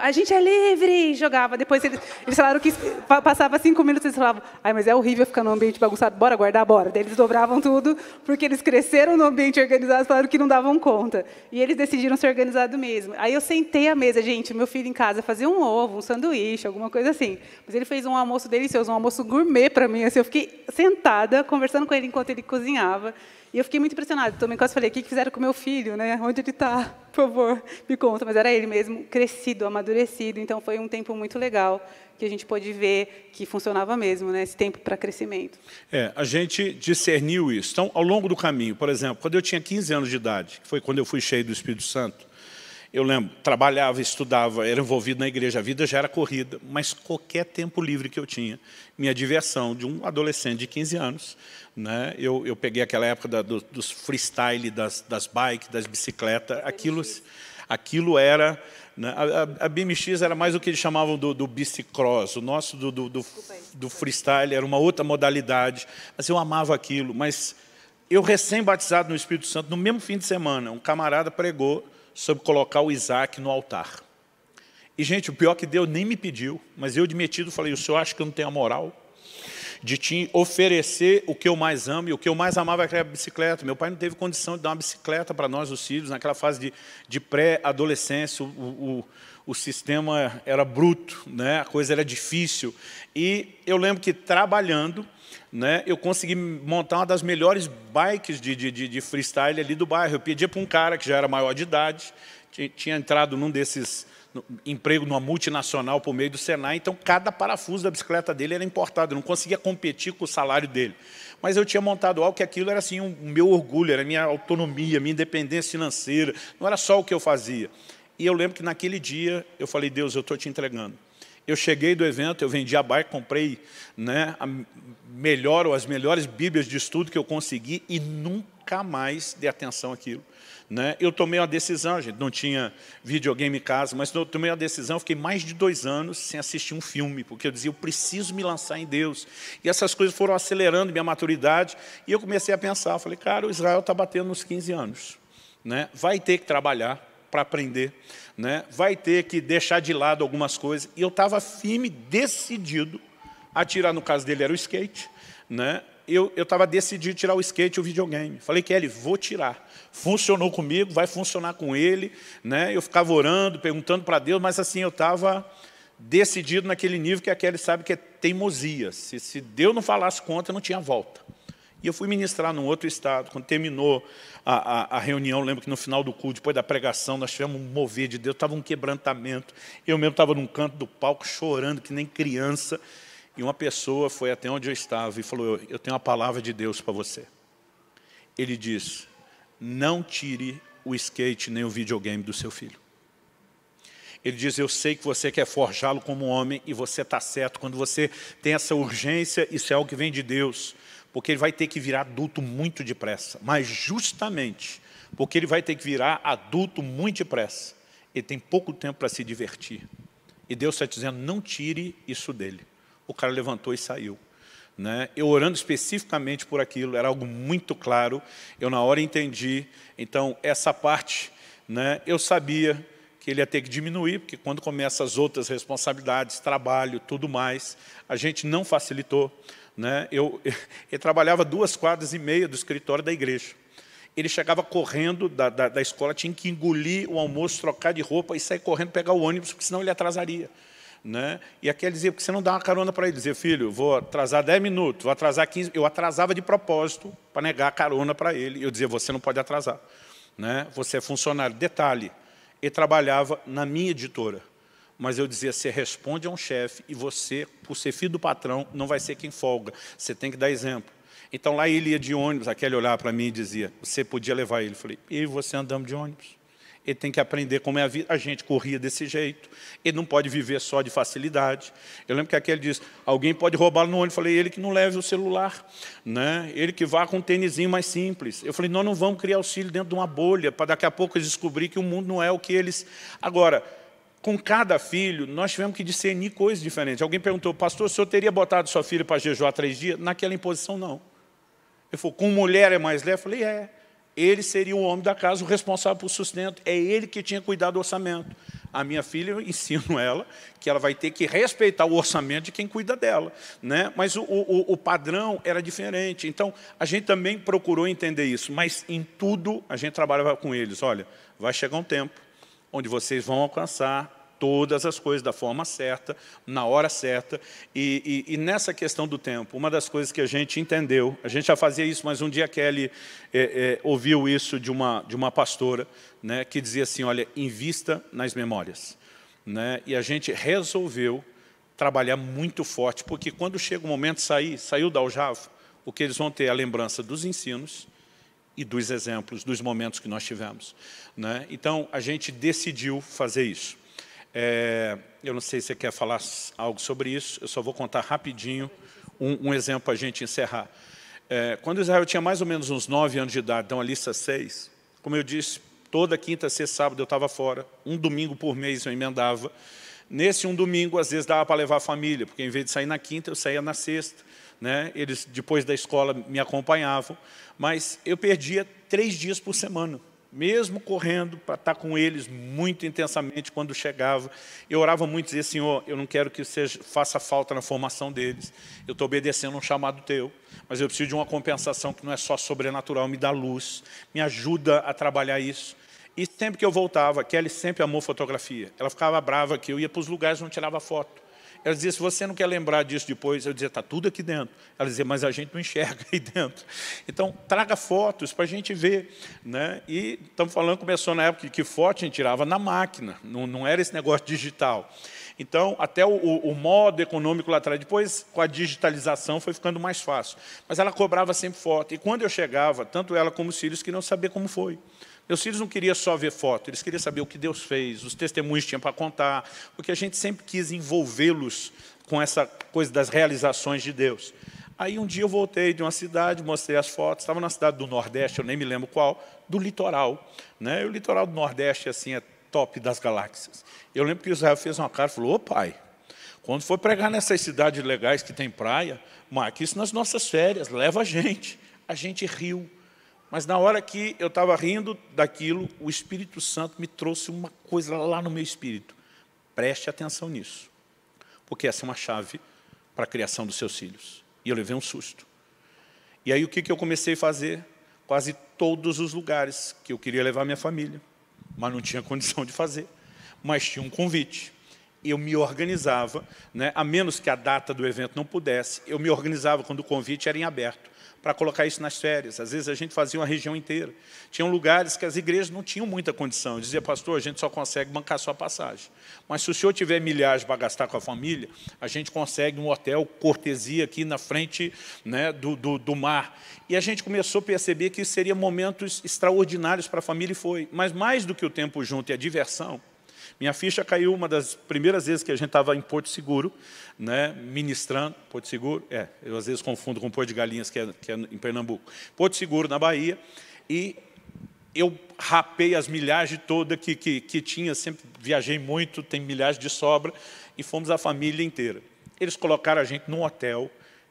a gente é livre, e jogava. Depois eles, eles falaram que passava cinco minutos, eles falavam, ai, mas é horrível ficar num ambiente bagunçado, bora guardar, bora. Daí eles dobravam tudo, porque eles cresceram no ambiente organizado, falaram que não davam conta. E eles decidiram ser organizado mesmo. Aí eu sentei à mesa, gente, meu filho em casa fazia um ovo, um sanduíche, alguma coisa assim. Mas ele fez um almoço delicioso, um almoço gourmet para mim, assim, eu fiquei sentada, conversando com ele enquanto ele cozinhava. E eu fiquei muito impressionada. Também quase falei, o que fizeram com meu filho? Né? Onde ele está? Por favor, me conta. Mas era ele mesmo, crescido, amadurecido. Então, foi um tempo muito legal que a gente pôde ver que funcionava mesmo, né? esse tempo para crescimento. É, a gente discerniu isso. Então, ao longo do caminho, por exemplo, quando eu tinha 15 anos de idade, que foi quando eu fui cheio do Espírito Santo, eu lembro, trabalhava, estudava, era envolvido na igreja, a vida já era corrida, mas qualquer tempo livre que eu tinha, minha diversão de um adolescente de 15 anos, né, eu, eu peguei aquela época da, do, dos freestyle, das, das bikes, das bicicletas, aquilo, aquilo era... Né, a, a, BMX era mais o que eles chamavam do, do bicicross, o nosso do, do, do, do freestyle era uma outra modalidade, mas eu amava aquilo, mas... Eu, recém-batizado no Espírito Santo, no mesmo fim de semana, um camarada pregou sobre colocar o Isaac no altar. E, gente, o pior é que Deus nem me pediu, mas eu de metido falei, o senhor acha que eu não tenho a moral de te oferecer o que eu mais amo, e o que eu mais amava era a bicicleta. Meu pai não teve condição de dar uma bicicleta para nós, os filhos, naquela fase de, de pré-adolescência, o, o, o sistema era bruto, né? a coisa era difícil. E eu lembro que trabalhando, né, eu consegui montar uma das melhores bikes de, de, de freestyle ali do bairro. Eu pedia para um cara que já era maior de idade, tinha entrado num desses no, emprego numa multinacional por meio do Senai, então cada parafuso da bicicleta dele era importado, eu não conseguia competir com o salário dele. Mas eu tinha montado algo que aquilo era assim o um, meu orgulho, era a minha autonomia, minha independência financeira, não era só o que eu fazia. E eu lembro que naquele dia eu falei: "Deus, eu estou te entregando". Eu cheguei do evento, eu vendi a barca, comprei né, a melhor ou as melhores bíblias de estudo que eu consegui e nunca mais dei atenção àquilo. Né? Eu tomei uma decisão, gente, não tinha videogame em casa, mas eu tomei uma decisão, fiquei mais de dois anos sem assistir um filme, porque eu dizia, eu preciso me lançar em Deus. E essas coisas foram acelerando minha maturidade, e eu comecei a pensar, falei, cara, o Israel está batendo nos 15 anos, né? vai ter que trabalhar, para aprender, né? vai ter que deixar de lado algumas coisas. E eu estava firme, decidido a tirar, no caso dele era o skate, né? eu estava decidido tirar o skate e o videogame. Falei, Kelly, vou tirar. Funcionou comigo, vai funcionar com ele. Né? Eu ficava orando, perguntando para Deus, mas assim, eu estava decidido naquele nível que a Kelly sabe que é teimosia. Se, se Deus não falasse conta, não tinha volta. E eu fui ministrar num outro estado. Quando terminou a, a, a reunião, lembro que no final do culto, depois da pregação, nós tivemos um mover de Deus, estava um quebrantamento. Eu mesmo estava num canto do palco chorando, que nem criança. E uma pessoa foi até onde eu estava e falou: Eu tenho uma palavra de Deus para você. Ele diz: Não tire o skate nem o videogame do seu filho. Ele diz: Eu sei que você quer forjá-lo como homem e você está certo. Quando você tem essa urgência, isso é algo que vem de Deus porque ele vai ter que virar adulto muito depressa. Mas justamente porque ele vai ter que virar adulto muito depressa, ele tem pouco tempo para se divertir. E Deus está dizendo, não tire isso dele. O cara levantou e saiu. Né? Eu orando especificamente por aquilo, era algo muito claro, eu na hora entendi. Então, essa parte, né, eu sabia que ele ia ter que diminuir, porque quando começam as outras responsabilidades, trabalho, tudo mais, a gente não facilitou. Né? Eu, trabalhava duas quadras e meia do escritório da igreja. Ele chegava correndo da, da, da escola, tinha que engolir o almoço, trocar de roupa e sair correndo pegar o ônibus, porque senão ele atrasaria. Né? E aqui ele dizia, porque você não dá uma carona para ele? Ele dizia, filho, vou atrasar 10 minutos, vou atrasar 15... Eu atrasava de propósito para negar a carona para ele. Eu dizia, você não pode atrasar. Né? Você é funcionário. Detalhe, ele trabalhava na minha editora mas eu dizia, você responde a um chefe e você, por ser filho do patrão, não vai ser quem folga. Você tem que dar exemplo. Então, lá ele ia de ônibus, aquele olhava para mim e dizia, você podia levar ele. Eu falei, e você andamos de ônibus? Ele tem que aprender como é a vida. A gente corria desse jeito. Ele não pode viver só de facilidade. Eu lembro que aquele disse, alguém pode roubá-lo no ônibus. Eu falei, ele que não leve o celular. Né? Ele que vá com um tênisinho mais simples. Eu falei, nós não vamos criar auxílio dentro de uma bolha, para daqui a pouco eles descobrir que o mundo não é o que eles... Agora, com cada filho, nós tivemos que discernir coisas diferentes. Alguém perguntou, pastor, o senhor teria botado sua filha para jejuar três dias? Naquela imposição, não. Ele falou, com mulher é mais leve? Eu falei, é. Ele seria o homem da casa, o responsável pelo sustento. É ele que tinha cuidado do orçamento. A minha filha, eu ensino ela que ela vai ter que respeitar o orçamento de quem cuida dela. Né? Mas o, o, o padrão era diferente. Então, a gente também procurou entender isso. Mas, em tudo, a gente trabalhava com eles. Olha, vai chegar um tempo onde vocês vão alcançar todas as coisas da forma certa, na hora certa. E, e, e, nessa questão do tempo, uma das coisas que a gente entendeu, a gente já fazia isso, mas um dia Kelly é, é, ouviu isso de uma, de uma pastora, né, que dizia assim, olha, invista nas memórias. Né? E a gente resolveu trabalhar muito forte, porque quando chega o momento de sair, saiu da Aljava, o que eles vão ter é a lembrança dos ensinos, e dos exemplos, dos momentos que nós tivemos. Né? Então, a gente decidiu fazer isso. É, eu não sei se você quer falar algo sobre isso, eu só vou contar rapidinho um, um exemplo para a gente encerrar. É, quando Israel tinha mais ou menos uns nove anos de idade, então a lista seis, como eu disse, toda quinta, sexta, sábado eu estava fora, um domingo por mês eu emendava. Nesse um domingo, às vezes, dava para levar a família, porque em vez de sair na quinta, eu saía na sexta. Né? Eles, depois da escola, me acompanhavam. Mas eu perdia três dias por semana mesmo correndo para estar tá com eles muito intensamente quando chegava. Eu orava muito e dizia, Senhor, eu não quero que seja, faça falta na formação deles. Eu estou obedecendo um chamado teu, mas eu preciso de uma compensação que não é só sobrenatural, me dá luz, me ajuda a trabalhar isso. E sempre que eu voltava, Kelly sempre amou fotografia. Ela ficava brava que eu ia para os lugares e não tirava foto. Ela dizia, se você não quer lembrar disso depois, eu dizia, está tudo aqui dentro. Ela dizia, mas a gente não enxerga aí dentro. Então, traga fotos para a gente ver. Né? E estamos falando, começou na época que foto a gente tirava na máquina, não, não era esse negócio digital. Então, até o, o, modo econômico lá atrás, depois, com a digitalização, foi ficando mais fácil. Mas ela cobrava sempre foto. E quando eu chegava, tanto ela como os filhos queriam saber como foi. Meus filhos não queriam só ver foto, eles queriam saber o que Deus fez, os testemunhos tinham para contar, porque a gente sempre quis envolvê-los com essa coisa das realizações de Deus. Aí um dia eu voltei de uma cidade, mostrei as fotos, estava na cidade do Nordeste, eu nem me lembro qual, do litoral. Né? E o litoral do Nordeste assim, é top das galáxias. Eu lembro que o Israel fez uma cara e falou, ô pai, quando for pregar nessas cidades legais que tem praia, marque isso nas nossas férias, leva a gente. A gente riu, mas na hora que eu estava rindo daquilo, o Espírito Santo me trouxe uma coisa lá no meu espírito. Preste atenção nisso, porque essa é uma chave para a criação dos seus filhos. E eu levei um susto. E aí o que, que eu comecei a fazer? Quase todos os lugares que eu queria levar minha família, mas não tinha condição de fazer, mas tinha um convite. Eu me organizava, né, a menos que a data do evento não pudesse, eu me organizava quando o convite era em aberto para colocar isso nas férias. Às vezes a gente fazia uma região inteira. Tinham lugares que as igrejas não tinham muita condição. Dizia, pastor, a gente só consegue bancar sua passagem. Mas se o senhor tiver milhares para gastar com a família, a gente consegue um hotel cortesia aqui na frente né, do, do, do mar. E a gente começou a perceber que seria momentos extraordinários para a família e foi. Mas mais do que o tempo junto e a diversão, minha ficha caiu uma das primeiras vezes que a gente estava em Porto Seguro, né, ministrando, Porto Seguro, é, eu às vezes confundo com Porto de Galinhas, que é, que é em Pernambuco, Porto Seguro, na Bahia, e eu rapei as de toda que, que, que tinha, sempre viajei muito, tem milhares de sobra, e fomos a família inteira. Eles colocaram a gente num hotel,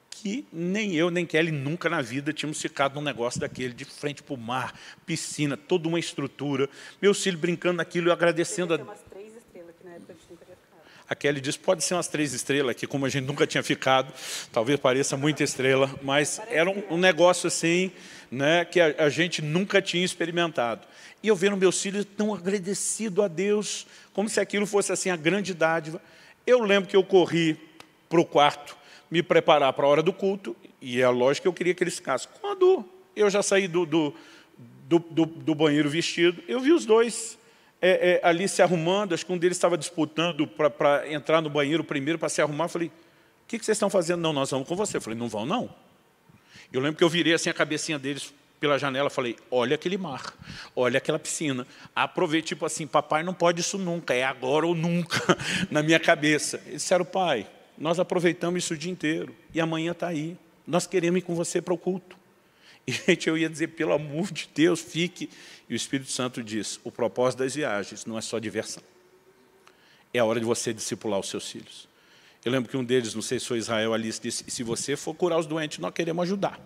que nem eu nem Kelly nunca na vida tínhamos ficado num negócio daquele, de frente para o mar, piscina, toda uma estrutura. Meu filho brincando naquilo, eu agradecendo a a Kelly disse, pode ser umas três estrelas, que como a gente nunca tinha ficado, talvez pareça muita estrela, mas era um, um negócio assim, né, que a, a gente nunca tinha experimentado. E eu vendo meus filhos tão agradecido a Deus, como se aquilo fosse assim a grande dádiva. Eu lembro que eu corri para o quarto me preparar para a hora do culto, e é lógico que eu queria que eles ficassem. Quando eu já saí do, do, do, do, do banheiro vestido, eu vi os dois é, é, ali se arrumando, acho que um deles estava disputando para entrar no banheiro primeiro para se arrumar. falei, o que, que vocês estão fazendo? Não, nós vamos com você. falei, não vão, não. Eu lembro que eu virei assim a cabecinha deles pela janela, falei, olha aquele mar, olha aquela piscina. Aproveitei, tipo assim, papai não pode isso nunca, é agora ou nunca, na minha cabeça. Eles disseram, pai, nós aproveitamos isso o dia inteiro, e amanhã está aí. Nós queremos ir com você para o culto. E, gente, eu ia dizer, pelo amor de Deus, fique. E o Espírito Santo diz: o propósito das viagens não é só diversão. É a hora de você discipular os seus filhos. Eu lembro que um deles, não sei se foi Israel Alice, disse: se você for curar os doentes, nós queremos ajudar.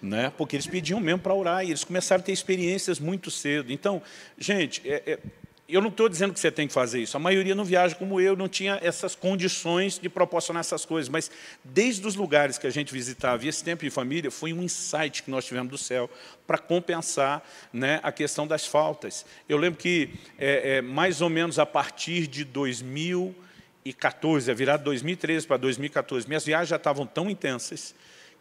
Né? Porque eles pediam mesmo para orar, e eles começaram a ter experiências muito cedo. Então, gente, é, é eu não estou dizendo que você tem que fazer isso. A maioria não viaja como eu, não tinha essas condições de proporcionar essas coisas. Mas desde os lugares que a gente visitava e esse tempo de família, foi um insight que nós tivemos do céu para compensar né, a questão das faltas. Eu lembro que, é, é, mais ou menos a partir de 2014, a virada de 2013 para 2014, minhas viagens já estavam tão intensas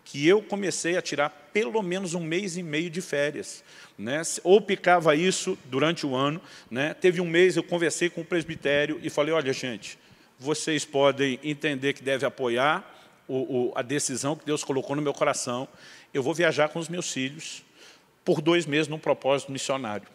que eu comecei a tirar pelo menos um mês e meio de férias. Né? Ou picava isso durante o ano. Né? Teve um mês, eu conversei com o presbitério e falei, olha, gente, vocês podem entender que deve apoiar o, o, a decisão que Deus colocou no meu coração. Eu vou viajar com os meus filhos por dois meses num propósito missionário.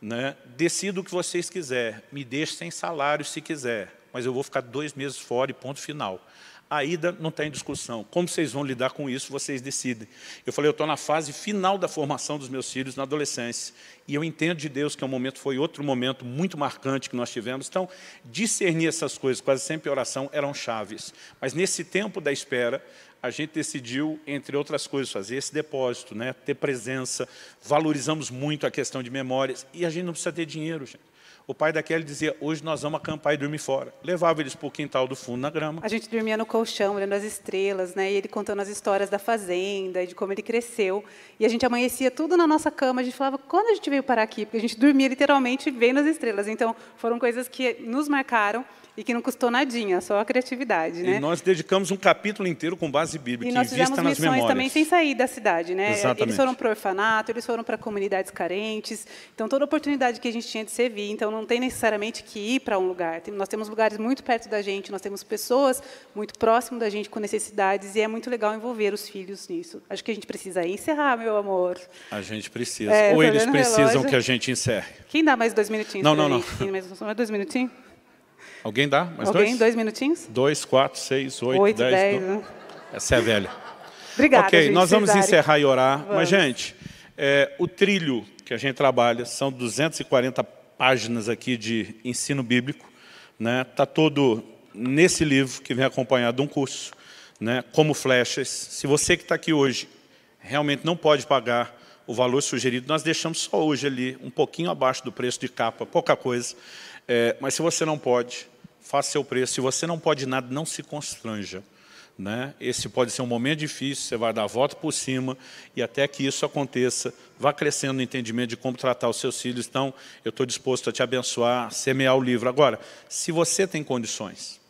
Né? Decido o que vocês quiserem, me deixe sem salário se quiser, mas eu vou ficar dois meses fora e ponto final a ida não está em discussão. Como vocês vão lidar com isso, vocês decidem. Eu falei, eu estou na fase final da formação dos meus filhos na adolescência. E eu entendo de Deus que é um momento, foi outro momento muito marcante que nós tivemos. Então, discernir essas coisas, quase sempre oração, eram chaves. Mas nesse tempo da espera, a gente decidiu, entre outras coisas, fazer esse depósito, né? ter presença, valorizamos muito a questão de memórias, e a gente não precisa ter dinheiro, gente. O pai da Kelly dizia: Hoje nós vamos acampar e dormir fora. Levava eles para o quintal do fundo na grama. A gente dormia no colchão, olhando as estrelas, né? E ele contando as histórias da fazenda e de como ele cresceu. E a gente amanhecia tudo na nossa cama. A gente falava: Quando a gente veio parar aqui? Porque a gente dormia literalmente vendo as estrelas. Então, foram coisas que nos marcaram e que não custou nadinha, só a criatividade, né? E nós dedicamos um capítulo inteiro com base bíblica, e nós fizemos nas memórias. também sem sair da cidade, né? Exatamente. Eles foram para o orfanato, eles foram para comunidades carentes, então toda oportunidade que a gente tinha de servir, então não tem necessariamente que ir para um lugar. Nós temos lugares muito perto da gente, nós temos pessoas muito próximo da gente com necessidades e é muito legal envolver os filhos nisso. Acho que a gente precisa encerrar, meu amor. A gente precisa. É, Ou eles precisam relógio. que a gente encerre. Quem dá mais dois minutinhos? Não, não, não. Mais dois minutinhos? Alguém dá? Mais Alguém? Dois? dois minutinhos? Dois, quatro, seis, oito, oito dez. dez né? Essa é a velha. Obrigada, Ok, gente, nós vamos Cesare. encerrar e orar. Vamos. Mas, gente, é, o trilho que a gente trabalha são 240 páginas aqui de ensino bíblico. Está né? Tá todo nesse livro que vem acompanhado de um curso, né? como flechas. Se você que está aqui hoje realmente não pode pagar o valor sugerido, nós deixamos só hoje ali, um pouquinho abaixo do preço de capa, pouca coisa. É, mas se você não pode, faça seu preço. Se você não pode nada, não se constranja. Né? Esse pode ser um momento difícil, você vai dar a volta por cima, e até que isso aconteça, vá crescendo no entendimento de como tratar os seus filhos. Então, eu estou disposto a te abençoar, semear o livro. Agora, se você tem condições,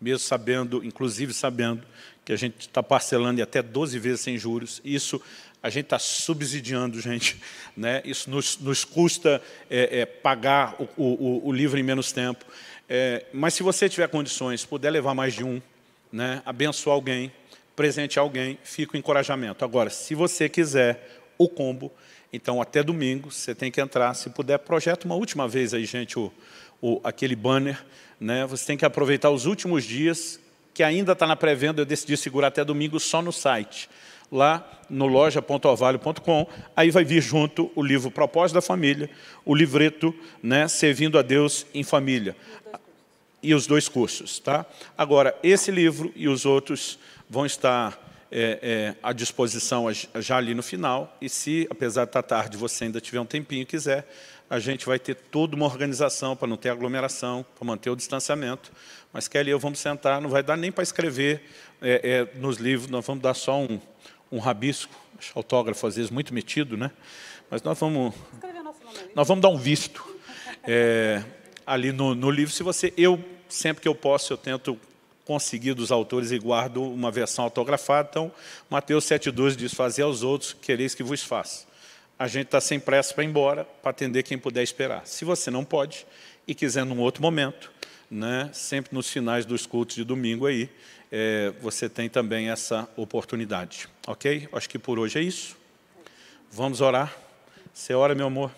mesmo sabendo, inclusive sabendo, que a gente está parcelando e até 12 vezes sem juros, isso a gente está subsidiando, gente. Né? Isso nos, nos custa é, é, pagar o, o, o, livro em menos tempo. É, mas se você tiver condições, puder levar mais de um, né? abençoar alguém, presente alguém, fica o encorajamento. Agora, se você quiser o combo, então até domingo você tem que entrar, se puder, projeta uma última vez aí, gente, o, o aquele banner. Né? Você tem que aproveitar os últimos dias, que ainda está na pré-venda, eu decidi segurar até domingo só no site lá no loja.ovalho.com. Aí vai vir junto o livro Propósito da Família, o livreto né, Servindo a Deus em Família. E os dois cursos. tá? Agora, esse livro e os outros vão estar é, é, à disposição já ali no final. E se, apesar de estar tarde, você ainda tiver um tempinho e quiser, a gente vai ter toda uma organização para não ter aglomeração, para manter o distanciamento. Mas Kelly e eu vamos sentar, não vai dar nem para escrever é, é, nos livros, nós vamos dar só um, um rabisco, autógrafo às vezes muito metido, né? mas nós vamos, nós vamos dar um visto é, ali no, no livro. Se você, eu sempre que eu posso, eu tento conseguir dos autores e guardo uma versão autografada. Então, Mateus 7,12 diz: Fazer aos outros, quereis que vos faça. A gente está sem pressa para ir embora, para atender quem puder esperar. Se você não pode e quiser num outro momento, né, sempre nos finais dos cultos de domingo aí, é, você tem também essa oportunidade. Ok? Acho que por hoje é isso. Vamos orar. Você ora, meu amor.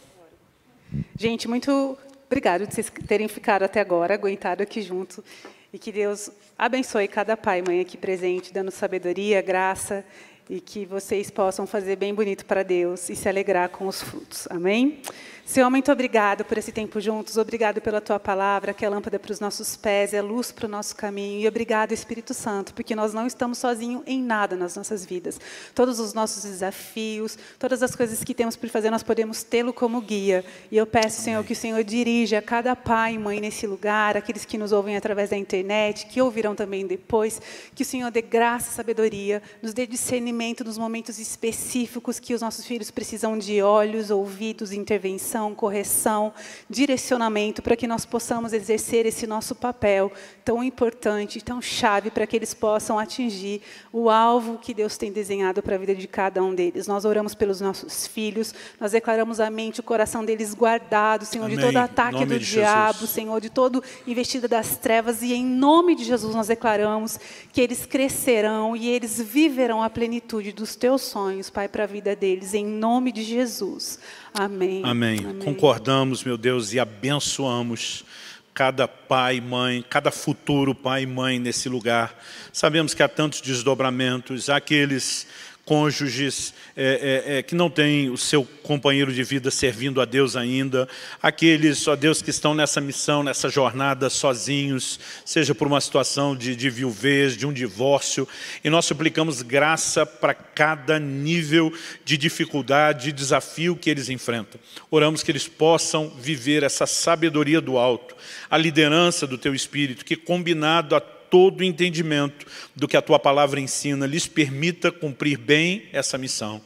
Gente, muito obrigado de vocês terem ficado até agora, aguentado aqui junto. E que Deus abençoe cada pai e mãe aqui presente, dando sabedoria, graça, e que vocês possam fazer bem bonito para Deus e se alegrar com os frutos. Amém? Senhor, muito obrigado por esse tempo juntos, obrigado pela tua palavra, que é lâmpada para os nossos pés, é luz para o nosso caminho, e obrigado, Espírito Santo, porque nós não estamos sozinhos em nada nas nossas vidas. Todos os nossos desafios, todas as coisas que temos por fazer, nós podemos tê-lo como guia. E eu peço, Senhor, que o Senhor dirija cada pai e mãe nesse lugar, aqueles que nos ouvem através da internet, que ouvirão também depois, que o Senhor dê graça e sabedoria, nos dê discernimento nos momentos específicos que os nossos filhos precisam de olhos, ouvidos, intervenção correção, direcionamento, para que nós possamos exercer esse nosso papel tão importante, tão chave, para que eles possam atingir o alvo que Deus tem desenhado para a vida de cada um deles. Nós oramos pelos nossos filhos, nós declaramos a mente, o coração deles guardado, Senhor, Amém. de todo ataque do diabo, Jesus. Senhor, de todo investida das trevas, e em nome de Jesus nós declaramos que eles crescerão e eles viverão a plenitude dos teus sonhos, Pai, para a vida deles, em nome de Jesus. Amém. Amém. Amém. Concordamos, meu Deus, e abençoamos cada pai e mãe, cada futuro pai e mãe nesse lugar. Sabemos que há tantos desdobramentos, há aqueles cônjuges é, é, é, que não têm o seu companheiro de vida servindo a Deus ainda, aqueles, ó Deus, que estão nessa missão, nessa jornada sozinhos, seja por uma situação de, de viuvez, de um divórcio, e nós suplicamos graça para cada nível de dificuldade, de desafio que eles enfrentam. Oramos que eles possam viver essa sabedoria do alto, a liderança do Teu Espírito, que combinado a todo o entendimento do que a tua palavra ensina, lhes permita cumprir bem essa missão.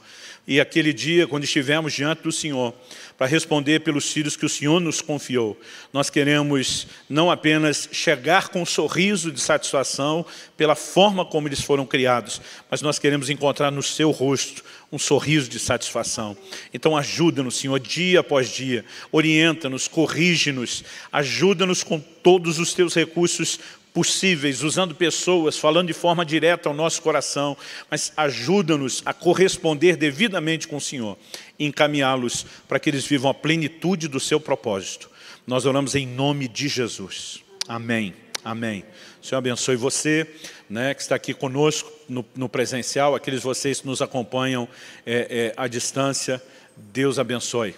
E aquele dia, quando estivermos diante do Senhor, para responder pelos filhos que o Senhor nos confiou, nós queremos não apenas chegar com um sorriso de satisfação pela forma como eles foram criados, mas nós queremos encontrar no seu rosto um sorriso de satisfação. Então ajuda-nos, Senhor, dia após dia, orienta-nos, corrige-nos, ajuda-nos com todos os teus recursos possíveis, usando pessoas, falando de forma direta ao nosso coração, mas ajuda-nos a corresponder devidamente com o Senhor e encaminhá-los para que eles vivam a plenitude do seu propósito. Nós oramos em nome de Jesus. Amém. Amém. O Senhor abençoe você né, que está aqui conosco no, no presencial, aqueles vocês que nos acompanham é, é, à distância. Deus abençoe.